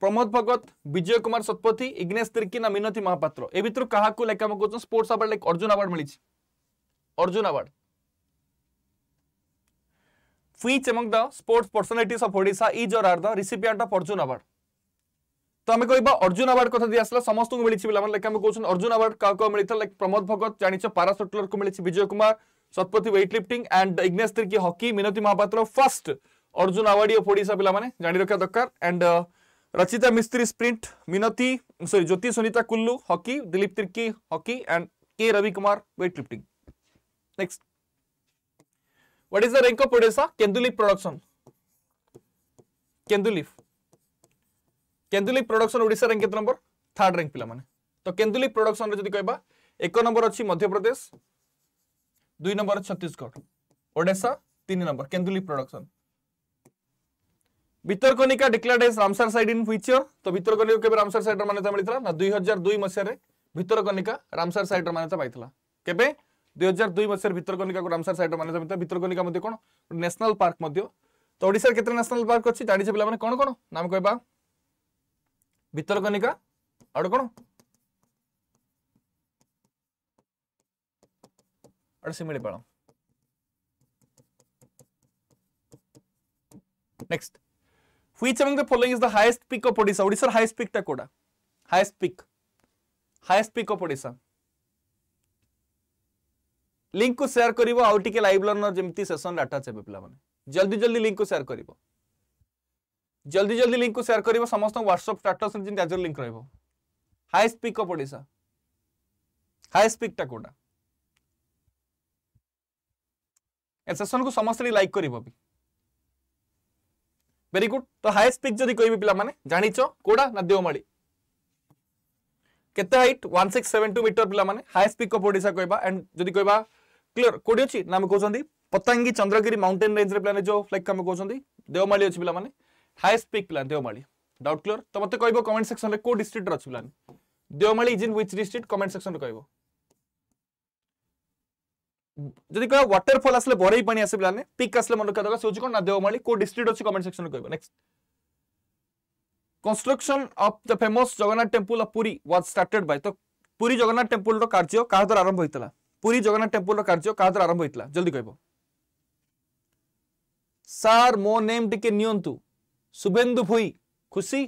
प्रमोद भगत विजय कुमार शतपथी इग्नेश तिर्की ना मिनती महापात्र ए भितर क्या लेखा कौन sports award like Arjun award मिली Arjun award Which among the sports personalities of Odisha is or are the recipient of Arjun Award? तो आम कह अर्जुन आवार्ड कथ दी आसा समस्त मिली पे लेखा कौन अर्जुन आवार्ड क्या क्या मिलता लाइक प्रमोद भगत जाच पारा सटलर को मिली Vijay Kumar Satpathy weight lifting and Ignace Tirkey hockey Minati Mohapatra first Arjun award of Odia पे जाणी रखा दरकार एंड रचिता मिस्त्री स्प्रिंट मीनती सरी Jyoti Sunita Kullu hockey Dilip Tirkey hockey and K Ravi Kumar weight lifting next what is the rank of Odia kendu leaf production kendu leaf କେନ୍ଦୁଲି ପ୍ରଡକ୍ସନ ଓଡ଼ିଶା ରାଙ୍କ କେତେ ନମ୍ବର ଥାର୍ଡ ରାଙ୍କ ପିଲାମାନେ ତ କେନ୍ଦୁଲି ପ୍ରଡକ୍ସନରେ ଯଦି କହିବା ଏକ ନମ୍ବର ଅଛି ମଧ୍ୟପ୍ରଦେଶ ଦୁଇ ନମ୍ବର ଛତିଶଗଡ଼ ଓଡ଼ିଶା ତିନି ନମ୍ବର କେନ୍ଦୁଲି production Bhitarkanika declared as Ramsar site in which year তো বিতর্কনিকা কেবে রামসার সাইডর মান্যতা মিলিলা না দুই হাজার দুই মশায় বিতর্কনিকা রামসার সাইডর মান্যতা পাই কেবে দুই হাজার দুই মশায় বিতর্কনিকা রামসার সাইডর মান্যতা মিলিলা বিতর্কনিকা মধ্যে কোণ ন্যাশনাল পার্ক মধ্য তো ওড়িশার কেতে ন্যাশনাল পার্ক অছি জানিছে পিলা মানে কোণ কোণ নাম কইবা ବିତର୍କନିକା ଆଉ କ'ଣ ଗୋଟେ Similipal next which among the following is the highest peak of odisha odisha highest peak ta koda highest peak highest peak of odisha link ku share karibo au tike live learner jemti session data chebe pila mane jaldi jaldi link ku share karibo जल्दी जल्दी link को share कर समस्त WhatsApp status आज link रोक highest peak of Odisha highest पिकटा कौटा ए सेसन को समस्ते लाइक कर भेरी गुड तो हाएस्ट पिक जदि कह पे जाच कौटा ना देवमाड़ी केते हाइट 1672 मीटर पिला माने highest peak of Odisha and जदि कहबा क्लियर कोडी अछि नाम कहउछंदी पतंगी चंद्रगिरी माउंटेन रेंज रे पिला जो फ्लैग काम कहउछंदी देवमाली अछि पिला highest peak plan Deomali doubt clear ତ ମୋତେ କହିବ କମେଣ୍ଟ ସେକ୍ସନରେ କୋଉ ଡିଷ୍ଟ୍ରିକ୍ଟର ଅଛି plan Deomali is in which district comment ସେକ୍ସନରେ କହିବ ଯଦି କହିବ ୱାଟରଫଲ୍ ଆସିଲେ ବରେଇ ପାଣି ଆସେ ପ୍ଲାନ୍ ପିକ୍ ଆସିଲେ ମନେ ରଖିବା ଦରକାର ସେ ହେଉଛି କ'ଣ ନା ଦେଓମାଳି କୋଉ ଡିଷ୍ଟ୍ରିକ୍ଟ ଅଛି କମେଣ୍ଟ ସେକ୍ସନରେ କହିବ next construction of the famous jagannath temple of puri was started by the puri jagannath temple ro karya kaha dwara arambh hoitla puri jagannath temple ro karya kaha dwara arambh hoitla jaldi kahibo sir mo name tike niyontu Subhendu Bhui खुशी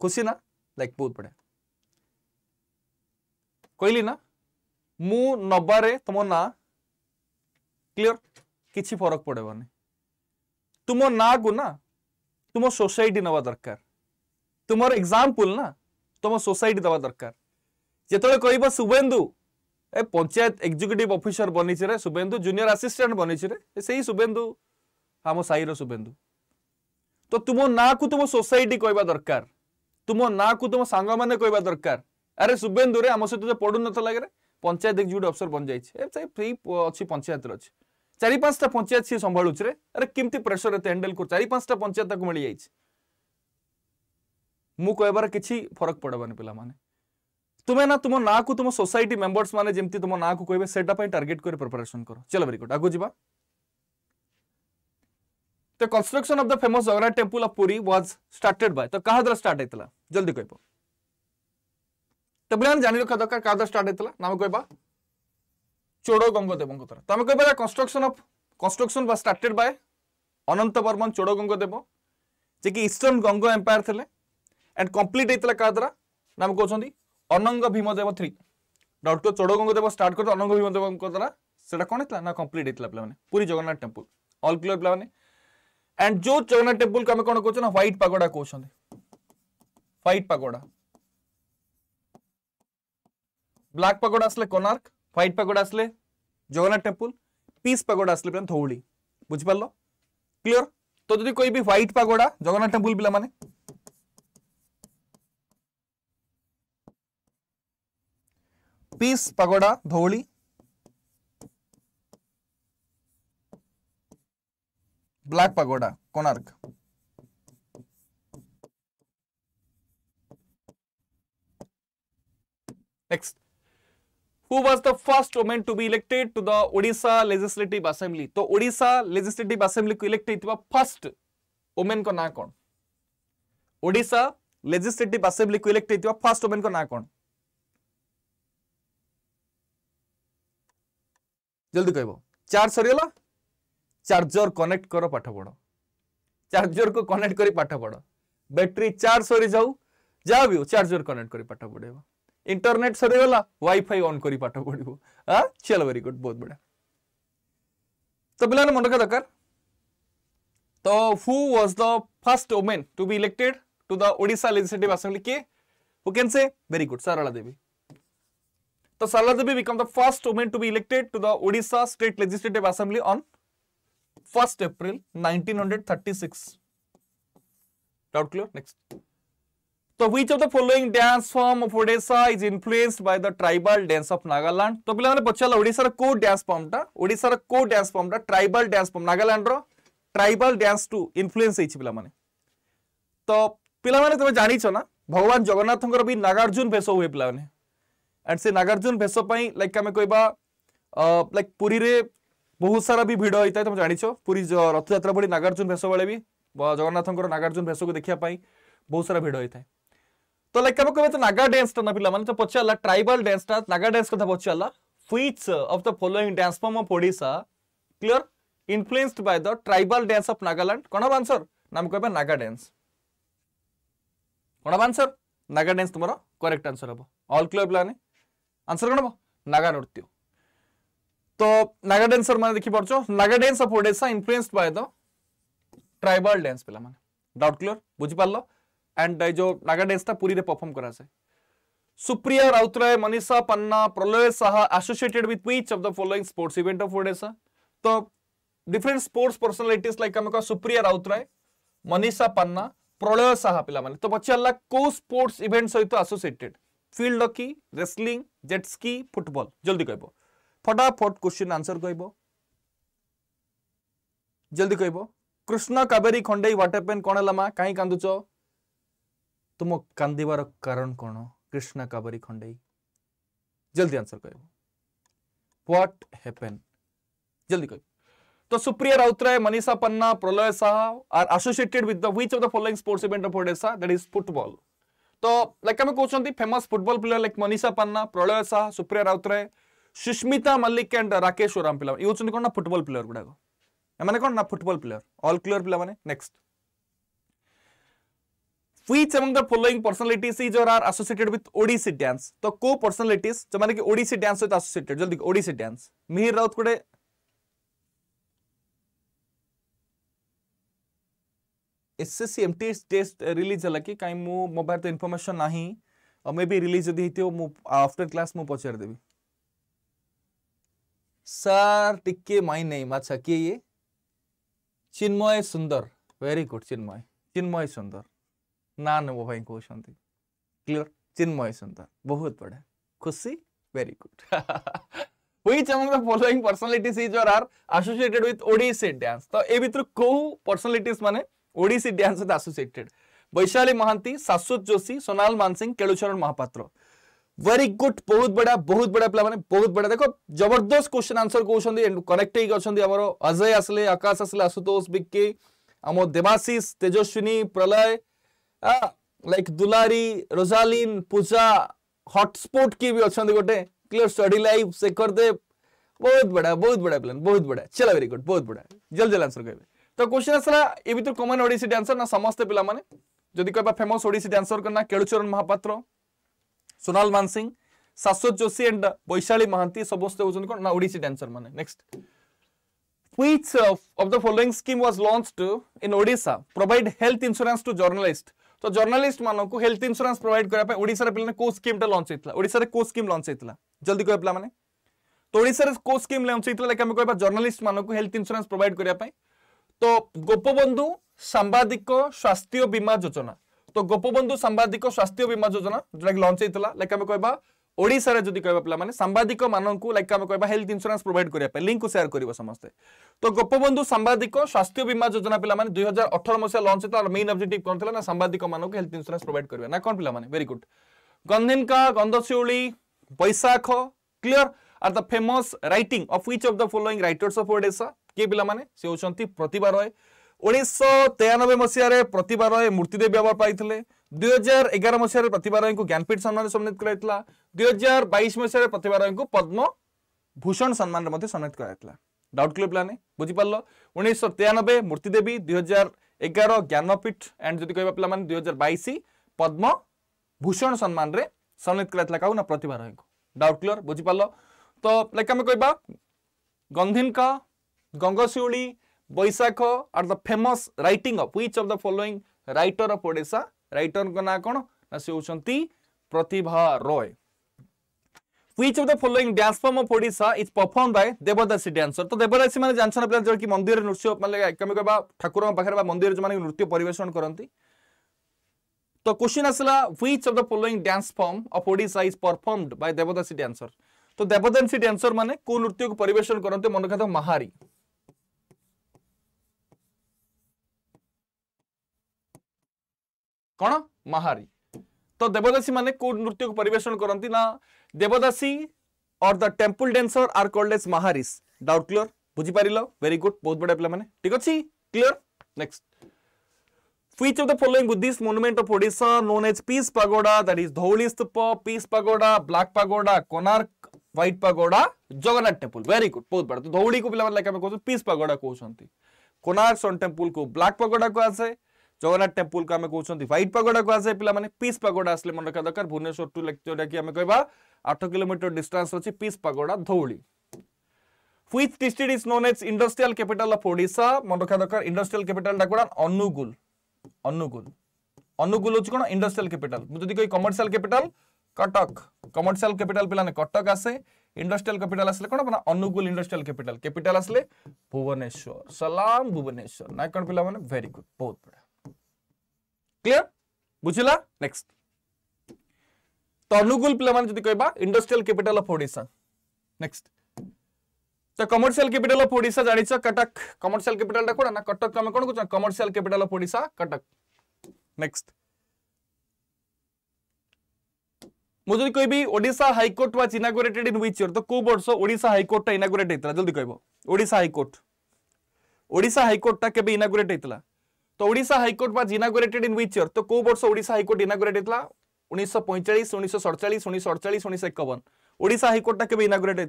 खुशी ना like बहुत बढ़िया कहली ना मु नबारे तुम ना क्लीयर किसी फरक पड़ेबानी तुम ना को ना तुम सोसाइटी नवा दरकार तुम एग्जाम्पल ना तुम सोसाइटी दवा दरकार जिते कह शुभेन्दु ए पंचायत एग्जीक्यूटिव ऑफिसर बनी रे शुभेन्दु जूनियर आसिस्टेंट बनी रे सही शुभेन्दु आम साईर शुभेन्दु তো তুম না কু তুম সোসাইটি কহবা দরকার তুম না কু তুম সাং মানে কহবা দরকার আরে শুভেন্দুরে আমার সহ তো পড়ু নথলা কে পঞ্চায়েত দেখছি গোটে অফিসর বন যাই ফ্রি অছি পঞ্চায়েতর অছি চারি পাঁচটা পঞ্চায়েত সি সম্ভাড়ুছে রে আরে কেমতি প্রেসর এত হ্যান্ডেল কর চারি পাঁচটা পঞ্চায়েত তাকে মিলে যাইছে মু কহবার কিছু ফরক পড়বানি পিলা মানে তুমি না তুম না কু তুম সোসাইটি মেম্বর্স মানে যেমতি তুম কু কহবে সেটা টার্গেট করে প্রিপারেশন কর চলো ভেরি গুড আগু যা ତ construction of the famous Jagannath temple of Puri was started by. तो कहा द्वारा start ହେଇଥିଲା ଜଲ୍ଦି କହିବ ତ ପିଲାମାନେ ଜାଣି ରଖିବା ଦରକାର କାହା ଦ୍ୱାରା ଷ୍ଟାର୍ଟ ହେଇଥିଲା ନା ଆମେ କହିବା ଚୋଡ଼ ଗଙ୍ଗଦେବଙ୍କ ଦ୍ୱାରା ତମେ ଆମେ କହିବା construction of construction was started by Ananta Varman Choda Gangadeva ଯିଏକି ଇଷ୍ଟର୍ଣ୍ଣ ଗଙ୍ଗ ଏମ୍ପାୟାର ଥିଲେ ଆଣ୍ଡ କମ୍ପ୍ଲିଟ୍ ହେଇଥିଲା କାହା ଦ୍ୱାରା ନାମ କହୁଛନ୍ତି ଅନଙ୍ଗ ଭୀମଦେବ ଥ୍ରୀ ଡଟ୍ କୋ ଚୋଡ଼ ଗଙ୍ଗଦେବ ଷ୍ଟାର୍ଟ କରିଥିଲେ ଅନଙ୍ଗ ଭୀମଦେବଙ୍କ ଦ୍ୱାରା ସେଇଟା କ'ଣ ହେଇଥିଲା ନା କମ୍ପ୍ଲିଟ୍ ହେଇଥିଲା ପିଲାମାନେ Puri Jagannath temple all clear ପିଲାମାନେ एंड जो चौना टेबुल को आम कौन कौन ह्वैट पगोडा कौन ह्वैट पगोडा ब्लाक पगोडा आसले कोनार्क ह्वैट पगोडा आसले जगन्नाथ टेम्पल पीस पगोडा आसले पे धौली बुझिपार क्लियर तो कोई भी ह्वैट पगोडा जगन्नाथ टेम्पल पे मैंने peace pagoda Dhauli black pagoda Konark next who was the first woman to be elected to the odisha legislative assembly to odisha legislative assembly elected elect heitwa first woman ko na kon odisha legislative assembly elected elect heitwa first woman ko na kon जल्दी कहबो चार सरियला চার্জর connect কর পাঠ পড় চার্জরকে connect করে পাঠ পড় battery charge sorry যাও যা বি চার্জর কনেক্ট করে পাঠ পড়াইব ইন্টরনেট সরিগলা ওয়াইফাই অন করে পাঠ পড়ব হ্যাঁ চল ভেরি গুড বহুত বড়িয়া তো পিলা মনে রখা দরকার তো who was the first woman to be elected to the Odisha legislative assembly কে who can say very good Sarala Devi तो Sarala Devi become the first woman to be elected to the Odisha State Legislative Assembly on first April 1936 doubt clear next तो which of the following dance form of Odisha is influenced by the tribal dance of Nagaland तो पहले पिलाने पचाला ओडिशा को dance form टा ओडिशा को dance form टा tribal dance form Nagaland रो tribal dance टू इन्फ्लुएंस हेछि पिला माने तो पिला माने तमे जानी छो ना भगवान जगन्नाथ को भी नागार्जुन भेष हुए पिला माने एंड से नागार्जुन भेष पई लाइक हमें कोइबा लाइक पुरी रे ବହୁତ ସାରା ବି ଭିଡ଼ ହୋଇଥାଏ ତମେ ଜାଣିଛ ପୁରୀ ରଥଯାତ୍ରା ଭଳି ନାଗାର୍ଜୁନ ଭେଷ ବେଳେ ବି ଜଗନ୍ନାଥଙ୍କର ନାଗାର୍ଜୁନ ଭେଷକୁ ଦେଖିବା ପାଇଁ ବହୁତ ସାରା ଭିଡ଼ ହୋଇଥାଏ ତ ଲାଇକ୍ ଆମେ କହିବା ତ ନାଗା ଡ୍ୟାନ୍ସଟା ନା ପିଲାମାନେ ତ ପଚାରିଲା ଟ୍ରାଇବାଲ୍ ଡ୍ୟାନ୍ସଟା ନାଗା ଡ୍ୟାନ୍ସ କଥା ପଚାରିଲା which of the following dance form of Odisha clear influenced by the tribal dance of Nagaland कौन है आंसर? नाम को है नागा dance. कौन है आंसर? नागा dance तुम्हारा correct आंसर है वो. All clear प्लान है. आंसर कौन है तो नागा डांसर मैंने देखी पार्छ Naga dance of Odisha influenced by the tribal dance पे माने डाउट क्लियर बुझी पारलो एंड uh, जो नागा डांस ता पुरी रे परफॉर्म करा से Supriya Routray Manisha Panna Pralay Saha associated with which of the following sports event of Odisha तो डिफरेंट स्पोर्ट्स पर्सनालिटीज लाइक हम का सुप्रिया राउतराय मनीषा पन्ना प्रलय साह पे माने तो पचारला को स्पोर्ट्स इवेंट सहित associated field hockey wrestling jet ski football जल्दी कहबो फटाफट क्वेश्चन आंसर कह जल्दी कह कृष्ण कावेरी खंडे व्हाटर पेन कौन है कहीं कांदुच तुम कांदार कारण कौन कृष्ण कावेरी खंडे जल्दी आंसर कह व्हाट हैपन जल्दी कह तो Supriya Routray Manisha Panna Pralay Saha are associated with the which of the following sports event of Odisha that is football तो लाइक आम कहते famous football player like Manisha Panna Pralay Saha Supriya Routray Sushmita Mallick and Rakesh Oram ಪಿಲ್ಲ ಇವ್ರು ಚುನ್ಕೊಂಡು ನಾ ಫುಟ್ಬಾಲ್ ಪ್ಲೇಯರ್ ಗುಡಾಗ ఏమనుకోండి నా football which among the following personalities is or are associated with odissi dance तो को personalities जो माने कि odissi dance with associated जल्दी odissi dance मिहिर राउत कुडे एसएससी एमटी टेस्ट रिलीज हला कि काई मु मोबाइल तो इन्फॉर्मेशन नाही मे बी रिलीज जदी हेतियो मु आफ्टर क्लास मु पचर देबी सर टिके माइ नेम अच्छा के ये चिन्मय सुंदर वेरी गुड चिन्मय चिन्मय सुंदर ना नो भाई कहते क्लीयर चिन्मय सुंदर बहुत बढ़िया खुशी very good the following personalities is और are associated with Odissi dance तो ए भितर को पर्सनालिटीज माने ओडिसी डांस से associated Vaishali Mohanty Shashwat Joshi Sonal Mansingh Kelucharan Mohapatra very good बहुत बढ़िया बहुत बढ़िया पिला माने बहुत बढ़िया देखो जबरदस्त क्वेश्चन आंसर कहते कनेक्ट होती अजय आसले आकाश आसले आशुतोष बिक्की आम देवाशीष तेजस्विनी प्रलय लाइक दुलारी रोजालीन पूजा हटस्पट किए भी अच्छा गोटे clear study life Shekhar Dev बहुत बढ़िया बहुत बड़ा प्लान बहुत बड़ा चला वेरी गुड बहुत बढ़िया जल्द जल्द आंसर कहे तो क्वेश्चन आसला ये तो कमन ओडिसी डांसर ना समस्त पिला माने जदि कहबा फेमस ओडिसी डांसर करना केळुचरण महापात्र সোনাল মানসিং শাশ্বত যোশী এন্ড বৈশালী মহান্তি সমস্তে হচ্ছেন কোন না ওড়িশি ড্যান্সর মানে next which uh, of the following scheme was launched in odisha provide health insurance to journalist तो जर्नालीस्ट मानक हेल्थ इन्शुरांस प्रोवाइड करने ओडार पे कौ स्कीमटा लंच होता ओडार कौ स्कीम लंच होता जल्दी कह पे तो ओडार कौ स्कीम लंच होता लाइक आम कह जर्नालीस्ट मानक हेल्थ इन्शुरांस प्रोवाइड करने तो गोपबंधु सांबादिक स्वास्थ्य बीमा योजना তো ଗୋପବନ୍ଧୁ ସାମ୍ବାଦିକ ସ୍ୱାସ୍ଥ୍ୟ ବୀମା ଯୋଜନା ଯୋଉଟାକି ଲଞ୍ଚ ହେଇଥିଲା ଲାଇକ୍ ଆମେ କହିବା ଓଡ଼ିଶାରେ ଯଦି କହିବା ପିଲାମାନେ ସାମ୍ବାଦିକ ମାନଙ୍କୁ ଲାଇକ୍ ଆମେ କହିବା ହେଲ୍ଥ ଇନ୍ସୁରାନ୍ସ ପ୍ରୋଭାଇଡ୍ କରିବା ପାଇଁ ଲିଙ୍କକୁ ସେୟାର କରିବ ସମସ୍ତେ ତ ଗୋପବନ୍ଧୁ ସାମ୍ବାଦିକ ସ୍ୱାସ୍ଥ୍ୟ ବୀମା ଯୋଜନା ପିଲାମାନେ ଦୁଇ ହଜାର ଅଠର ମସିହା ଲଞ୍ଚ ହେଇଥିଲା ମେନ୍ ଅବଜେକ୍ଟିଭ୍ କ'ଣ ଥିଲା ନା ସାମ୍ବାଦିକମାନଙ୍କୁ ହେଲ୍ଥ ଇନ୍ସୁରାନ୍ସ ପ୍ରୋଭାଇଡ୍ କରିବା ନା କ'ଣ ପିଲାମାନେ ଭେରି ଗୁଡ୍ ଗନ୍ଧିନକା Gandhasiuli Baisakh clear are the famous writing of which of the following writers of Odisha କିଏ ପିଲାମାନେ ସେ ହେଉଛନ୍ତି ପ୍ରତିଭା ରୟ ଉଣେଇଶହ ତେୟାନବେ ମସିହାରେ ପ୍ରତିଭା ରୟ ମୂର୍ତ୍ତିଦେବୀ ଆୱାର୍ଡ ପାଇଥିଲେ ଦୁଇ ହଜାର ଏଗାର ମସିହାରେ ପ୍ରତିଭା ରୟଙ୍କୁ ଜ୍ଞାନପୀଠ ସମ୍ମାନରେ ସମ୍ମାନିତ କରାଯାଇଥିଲା ଦୁଇ ହଜାର ବାଇଶ ମସିହାରେ ପ୍ରତିଭା ରୟଙ୍କୁ ପଦ୍ମଭୂଷଣ ସମ୍ମାନରେ ମଧ୍ୟ ସମ୍ମାନିତ କରାଯାଇଥିଲା ଡାଉଟ୍ କ୍ଲିପ୍ ଲାନି ବୁଝିପାରିଲ ଉଣେଇଶହ ତେୟାନବେ ମୂର୍ତ୍ତିଦେବୀ ଦୁଇ ହଜାର ଏଗାର ଜ୍ଞାନପୀଠ ଆଣ୍ଡ ଯଦି କହିବା ପିଲାମାନେ ଦୁଇ ହଜାର ବାଇଶ ପଦ୍ମଭୂଷଣ ସମ୍ମାନରେ ସମ୍ମାନିତ କରାଯାଇଥିଲା କାହାକୁ ନା ପ୍ରତିଭା ରୟଙ୍କୁ ଡାଉଟ୍ କ୍ଲିଅର ବୁଝିପାରିଲ ତ ଲାଇକ୍ ଆମେ କହିବା ଗନ୍ଧିନକା ଗଙ୍ଗଶିଉଳି Boisakho are the famous writing of which of the following writer of Odisha? Writer na kono? Na se uchanti Pratibha Roy. Which of the following dance form of Odisha is performed by Devadasi dancer? So Devadasi মানে জানছেন আপনারা যারা কি মন্দিরে নৃত্য মানে কেমন কবা ঠাকুরଙ୍କ পাখরে বা মন্দিরে যে মানে নৃত্য পরিবেশন করନ୍ତି ତ କ୍ୱେଶ୍ଚିନ୍ ଆସିଲା which of the following dance form of Odisha is performed by devadasi dancer ତ ଦେବଦାସୀ ଡ୍ୟାନ୍ସର ମାନେ କୋଉ ନୃତ୍ୟକୁ ପରିବେଷଣ କରନ୍ତି ମନୋକାନ୍ତ ମାହାରୀ कौन महारी तो देवदासी मैंने को नृत्य को परेषण करती ना देवदासी और the temple dancer are called as Maharis doubt clear बुझिपार वेरी गुड बहुत बढ़िया पे मैंने ठीक अच्छे क्लियर नेक्स्ट फ्यूच of the following Buddhist monument of Odisha known as peace pagoda that is Dhauli stupa peace pagoda black pagoda Konark white pagoda Jagannath temple very good बहुत बड़ा तो धौली को पे लाइक कहते पीस पगोडा कहते कोनार्क सन टेम्पल को ब्लाक पगोडा को आसे জগন্নাথ টেম্পল কু আমি কৌন হোয়াইট পগোডা কু আসে পিলা মানে পিস পগোডা আসলে মনে রাখা দরকার ভুবনেশ্বর টু যেটা কি আমি কহবা আঠ কিলোমিটর ডিষ্টান্স অছি peace pagoda Dhauli which district is known as industrial capital of Odisha মনে রাখা দরকার ইন্ডস্ট্রিয়াল ক্যাপিটালটা কোন অনুগুল অনুগুল অনুগুল হচ্ছে কোন ইন্ডস্ট্রিয়াল ক্যাপিটাল যদি কই commercial capital Cuttack commercial capital পিলানে কটক আসে ইন্ডস্ট্রিয়াল ক্যাপিটাল আসলে কোন মানে অনুগুল ইন্ডস্ট্রিয়াল ক্যাপিটাল ক্যাপিটাল আসলে ভুবনেশ্বর সালাম ভুবনেশ্বর না কোন পিলা মানে ভেরি গুড বহুত বড় क्लीयर बुझला नेक्स्ट तो अनुकूल पे जो कह industrial capital of Odisha next तो कमर्शियल कैपिटल अफ ओडा जान कटक कमर्शियल कैपिटल टा कौन ना कटक आम कौन कह commercial capital of Odisha Cuttack next मुझे कह Odisha high court was inaugurated in which year तो कौ वर्ष ओडा हाइकोर्ट टा इनागोरेट होता जल्दी कह ओडा हाइकोर्ट ओडा हाइकोर्ट टा केबे इनागोरेट होता तो Odisha high court was inaugurated in which year तो कौ वर्ष ओडा हाइकोर्ट इनागोरेटेड था उन्नीस पैंतालीस उन्नीस सड़चा उन्नीस अड़चा उन्नीस एकवन ओडा हाइकोर्ट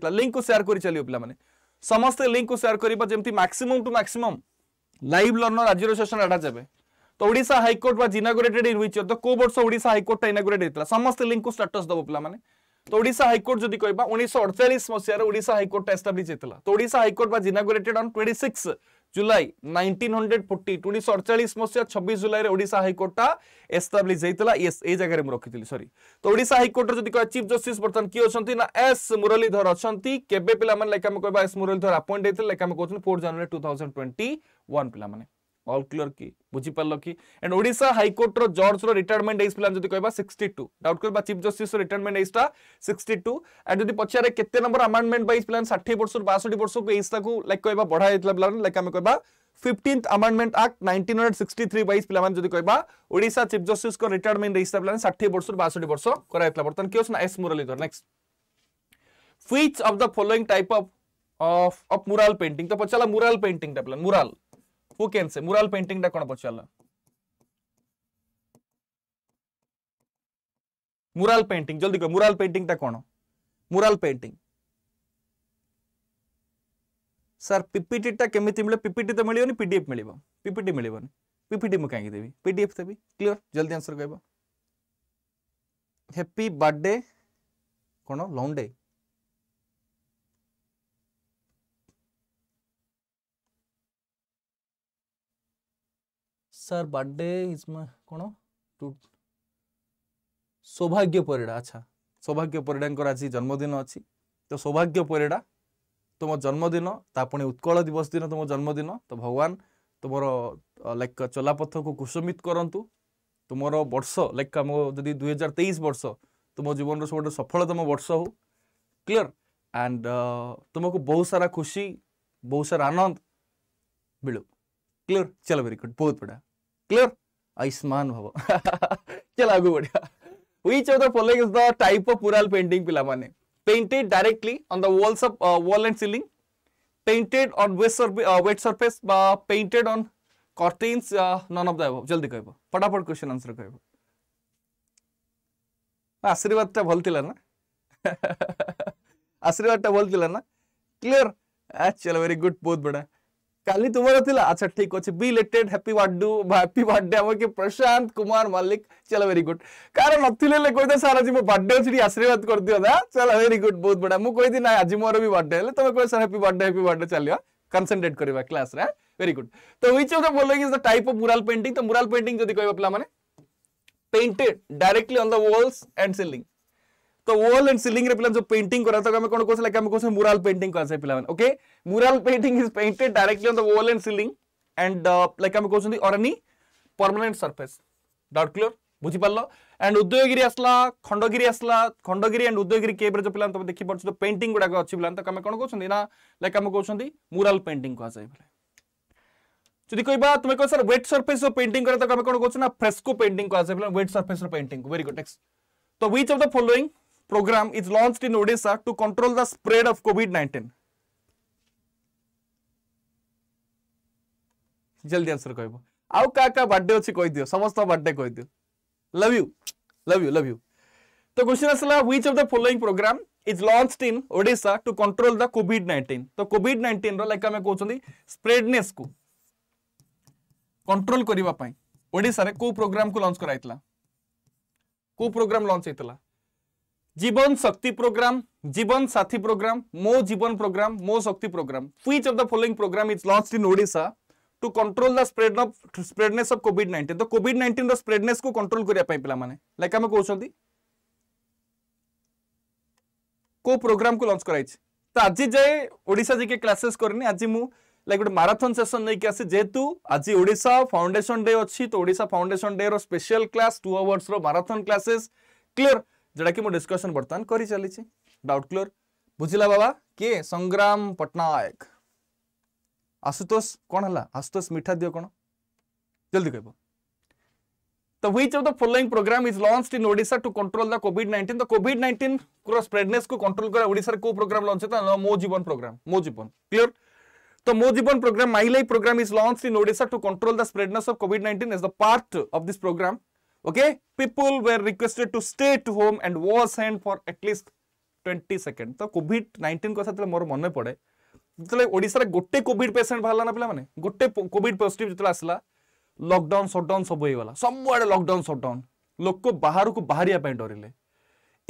का लिंक को सेयार कर चलो पे समस्ते लिंक को सेयार करवा जमी maximum to maximum live learner आज सेसन डाटा जब तो Odisha high court was inaugurated in which year तो कौ वर्ष ओडा हाइकोर्ट का इनागोरेट होता समस्त लिंक को स्टाटस दब पे तो ओडा हाइकोर्ट जो कह उ अड़चा मसीह high court establish July nineteen hundred forty two উনিশশো অড়চাশ মশিয়া ছবিশ জুলাইরে ওড়শা হাইকোর্টটা এস্টাব্লিশ হয়েছিল ইয়েস এই জায়গায় মু রক্ষি সরি তো ওড়শা হাইকোর্টর যদি কয়া চিফ জস্টিস বর্তমান কি অনেক না এস মুরলীধর অনেক কেবে পিলা মানে লাইক আমি কহবা এস মুরলীধর আপয়েন্ট হয়েছিল লাইক আমি কৌন four January two thousand twenty one পিলা মানে অল ক্লিয়র কি বুঝিপারল কি এন্ড ওড়িশা হাইকোর্টর জর্জর রিটায়ারমেন্ট এজ পিলা যদি কহবা সিক্সটি টু ডাউট করবা চিফ জস্টিসর রিটায়ারমেন্ট এজটা সিক্সটি টু এন্ড যদি পচারে কেতে নম্বর আমান্ডমেন্ট বাই পিলা ষাঠিয়ে বর্ষর বাষঠি বর্ষক এজটাকে লাইক কহবা বড়া হয়েছিল পিলা লাইক আমি কহবা fifteenth amendment act nineteen hundred sixty three বাইশ পিলা যদি কহবা ওড়িশা চিফ জস্টিসর রিটায়ারমেন্ট এজটা পিলা ষাঠিয়ে বর্ষর বাষঠি বর্ষ করা হয়েছিল বর্তমান কি হচ্ছে না S Muralidhar next which of the following type of of of mural painting तो पचाला mural painting टा मुराल वो କେନ୍ ସେ ମୁରାଲ ପେଣ୍ଟିଂଟା କ'ଣ ପଚାରିଲା ମୁରାଲ ପେଣ୍ଟିଂ ଜଲ୍ଦି କହ ମୁରାଲ ପେଣ୍ଟିଂଟା କ'ଣ ମୁରାଲ ପେଣ୍ଟିଂ ସାର୍ ପିପିଟିଟା କେମିତି ମିଳେ ପିପିଟି ତ ମିଳିବନି ପିଡିଏଫ ମିଳିବ ପିପିଟି ମିଳିବନି ପିପିଟି ମୁଁ କାହିଁକି ଦେବି ପିଡିଏଫ ଦେବି କ୍ଲିଅର ଜଲ୍ଦି ଆନ୍ସର କହିବ ହ୍ୟାପି ବାର୍ଥଡେ କ'ଣ ଲଣ୍ଡେ ସାର୍ ବାର୍ଥଡେ ଇଜ୍ କ'ଣ ସୌଭାଗ୍ୟ ପରିଡ଼ା ଆଚ୍ଛା ସୌଭାଗ୍ୟ ପରିଡ଼ାଙ୍କର ଆଜି ଜନ୍ମଦିନ ଅଛି ତ ସୌଭାଗ୍ୟ ପରିଡ଼ା ତୁମ ଜନ୍ମଦିନ ତା ପୁଣି ଉତ୍କଳ ଦିବସ ଦିନ ତୁମ ଜନ୍ମଦିନ ତ ଭଗବାନ ତୁମର ଲାଇକ୍ ଚଲାପଥକୁ କୁସୁମିତ କରନ୍ତୁ ତୁମର ବର୍ଷ ଲାଇକ୍ ଆମ ଯଦି ଦୁଇ ହଜାର ତେଇଶ ବର୍ଷ ତୁମ ଜୀବନର ସବୁଠୁ ସଫଳତମ ବର୍ଷ ହଉ କ୍ଲିଅର ଆଣ୍ଡ ତୁମକୁ ବହୁତ ସାରା ଖୁସି ବହୁତ ସାରା ଆନନ୍ଦ मिलू क्लियर चलो वेरी गुड बहुत बड़ा क्लियर आयुष्मान भव चल आगू बढ़िया which of the following is the type of mural painting pilamane painted directly on the walls of uh, wall and ceiling painted on wet, sur uh, wet surface uh, painted on curtains uh, none of the above जल्दी कहबो फटाफट question answer कहबो आशीर्वाद टा भल थिला ना आशीर्वाद टा भल थिला ना क्लियर चलो वेरी गुड बहुत बड़ा काली तुम्हारे थिला अच्छा ठीक अच्छे बी लेटेड हैप्पी वाड्डू बाय हैप्पी वाड्डे हमें के प्रशांत कुमार मलिक चलो वेरी गुड कारण अतिले ले कोई तो सारा जी मो वाड्डे हो चुकी आशीर्वाद कर दियो ना चलो वेरी गुड बहुत बड़ा मु कोई दिन आया जी मोरो भी वाड्डे ले तुम्हें कोई सारा हैप्पी वाड्डे हैप्पी वाड्डे चलियो कंसंट्रेट करिबा क्लास रे वेरी गुड तो which of the following is the type of mural painting तो मुरल पेंटिंग जदी कहबा पला माने painted directly on the walls and ceiling तो वॉल एंड सिलिंग रे जो पेंटिंग करा मुराल पेंटिंग करा पिला okay mural painting is painted directly on the wall and ceiling and like कहते और परमानेंट सरफेस डॉट क्लियर बुझी एंड उदयगिरी आसला खंडगिरी आसला खंडगिरी एंड उदयगिरी केव जो पिला तुम देखि पड़छ जो पेंटिंग गुडा अछि पिला तो कमे कोन कहछन ना लाइक हम कहछन मुराल पेंटिंग कहा जाय बोले যদি কইবা তুমি কইছ sir wet surface of painting করে তো আমি কোন কোছ না ফ্রেস্কো পেইন্টিং কো আছে বলে wet program is launched in Odisha to control the तो spread of COVID-19? जल्दी आंसर कह आउ क्या क्या बर्थडे अच्छी कहीदि समस्त बर्थडे कहीदि love you love you love you तो क्वेश्चन आसला which of the following program is launched in Odisha to control the Covid 19 तो कोविड 19 रो लाइक हमें कहउछन स्प्रेडनेस को कंट्रोल करबा पई ओडिशा रे को प्रोग्राम को लॉन्च कराइतला को प्रोग्राम लॉन्च हेतला जीवन शक्ति प्रोग्राम जीवन साथी प्रोग्राम मो Jeevan program Mo Shakti program which of the following program is launched in Odisha to control the spread of spreadness of Covid 19 तो कोविड 19 ର स्प्रेडनेस को कंट्रोल करिया पई पिला माने लाइक हम कहउछंती को प्रोग्राम को लॉन्च कराइछ तो आज जाए ओडिशा के क्लासेस करनी आज मु लाइक गोटे माराथन सेसन नहीं आसे जेहेतु आज ओडिशा फाउंडेशन डे अच्छी तो ओडिशा फाउंडेशन डे रो स्पेशल क्लास 2 आवर्स रो माराथन क्लासेस क्लियर जोटा कि डिस्कसन बर्तमान कर चली डाउट क्लियर बुझला बाबा किए संग्राम पट्टनायक आशुतोष कौन है आशुतोष मीठा दिव कौन जल्दी कह तो which of the following program is launch in Odisha to control the Covid 19 the Covid 19 cross spreadness को कंट्रोल करा ओडिशा को प्रोग्राम लॉन्च है मो जीवन प्रोग्राम मो जीवन क्लियर तो Mo Jeevan program my life program is launch in Odisha to control the spreadness of Covid 19 as the part of this program Okay, people were requested to stay to home and war sent for at least 20 seconds. तो Covid 19 কথা তেলে মোর মনে পড়ে যেতলে ওড়িশার গোটে Covid patient বাহারলা না পিলা মানে গোটে কোভিড পজিটিভ যেতলে আসলা লকডাউন সটডাউন সব হইগলা সবুয়াড়ে লকডাউন সটডাউন লোক বাহারকু বাহারিয়া পাই ডরিলে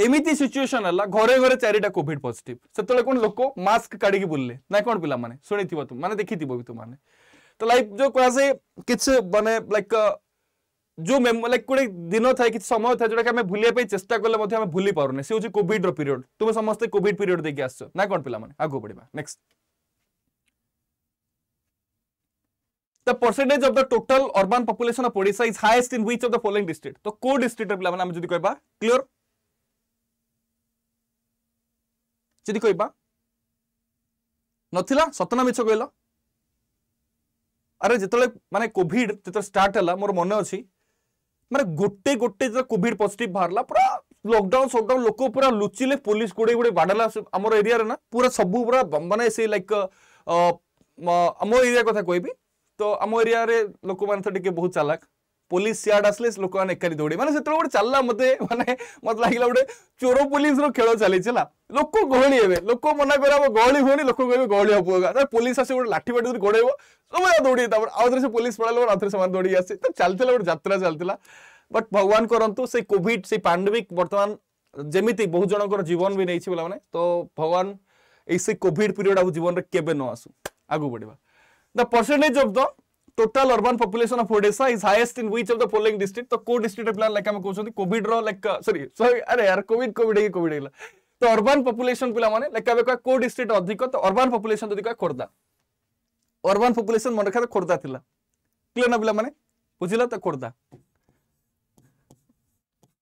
এমিতি সিচুয়েশন হলা ঘরে ঘরে চারিটা কোভিড পজিটিভ সেতলে কোন লোক মাস্ক কাড়িকি বুললে না কোন পিলা মানে শুনিথিব তুমি মানে দেখিথিব বি তুমি মানে তো লাইক যে কোয়া সে কিছু মানে লাইক जो लाइक गोटे दिन थाए कि समय थाए जोटा आम भूलिया चेस्टा कले भूली पाने से हूँ कोविड पीरियड तुम समस्त कोविड पीरियड देखिए आस ना कौन पे आगे बढ़ा next The percentage of the total urban population of Odisha is highest in which of the following district? तो को district रे पिला माने हम जदि कहबा क्लियर जदि कहबा नथिला सतना मिछ कहलो अरे जेतले माने कोविड जेतले स्टार्ट हला मोर मन अछि ମାନେ ଗୋଟେ ଗୋଟେ ଯେତେବେଳେ କୋଭିଡ ପଜିଟିଭ ବାହାରିଲା ପୁରା ଲକଡାଉନ ସଟଡାଉନ ଲୋକ ପୁରା ଲୁଚିଲେ ପୋଲିସ ଗୁଡ଼େଇ ଗୁଡ଼େଇ ବାଡ଼େଲା ଆମର ଏରିଆରେ ନା ପୁରା ସବୁ ପୁରା ମାନେ ସେଇ ଲାଇକ୍ ଆମ ଏରିଆ କଥା କହିବି ତ ଆମ ଏରିଆରେ ଲୋକମାନେ ତ ଟିକେ ବହୁତ ଚାଲାକ पुलिस सियाड आसलेस लोक मैंने एकाठी दौड़े मैंने से गोटे चलना मत मैंने मत लगे गोटे चोर पुलिस रेल चली लोक गहली हे लोक मना कर गहली हुए लोक कह गहली हम होगा पुलिस आस गए लाठी बाटी गोड़े सब दौड़े आउ थे पुलिस पड़ा आउ थे से दौड़ी आसे तो चलता गोटे जात चलता बट भगवान करूँ से कॉविड से पांडेमिक बर्तमान जमी बहुत जन जीवन भी नहीं पाला तो भगवान ये कॉविड पीरियड आप जीवन में केवे न आसू आगू बढ़ा the percentage of the total urban population of Odisha is highest in which of the following district तो को डिस्ट्रिक्ट प्लान लाइक हम कहछो कोविड रो लाइक सॉरी सॉरी अरे यार कोविड कोविड ही कोविड हैला तो अर्बन पपुलेशन पुला माने लाइक अबे को डिस्ट्रिक्ट अधिक तो अर्बन पपुलेशन तो दिखा खोरदा अर्बन पपुलेशन मन रखा तो खोरदा थिला क्लियर ना पुला माने बुझिला त तो खोरदा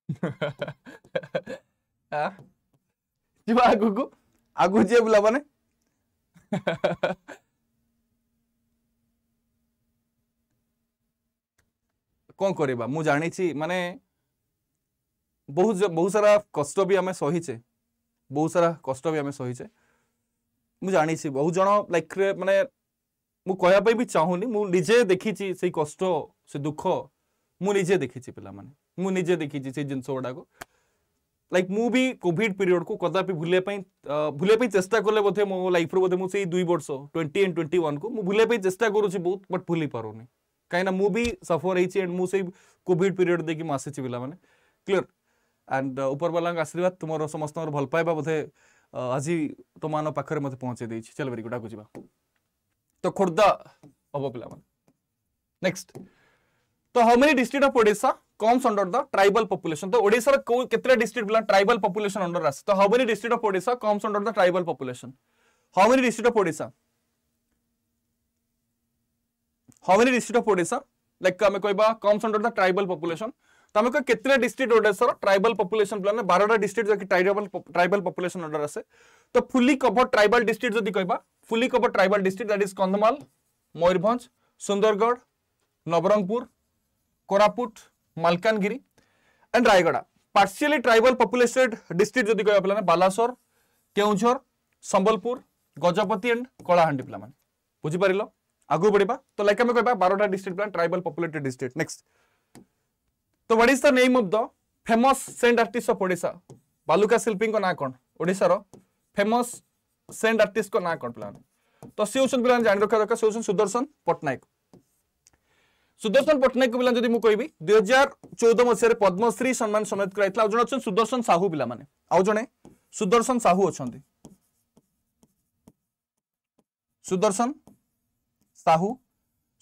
आ जीवा आगु आगु जे पुला माने କ'ଣ କରିବା ମୁଁ ଜାଣିଛି ମାନେ ବହୁତ ବହୁତ ସାରା କଷ୍ଟ ବି ଆମେ ସହିଛେ ବହୁତ ସାରା କଷ୍ଟ ବି ଆମେ ସହିଛେ ମୁଁ ଜାଣିଛି ବହୁତ ଜଣ ଲାଇଫରେ ମାନେ ମୁଁ କହିବା ପାଇଁ ବି ଚାହୁଁନି ମୁଁ ନିଜେ ଦେଖିଛି ସେଇ କଷ୍ଟ ସେ ଦୁଃଖ ମୁଁ ନିଜେ ଦେଖିଛି ପିଲାମାନେ ମୁଁ ନିଜେ ଦେଖିଛି ସେଇ ଜିନିଷ ଗୁଡ଼ାକ ଲାଇକ୍ ମୁଁ ବି କୋଭିଡ ପିରିୟଡ଼କୁ କଦାପି ଭୁଲିବା ପାଇଁ ଭୁଲିବା ପାଇଁ ଚେଷ୍ଟା କଲେ ବୋଧେ ମୋ ଲାଇଫ୍ରୁ ବୋଧେ ମୁଁ ସେଇ ଦୁଇ ବର୍ଷ ଟ୍ୱେଣ୍ଟି ଆଣ୍ଡ ଟ୍ୱେଣ୍ଟି ୱାନ୍କୁ ମୁଁ ଭୁଲିବା ପାଇଁ ଚେଷ୍ଟା କରୁଛି ବହୁତ ବଟ୍ ଭୁଲି ପାରୁନି कहीं मु भी सफर एंड मुझे कोविड पीरियड देखिए मुझे पिला मैंने क्लीयर एंड उपरवाला आशीर्वाद तुम समस्त भल पाइबा बोधे uh, आज तुम पाखे मत पहुंचे चल बेरिक डाक जा तो खोर्धा हम पे नेक्स्ट तो how many district of Odisha comes under the tribal population तो ओडिशा को डिस्ट्रिक्ट बिला ट्राइबल पॉपुलेशन अंडर आसे तो how many district of Odisha comes under the tribal population how many district of odisha how many district of Odisha? Like ଆମେ କହିବା comes under the tribal population. ତ ଆମେ କହିବା କେତେଟା ଡିଷ୍ଟ୍ରିକ୍ଟ ଓଡ଼ିଶାର ଟ୍ରାଇବାଲ ପପୁଲେସନ୍ ପ୍ଲାନ୍ ବାରଟା ଡିଷ୍ଟ୍ରିକ୍ଟ ଯାକି ଟ୍ରାଇବାଲ ଟ୍ରାଇବାଲ ପପୁଲେସନ୍ ଅର୍ଡର ଆସେ ତ ଫୁଲି କଭର ଟ୍ରାଇବାଲ ଡିଷ୍ଟ୍ରିକ୍ଟ ଯଦି କହିବା fully cover tribal district that is Kandhamal Mayurbhanj Sundargarh Nabarangpur Koraput Malkangiri and Rayagada partially tribal populated district ଯଦି କହିବା ପିଲାମାନେ ବାଲାସର କେଉଁଝର ସମ୍ବଲପୁର ଗଜପତି ଆଣ୍ଡ କଳାହାଣ୍ଡି ପିଲାମାନେ ବୁଝିପାରିଲ आगु बढ़ा तो लाइक आम कह बारोटा district plan tribal populated district next तो what is the name of the famous sand artist of Odisha बालुका शिल्पी ना कौन ओडार फेमस सेंट आर्टिस्ट ना कौन पे तो सी हूँ पे जान रखा दरकार से सुदर्शन पट्टनायक सुदर्शन पट्टनायक पे मुझे कह दुई हजार चौदह मसीह पद्मश्री सम्मान समेत कराइला आज सुदर्शन साहू पे आउ जड़े सुदर्शन साहू अच्छा सुदर्शन साहू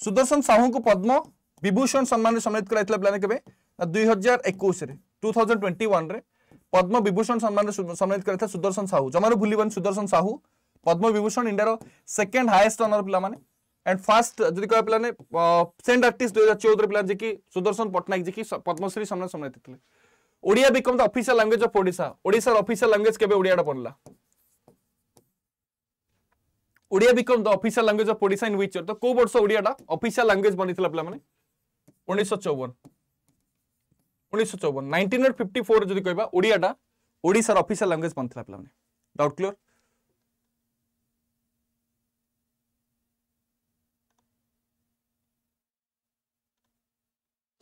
सुदर्शन साहू को पद्म विभूषण सम्मान सम्मानित कर दुई हजार एक टू थाउजेंड पद्म विभूषण सम्मान सम्मानित कर सुदर्शन साहू जमार भूल Sudarshan Sahu Padma Vibhushan India second highest runner पे एंड फास्ट जब कह पे सेंड आर्ट दुई हजार चौदह पे सुदर्शन पट्टनायक जी पद्मश्री सम्मान सम्मानित Odia become the official language of ओडा ओडार अफिशियाल लांगुएज केवे Odia Odia become the official language of Odisha in which year তো কেউ বর্ষ ওড়িয়াটা অফিসিয়াল ল্যাঙ্গুয়েজ বনিছিলা পিলামানে উনিশশো চৌবন উনিশশো চৌবন নাইনটিন হন্ড্রেড ফিফটি ফোর যদি কইবা ওড়িয়াটা ওড়িশার অফিসিয়াল ল্যাঙ্গুয়েজ বনিছিলা পিলামানে ডাউট ক্লিয়ার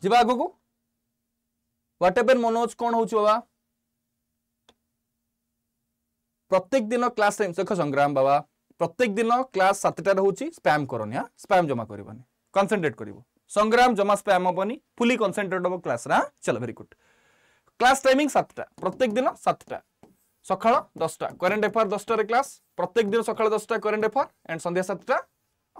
ଯିବା ଆଗକୁ ହ୍ୱାଟ ଏଭେନ୍ ମନୋଜ କ'ଣ ହେଉଛି ବାବା ପ୍ରତ୍ୟେକ ଦିନ କ୍ଲାସ୍ ଟାଇମ୍ ଦେଖ ସଂଗ୍ରାମ ବାବା প্রত্যেক দিন ক্লাস সাতটার হচ্ছে স্প্যাম করনি হ্যাঁ স্প্যাম জমা করবনি কনসেনট্রেট করব সংগ্রাম জমা স্প্যাম হবনি ফুলি কনসেনট্রেট হব ক্লাসরে হ্যাঁ চলো ভেরি গুড ক্লাস টাইমিং সাতটা প্রত্যেক দিন সাতটা সকাল দশটা করেন্ট এফেয়ার দশটার ক্লাস প্রত্যেক দিন সকাল দশটা করেন্ট এফেয়ার এন্ড সন্ধ্যা সাতটা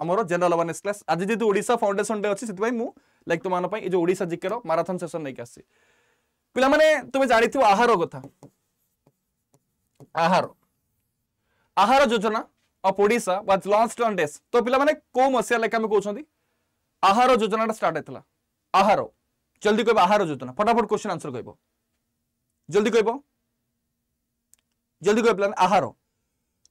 আমার জেনারেল অ্যাওয়ারনেস ক্লাস আজ যেহেতু ওড়শা ফাউন্ডেসন ডে অছি সেপাই মু লাইক তোমার এই যে ওড়শা জিকের মারাথন সেসন নেই আসছি পিলা মানে তুমি জাঁথ আহার কথা আহার আহার যোজনা of Odisha was launched on days. तो पिलाମାନେ କୋଉ ମସିହା ଲେଖା ଆମେ କହୁଛନ୍ତି ଆହାର ଯୋଜନାଟା ଷ୍ଟାର୍ଟ ହେଇଥିଲା ଆହାର ଜଲ୍ଦି କହିବ ଆହାର ଯୋଜନା ଫଟାଫଟ କ୍ୱେଶ୍ଚନ ଆନ୍ସର କହିବ ଜଲ୍ଦି କହିବ ଜଲ୍ଦି କହିବ ପିଲାମାନେ ଆହାର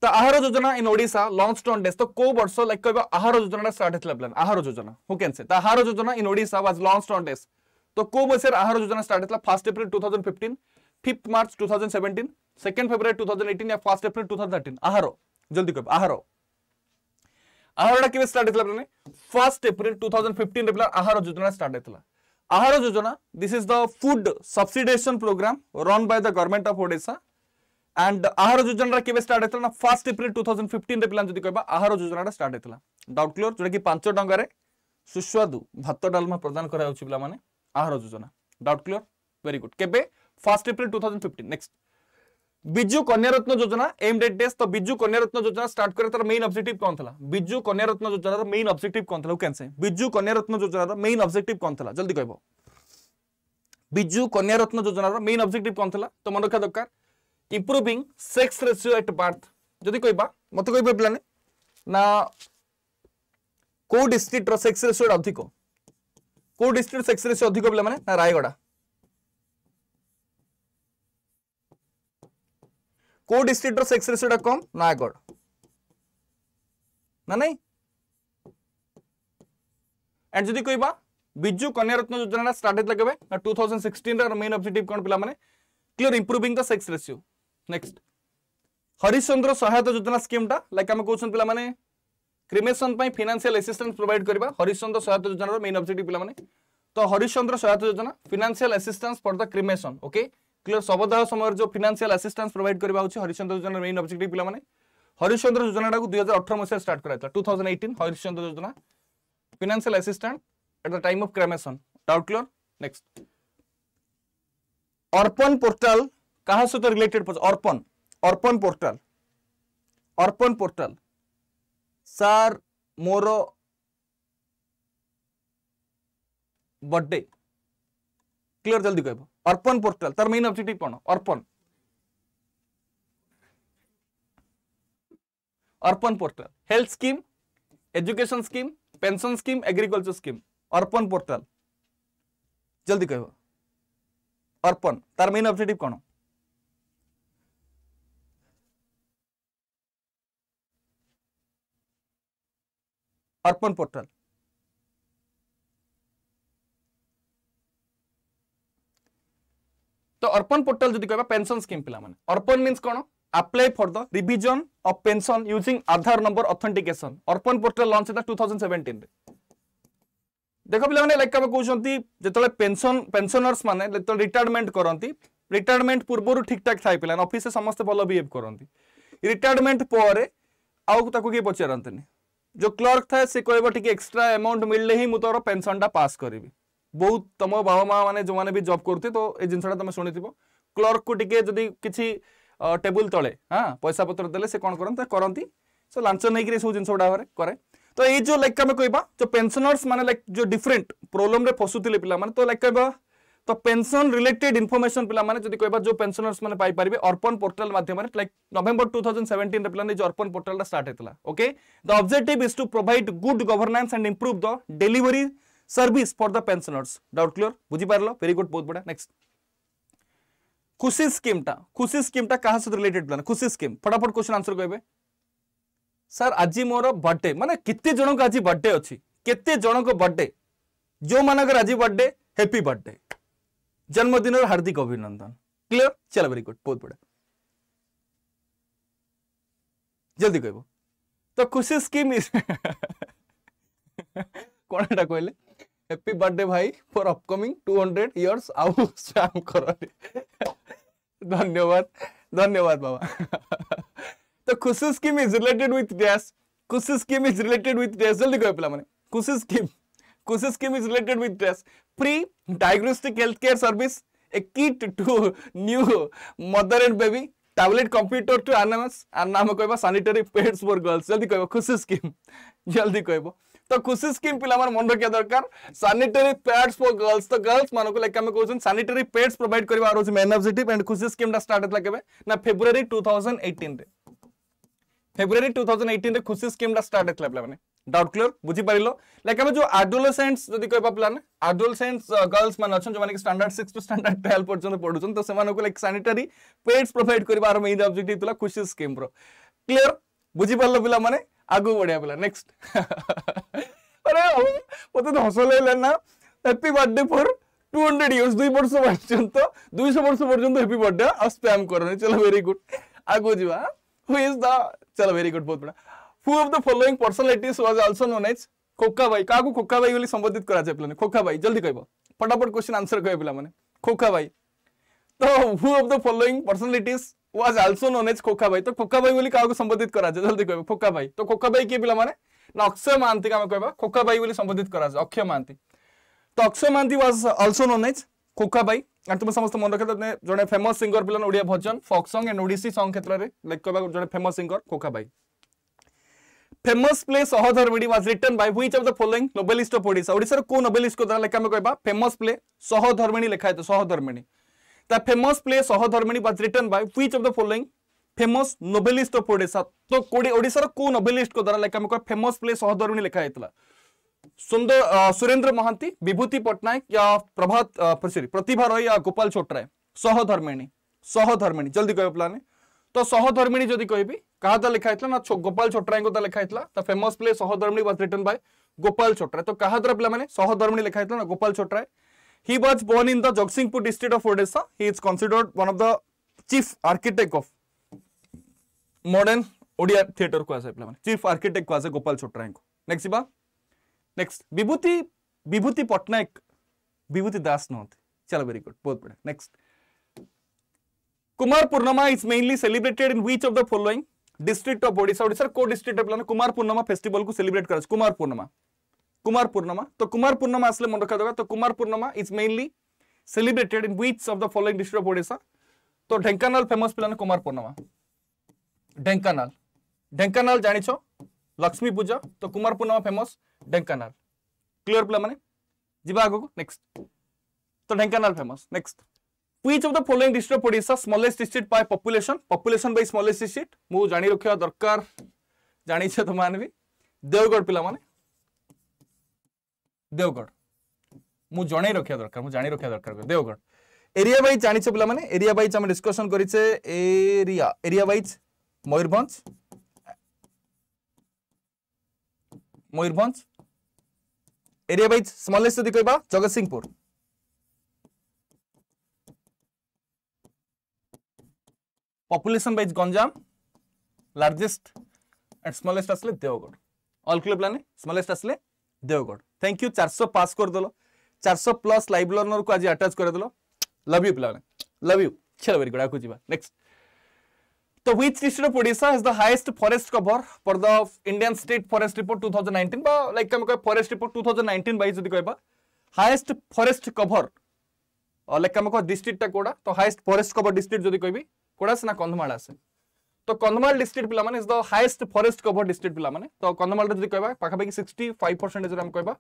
ତ Ahaar Yojana in Odisha launch on ଡେସ୍ ତ କୋଉ ବର୍ଷ ଲାଇକ୍ କହିବ ଆହାର ଯୋଜନାଟା ଷ୍ଟାର୍ଟ ହେଇଥିଲା ପିଲାମାନେ ଆହାର ଯୋଜନା ହୁ କ୍ୟାନ୍ ସେ ତ Ahaar Yojana in Odisha was launch on ଡେସ୍ ତ କୋଉ ମସିହାରେ ଆହାର ଯୋଜନା ଷ୍ଟାର୍ଟ ହେଇଥିଲା first April two thousand fifteen fifth March two thousand seventeen second February two thousand eighteen या first April two thousand thirteen आहारो জলদি কইব আহার আহারটা কেবে স্টার্ট হয়েছিল আপনার first April two thousand fifteen রে আহার যোজনা স্টার্ট হয়েছিল Ahaar Yojana this is the food subsidisation programme run by the government of Odisha and Ahaar যোজনাটা কেবে স্টার্ট হয়েছিল না first April two thousand fifteen রে যদি কইবা আহার যোজনাটা স্টার্ট হয়েছিল ডাউট ক্লিয়র যেটা কি পাঁচ টঙ্কার সুস্বাদু ভাত ডালমা প্রদান করা হচ্ছে পিলা মানে Ahaar Yojana doubt clear very good কেবে first April two thousand fifteen next Biju Kanyaratna Yojana এম ডেট ডেস তো বিজু কন্যারত্ন যোজনা স্টার্ট করে তার মেইন অবজেক্টিভ কোন থলা বিজু কন্যারত্ন যোজনার মেইন অবজেক্টিভ কোন থলা ক্যান সে বিজু কন্যারত্ন যোজনার মেইন অবজেক্টিভ কোন থলা জলদি কইব বিজু কন্যারত্ন যোজনার মেইন অবজেক্টিভ কোন থলা তো মনে রাখা দরকার improving sex ratio at birth যদি কইবা মতে কইবে প্লানে না କୋଉ ଡିଷ୍ଟ୍ରିକ୍ଟର ସେକ୍ସ ରେସିଓ ଅଧିକ କୋଉ ଡିଷ୍ଟ୍ରିକ୍ଟ ସେକ୍ସ ରେସିଓ ଅଧିକ ପିଲାମାନେ ନା ରାୟଗଡ଼ା କୋଉ ଡିଷ୍ଟ୍ରିକ୍ଟର ସେକ୍ସ ରେସିଓଟା କମ୍ ନୟାଗଡ଼ ନା ନାଇଁ ଆଣ୍ଡ ଯଦି କହିବା ବିଜୁ କନ୍ୟାରତ୍ନ ଯୋଜନାଟା ଷ୍ଟାର୍ଟ ହେଇଥିଲା କେବେ ନା ଟୁ ଥାଉଜେଣ୍ଡ ସିକ୍ସଟିନ୍ର ମେନ୍ ଅବଜେକ୍ଟିଭ୍ କ'ଣ ପିଲାମାନେ clear improving the sex ratio next Harishchandra Sahayata Yojana ସ୍କିମ୍ଟା like ଆମେ କହୁଛନ୍ତି ପିଲାମାନେ କ୍ରିମେସନ୍ ପାଇଁ ଫିନାନ୍ସିଆଲ ଆସିଷ୍ଟାନ୍ସ ପ୍ରୋଭାଇଡ୍ କରିବା ହରିଶ୍ଚନ୍ଦ୍ର ସହାୟତା ଯୋଜନାର ମେନ୍ ଅବଜେକ୍ଟିଭ୍ ପିଲାମାନେ ତ Harishchandra Sahayata Yojana financial assistance for the cremation okay clear सबदाह समय जो फिनान्सीआल आसीस्टान्स प्रोवैड करवा हरिश्चंद्र योजना मेन अब्जेक्ट पे हरिश्चंद्र योजना टाक दुई हजार अठर मसीह स्टार्ट कराइला two thousand eighteen Harishchandra Yojana financial assistant at the time of cremation doubt clear next Arpan portal क्या सहित related Arpan Arpan portal Arpan portal सार मोर बर्थडे क्लियर जल्दी कह अर्पण पोर्टल तर मेन ऑब्जेक्टिव्ह कौन Arpan Arpan portal health scheme education scheme pension scheme agriculture scheme Arpan portal जल्दी कह अर्पण तार मेन ऑब्जेक्टिव कौन अर्पण पोर्टल তো অর্পণ পোর্টাল যদি কহবা পেনশন স্কিম পিলামানে অর্পণ মিন্স কোন apply for the revision of pension using Aadhaar number authentication. Orphan portal launched in 2017. দেখ পিলামানে লাইক কাবা কৌছন্তি যেতলে পেনশন পেনশনার্স মানে যেতলে রিটায়ারমেন্ট করন্তি রিটায়ারমেন্ট পূর্বরু ঠিকঠাক থাই পিলান অফিসে সমস্ত ভালো বিহেভ করন্তি রিটায়ারমেন্ট পরে আউ তাকু কি পচারন্তিনি যে ক্লর্ক থাকে সে কইব টিকে এক্সট্রা অ্যামাউন্ট মিললে হি মু তোর পেনশনটা পাস করিবি ବହୁତ ତମ ବାବା ମା ମାନେ ଯେଉଁମାନେ ବି ଜବ୍ କରୁଥିବେ ତ ଏ ଜିନିଷଟା ତମେ ଶୁଣିଥିବ କ୍ଲର୍କକୁ ଟିକେ ଯଦି କିଛି ଟେବୁଲ ତଳେ ହଁ ପଇସା ପତ୍ର ଦେଲେ ସେ କ'ଣ କରନ୍ତି କରନ୍ତି ସୋ ଲାଞ୍ଚ ନେଇକିରି ଏସବୁ ଜିନିଷ ଗୁଡ଼ାକରେ କରେ ତ ଏଇ ଯେଉଁ ଲାଇକ୍ ଆମେ କହିବା ଯେଉଁ ପେନ୍ସନର୍ସ ମାନେ ଲାଇକ୍ ଯେଉଁ ଡିଫରେଣ୍ଟ ପ୍ରୋବ୍ଲେମ୍ରେ ଫସୁଥିଲେ ପିଲାମାନେ ତ ଲାଇକ୍ କହିବା ତ ପେନ୍ସନ୍ ରିଲେଟେଡ୍ ଇନଫର୍ମେସନ୍ ପିଲାମାନେ ଯଦି କହିବା ଯେଉଁ ପେନ୍ସନର୍ସ ମାନେ ପାଇପାରିବେ ଅର୍ପଣ ପୋର୍ଟାଲ ମାଧ୍ୟମରେ ଲାଇକ୍ ନଭେମ୍ବର ଟୁ ଥାଉଜେଣ୍ଡ ସେଭେଣ୍ଟିନ୍ରେ ପିଲାମାନେ ଯେଉଁ ଅର୍ପଣ ପୋର୍ଟାଲଟା ଷ୍ଟାର୍ଟ ହେଇଥିଲା okay the objective is to provide good governance and improve the delivery service for the pensioners doubt clear बुझी ಬುಜಿಪಾರಲ್ಲ वेरी गुड बहुत ಬಡ नेक्स्ट खुशी स्कीम टा खुशी स्कीम टा कहां से रिलेटेड प्लान खुशी स्कीम फटाफट क्वेश्चन आंसर कहबे सर आज मोर बर्थडे माने कित्ते जन को आज बर्थडे अछि कित्ते जन को बर्थडे जो मानकर आज बर्थडे हैप्पी बर्थडे जन्मदिन और हार्दिक अभिनंदन क्लियर चलो वेरी गुड बहुत बढ़िया जल्दी कहबो तो खुशी स्कीम इज कौन कहले हैप्पी बर्थडे भाई फॉर अपकमिंग 200 इयर्स आउ स्पैम करो धन्यवाद धन्यवाद बाबा तो Khushi scheme is related with dash Khushi scheme is related with dash जल्दी कहो पिला माने Khushi scheme Khushi scheme is related with dash free diagnostic health care service a kit to new mother and baby tablet computer to आनामस आर नाम कहबा sanitary pads for girls जल्दी कहबा खुशी स्कीम जल्दी कहबा तो खुशी स्कीम पिलामन मन रखिया दरकार सैनिटरी पैड्स फॉर गर्ल्स तो गर्ल्स मानको लेके हम कहउछन सैनिटरी पैड्स प्रोवाइड करबा आरो main objective and Khushi scheme दा स्टार्ट हतला केबे ना फेब्रुअरी 2018 रे फेब्रुअरी 2018 रे खुशी स्कीम दा स्टार्ट हतला पिला माने डाउट क्लियर बुझी पारिलो लाइक हम जो एडोलेसेंट्स जदि कहबा प्लान एडोलेसेंट्स गर्ल्स मान अछन जो माने स्टैंडर्ड 6 टू स्टैंडर्ड 12 पर्यंत पढुछन तो सेमान को लाइक सैनिटरी पैड्स प्रोवाइड करबा आरो मेन ऑब्जेक्टिव तुला खुशी स्कीम रो क्लियर बुझी पारलो पिला माने ଆଗକୁ ବଢ଼ିଆ ପିଲା ନେକ୍ସଟ ଆରେ ମୋତେ ତ ହସ ଲାଗିଲା ନା happy birthday for two hundred years দুই বর্ষ পর্যন্ত দুইশো বর্ষ পর্যন্ত হ্যাপি বার্থডে আর স্প্যাম করনি চলো ভেরি গুড আগু যা হু ইজ দা চলো ভেরি গুড বহুত বড় who of the following personalities was also known as Khoka Bhai কাহু খোকা ভাই বলে সম্বোধিত করা যায় পিলানে খোকা ভাই জলদি কইব ফটাফট কোশ্চেন আনসর কইব পিলা মানে খোকা ভাই তো who of the following personalities was also known as Khoka Bhai তো খোকা ভাই বলে কাউকে সম্বোধিত করা যায় জলদি কইবে খোকা ভাই তো খোকা ভাই কি পিলা মানে না অক্ষয় মহান্তি আমি কইবা খোকা ভাই বলে সম্বোধিত করা যায় অক্ষয় মহান্তি তো Akshaya Mohanty was also known as Khoka Bhai আর তুমি সমস্ত মনে রাখে তুমি জনে famous সিঙ্গর পিলা Odia bhajan folk song and Odissi song ক্ষেত্রে লাইক কইবা জনে famous singer Khoka Bhai famous play Sahadharmini was written by which of the following novelist of Odisha Odisha को नोबेलिस्ट को द्वारा लेखा में कहबा फेमस प्ले सहधर्मिणी लिखा है तो Sahadharmini The famous play Sahodharmani was written by which of the following famous novelist of ओडा तो ओडार कौ नोभेलिस्ट द्वारा लेखा हम फेमस प्ले सहधर्मिणी लिखाई सुंदर सुरेंद्र महांती विभूति पट्टनायक या प्रभात सॉरी प्रतिभा रही या गोपाल छोटराय सहधर्मिणी सहधर्मिणी जल्दी कह पे तो सहधर्मिणी जदि कह क्या द्वारा लिखाई ना गोपाल छोटराय द्वारा लिखाई famous play Sahadharmini was written by Gopal Chhotray तो क्या द्वारा पे सहधर्मिणी लिखाई ना Gopal Chhotray He was born in the Jogsingpur district of Odisha. He is considered one of the chief architect of modern Odia theatre को आसे पिला चीफ आर्किटेक्ट को आसे गोपाल छोट्राय को नेक्स्ट जीवा नेक्स्ट विभूति विभूति पट्टनायक विभूति दास नहते चलो वेरी गुड बहुत बढ़िया next Kumar Purnima is mainly celebrated in which of the following district of Odisha Odisha को डिस्ट्रिक्ट रे पिला कुमार पूर्णिमा फेस्टिवल को सेलिब्रेट कर कुमार पूर्णिमा कुमार पूर्णिमा तो कुमार पूर्णिमा आसले मन रखा दबा तो Kumar Purnima is mainly celebrated in which of the following district of Odisha तो ढेंकानाल फेमस पिलान कुमार पूर्णिमा ढेंकानाल ढेंकानाल जानिछो लक्ष्मी पूजा तो कुमार पूर्णिमा फेमस ढेंकानाल क्लियर पिला माने जिबा आगो को नेक्स्ट तो Dhenkanal famous next which of the following district of Odisha smallest district by population population by smallest district मु जानि रखियो दरकार जानिछो त मानबी देवगढ़ पिला माने দেওগড় মু জনাই রক্ষা দরকার মু জানি রক্ষা দরকার দেওগড় এরিয়া ওয়াইজ জানিছে পিলা মানে এরিয়া ওয়াইজ আমি ডিসকশন করিছে area area wise Mayurbhanj Mayurbhanj area wise smallest যদি কইবা Jagatsinghpur population wise Ganjam largest and smallest আসলে দেওগড় অল ক্লিয়ার প্ল্যানে স্মলেস্ট আসলে देवगढ़ थैंक यू चार सौ पास करदेल चार सौ प्लस लाइव लर्नर को आज आटाच करदेल लव यू पे लव यू चलो वेरी गुड आगे जावा नेक्स्ट तो which district of Odisha has the highest forest cover for the Indian State Forest Report 2019 বা like আমি কয় forest report 2019 বাই যদি কইবা highest forest cover লাইক আমি কয় ডিস্ট্রিক্টটা কোডা তো highest forest cover district যদি কইবি কোডা সিনা কন্ধমাল আসে তো কন্ধমাল ডিস্ট্রিক্ট পিলামানে is the highest forest cover district পিলামানে তো কন্ধমালটা যদি কহবা পাখাপাখি সিক্সটি ফাইভ পরসেন্টেজরে আমি কহবা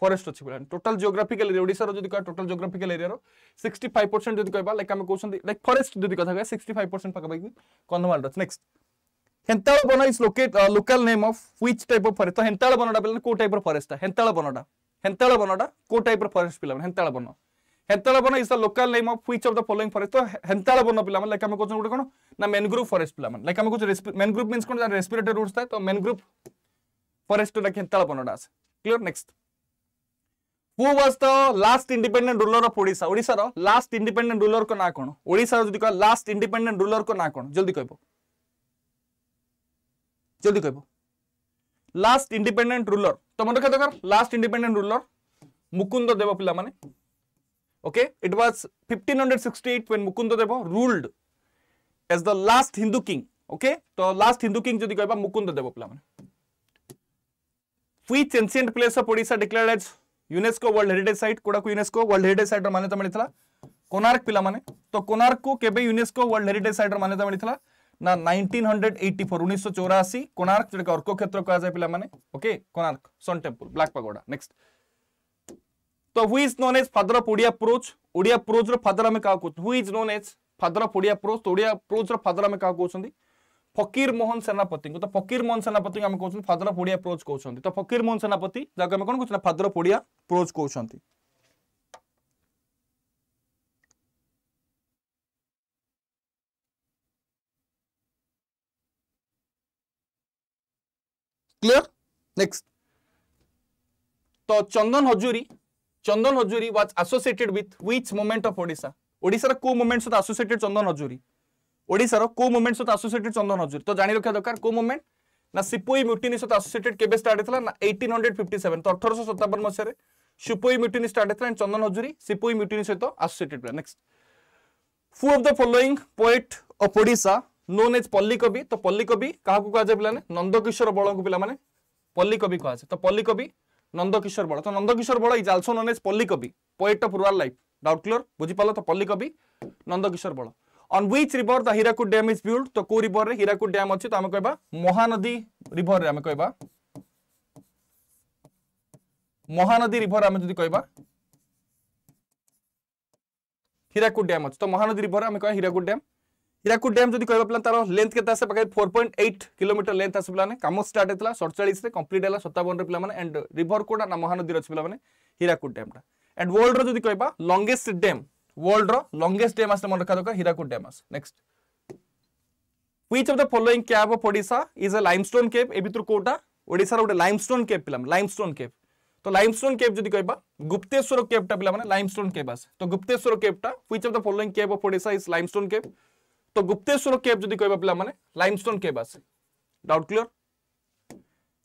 ফরেস্ট অছি পিলা টোটাল জিওগ্রাফিক্যাল এরিয়া ওড়িশার যদি কহবা টোটাল জিওগ্রাফিক্যাল এরিয়ার সিক্সটি ফাইভ পরসেন্ট যদি কহবা লাইক আমি কৌছেন লাইক ফরেস্ট যদি কথা কহবা সিক্সটি ফাইভ পরসেন্ট পাখাপাখি কন্ধমাল অছি next Hental Ban is locate local name of which type of forest তো হেন্তাল বনটা পিলা কো টাইপ অফ ফরেস্টটা হেন্তাল বনটা হেন্তাল বনটা কো টাইপ অফ ফরেস্ট পিলা হেন্তাল মানে? Ban Hental Ban is the local name of which of the following forest ତ ହେନ୍ତାଳ ବନ ପିଲାମାନେ ଲାଇକ୍ ଆମେ କହୁଛନ୍ତି ଗୋଟେ କ'ଣ ନା ମେନଗ୍ରୁଭ ଫରେଷ୍ଟ ପିଲାମାନେ ଲାଇକ୍ ଆମେ କହୁଛୁ ମେନଗ୍ରୁଭ ମିନ୍ସ କ'ଣ ରେସ୍ପିରେଟରୀ ରୁଟ୍ସ ଥାଏ ତ ମେନଗ୍ରୁଭ ଫରେଷ୍ଟ ଯେଉଁଟା ହେନ୍ତାଳ ବନଟା ଆସେ clear next who was the last independent ruler of Odisha ওড়িশার লাস্ট ইন্ডিপেন্ডেন্ট রুলর কো না কোন ওড়িশার যদি কয় লাস্ট ইন্ডিপেন্ডেন্ট রুলর কো না কোন জলদি কইব জলদি কইব লাস্ট ইন্ডিপেন্ডেন্ট রুলর তো মনে রাখা দরকার last independent ruler Mukunda Dev পিলা মানে Okay, it was 1568 when Mukundadeva ruled as the last Hindu king. Okay, so last Hindu king jodi koiba Mukundadeva mane Which ancient place of Odisha declared as unesco world UNESCO world heritage site कोड़ा को UNESCO world heritage site मान्यता मिलता कोनार्क पिला माने तो कोनार्क को केबे UNESCO world heritage site मान्यता मिलता na 1984 1984 konark Konark orko khetra क्षेत्र कह pila mane okay konark sun temple black pagoda next तो who is known as father of Odia prose Odia prose रो फादर हमें का कहू who is known as father of Odia prose तो ओडिया प्रोज रो फादर हमें का कहू फकीर मोहन सेनापति तो फकीर मोहन सेनापति हमें कहू फादर ऑफ ओडिया प्रोज कहू तो फकीर मोहन सेनापति जगह हमें कौन कहू फादर ऑफ ओडिया प्रोज कहू क्लियर नेक्स्ट तो Chandan Hajuri Chandan Hajuri was associated with which movement of Odisha ওড়িশার কেউ মুভমেন্ট সহ আসোসিয়েটেড চন্দন হজুরি ওড়িশার কেউ মুভমেন্ট সহ আসোসিয়েটেড চন্দন হজুরি তো জানি রাখা দরকার কেউ মুভমেন্ট না সিপোই ମ୍ୟୁଟିନି ସହିତ ଆସୋସିଏଟେଡ୍ କେବେ ଷ୍ଟାର୍ଟ ହେଇଥିଲା ନା ଏଇଟିନ୍ ହଣ୍ଡ୍ରେଡ଼ ଫିଫ୍ଟି ସେଭେନ୍ ତ ଅଠରଶହ ସତାବନ ମସିହାରେ ସୁପୋଇ ମ୍ୟୁଟିନି ଷ୍ଟାର୍ଟ ହେଇଥିଲା ଆଣ୍ଡ ଚନ୍ଦନ ହଜୁରୀ ସିପୋଇ ମ୍ୟୁଟିନି ସହିତ ଆସୋସିଏଟେଡ୍ ଥିଲା next who of the following poet of Odisha known as Pallikabi ତ ପଲ୍ଲୀକବି କାହାକୁ କୁହାଯାଏ ପିଲାମାନେ ନନ୍ଦକିଶୋର ବଳଙ୍କୁ ପିଲାମାନେ ପଲ୍ଲୀକବି କୁହାଯାଏ ତ ପଲ୍ଲୀକବି नंदकिशोर बड़ा तो Nandakishore Bala is also known as Pallikabi poet of rural life doubt clear बुझी पाल तो Pallikabi Nandakishore Bala on which river the Hirakud dam is build তো কেউ রিভর হীরাকুদ ড্যাম অছি তো আমি কইবা মহানদী রিভর আমি কইবা মহানদী রিভর আমি যদি কইবা হীরাকুদ ড্যাম অছি তো মহানদী রিভর আমি কইবা হীরাকুদ ড্যাম ହୀରାକୁଦ ଡ୍ୟାମ୍ ଯଦି କହିବା ପିଲା ତାର ଲେନ୍ଥ କେତେ ଆସେ ପାଖାପାଖି four point eight kilometre length ଆସେ ପିଲାମାନେ କାମ ଷ୍ଟାର୍ଟ ହେଇଥିଲା ସତଚାଳିଶରେ କମ୍ପ୍ଲିଟ୍ ହେଲା ସତାବନରେ ପିଲାମାନେ ଆଣ୍ଡ ରିଭର କୋଡ଼ା ନା ମହାନଦୀର ଅଛି ପିଲାମାନେ ହୀରାକୁଦ ଡ୍ୟାମ୍ଟା ଆଣ୍ଡ ୱାର୍ଲଡର ଯଦି କହିବା ଲଙ୍ଗେଷ୍ଟ ଡ୍ୟାମ୍ ୱାର୍ଲଡର ଲଙ୍ଗେଷ୍ଟ ଡ୍ୟାମ୍ ଆସିଲେ ମନେ ରଖା ଦରକାର ହୀରାକୁଦ ଡ୍ୟାମ୍ ଆସେ next which of the following cave of odisha is a limestone cave ए भितर कोटा ओडिसा रो लाइमस्टोन केव पिला लाइमस्टोन केव तो लाइमस्टोन केव जदि कहबा गुप्तेश्वर केव टा पिला माने लाइमस्टोन केव आसे तो गुप्तेश्वर केव टा which of the following cave of Odisha is limestone cave तो गुप्तेश्वर केव जदि कहबा पिला माने लाइमस्टोन केव आसे doubt clear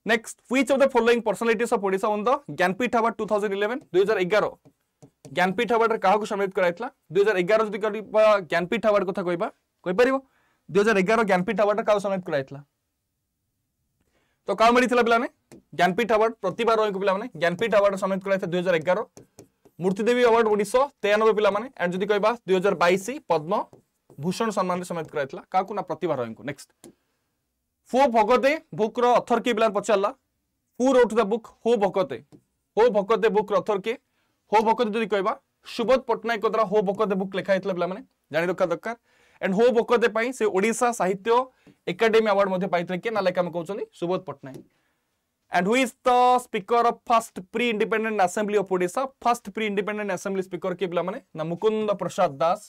next which of the following personalities of Odisha on the Jnanpith award 2011 2011 Jnanpith আওয়ার্ডের কাহকু সম্মানিত করা হয়েছিল দুই হাজার এগারো যদি জ্ঞানপীঠ আওয়ার্ড কথা কইবা কইপার দুই হাজার এগারো জ্ঞানপীঠ আওয়ার্ডের কাহু সম্মানিত করা হয়েছিল তো কাহু মিছিল পিলানে জ্ঞানপীঠ আওয়ার্ড প্রতিভা রয়েছে পিলানে জ্ঞানপীঠ আওয়ার্ড সম্মানিত করা হয়েছে দুই হাজার এগারো মূর্তিদেবী আওয়ার্ড উনিশশো তেয়ানব্বই পিলানে এন্ড যদি কইবা দুই হাজার বাইশ পদ্ম ভূষণ সম্মানে সমাপ্ত করা কাহু प्रतिभा रॉय को नेक्स्ट फो भगते बुक रथर কি পিলা पचारा হু रोट द बुक हो ভকতে हो ভকতে बुक रथर কে हो ভকতে जो कह সুবোধ पट्टनायक द्वारा हो ভকতে बुक লেখা হয়েছিল পিলা জানি रखा दरकार एंड हो बोकते से ओडिशा साहित्य एकाडेमी अवार्ड पाई किए ना लेकिन आम Subodh Pattnaik and who is the speaker of first pre independent assembly of Odisha first pre independent assembly speaker किए पे ना Mukund Prasad Das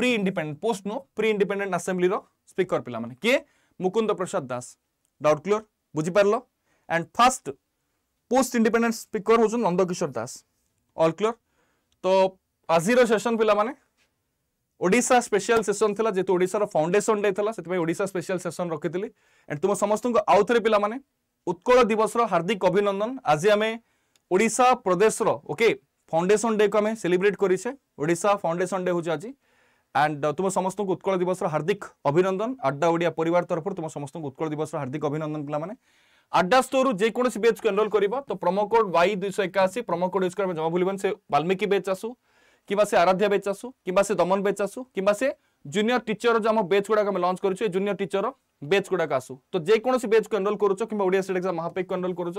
pre independent post ନୁହଁ ପ୍ରି ଇଣ୍ଡିପେଣ୍ଡେଣ୍ଟ ଆସେମ୍ବ୍ଲିର ସ୍ପିକର ପିଲାମାନେ କିଏ ମୁକୁନ୍ଦ ପ୍ରସାଦ ଦାସ ଡାଉଟ୍ କ୍ଲିଅର ବୁଝିପାରିଲ and first post independent speaker ହେଉଛନ୍ତି ନନ୍ଦକିଶୋର ଦାସ ଅଲ୍ କ୍ଲିଅର ତ ଆଜିର ସେସନ୍ ପିଲାମାନେ ଓଡ଼ିଶା ସ୍ପେଶାଲ ସେସନ୍ ଥିଲା ଯେହେତୁ ଓଡ଼ିଶାର ଫାଉଣ୍ଡେସନ୍ ଡେ ଥିଲା ସେଥିପାଇଁ ଓଡ଼ିଶା ସ୍ପେଶାଲ ସେସନ୍ ରଖିଥିଲି ଆଣ୍ଡ ତୁମ ସମସ୍ତଙ୍କୁ ଆଉ ଥରେ ପିଲାମାନେ ଉତ୍କଳ ଦିବସର ହାର୍ଦ୍ଦିକ ଅଭିନନ୍ଦନ ଆଜି ଆମେ ଓଡ଼ିଶା ପ୍ରଦେଶର ଓକେ ফাউন্ডেশন ডে কু আমি সেলিব্রেট করেছে ওড়শা ফাউন্ডেশন ডে হচ্ছে আজ আন্ড তুম সমস্ত উৎকল দিবসর হার্দিক অভিনন্দন আড্ডা ওড়িয়া পরিবার তরফর তুম সমস্ত উৎকল দিবসর হার্দিক অভিনন্দন পিলামানে আড্ডা স্টোরু যেকোন বেচ কু এনরোল করব তো প্রোমো কোড ওয়াই দুইশ একাশি প্রোমো কোড ইউজ করবে জমা ভুলবেন সে বাল্মিকি বেচ আসু কিংবা সে আরাধ্যা বেচ আসু কিংবা সে দমন বেচ আসু কিংবা সে জুনিয়র টিচর যে আমার বেচ গুড়া আমি লঞ্চ করছু এই জুনিয়র টিচর বেচ গুড়া আসু তো যেকোন বেচ কু এনরোল করছ কিংবা ওড়িয়া স্টেট এক্সাম মহাপেক এনরোল করছ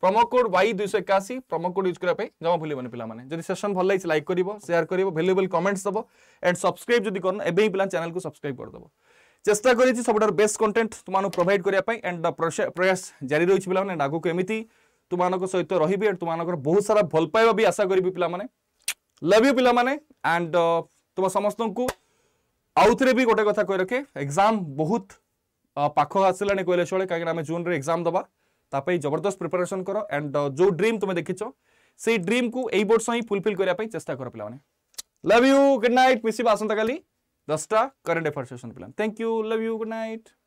প্রোমো কোড ওয়াই দুইশো একাশি প্রোমো কোড ইউজ করা জমা ভুলবেনি পিলামানে যদি সেশন ভাল লাগছে লাইক করব সেয়ার করব ভ্যালুয়েবল কমেন্টস দেব এন্ড সবসক্রাইব যদি করুন এবে হি পিলা চ্যানেলকে সবসক্রাইব করেদেব চেষ্টা করেছি সবুঠার বেস্ট কন্টেন্ট তোমাকে প্রোভাইড করা এন্ড প্রয়াস জারি রয়েছে পিলামানে এন্ড আগুক এমিতি তোমাদের সহিত রহবি এন্ড তোমাদের বহু সারা ভাল পাইবা বি আশা করবি পিলামানে লভ ইউ পিলামানে এন্ড তোমার সমস্ত आउ थे भी गोटे कथा कह रखे एग्जाम बहुत पाख आस कहले चले कहीं आम जून रे एग्जाम दबा तापे जबरदस्त प्रिपेरेसन कर एंड जो ड्रीम तुम्हें देखीच से ड्रीम को यही बर्ष ही फुलफिल करने चेस्टा कर पे लव यू गुड नाइट मिसा आसंता का दसटा करेन्ट एफेयर सेसन पे thank you love you good night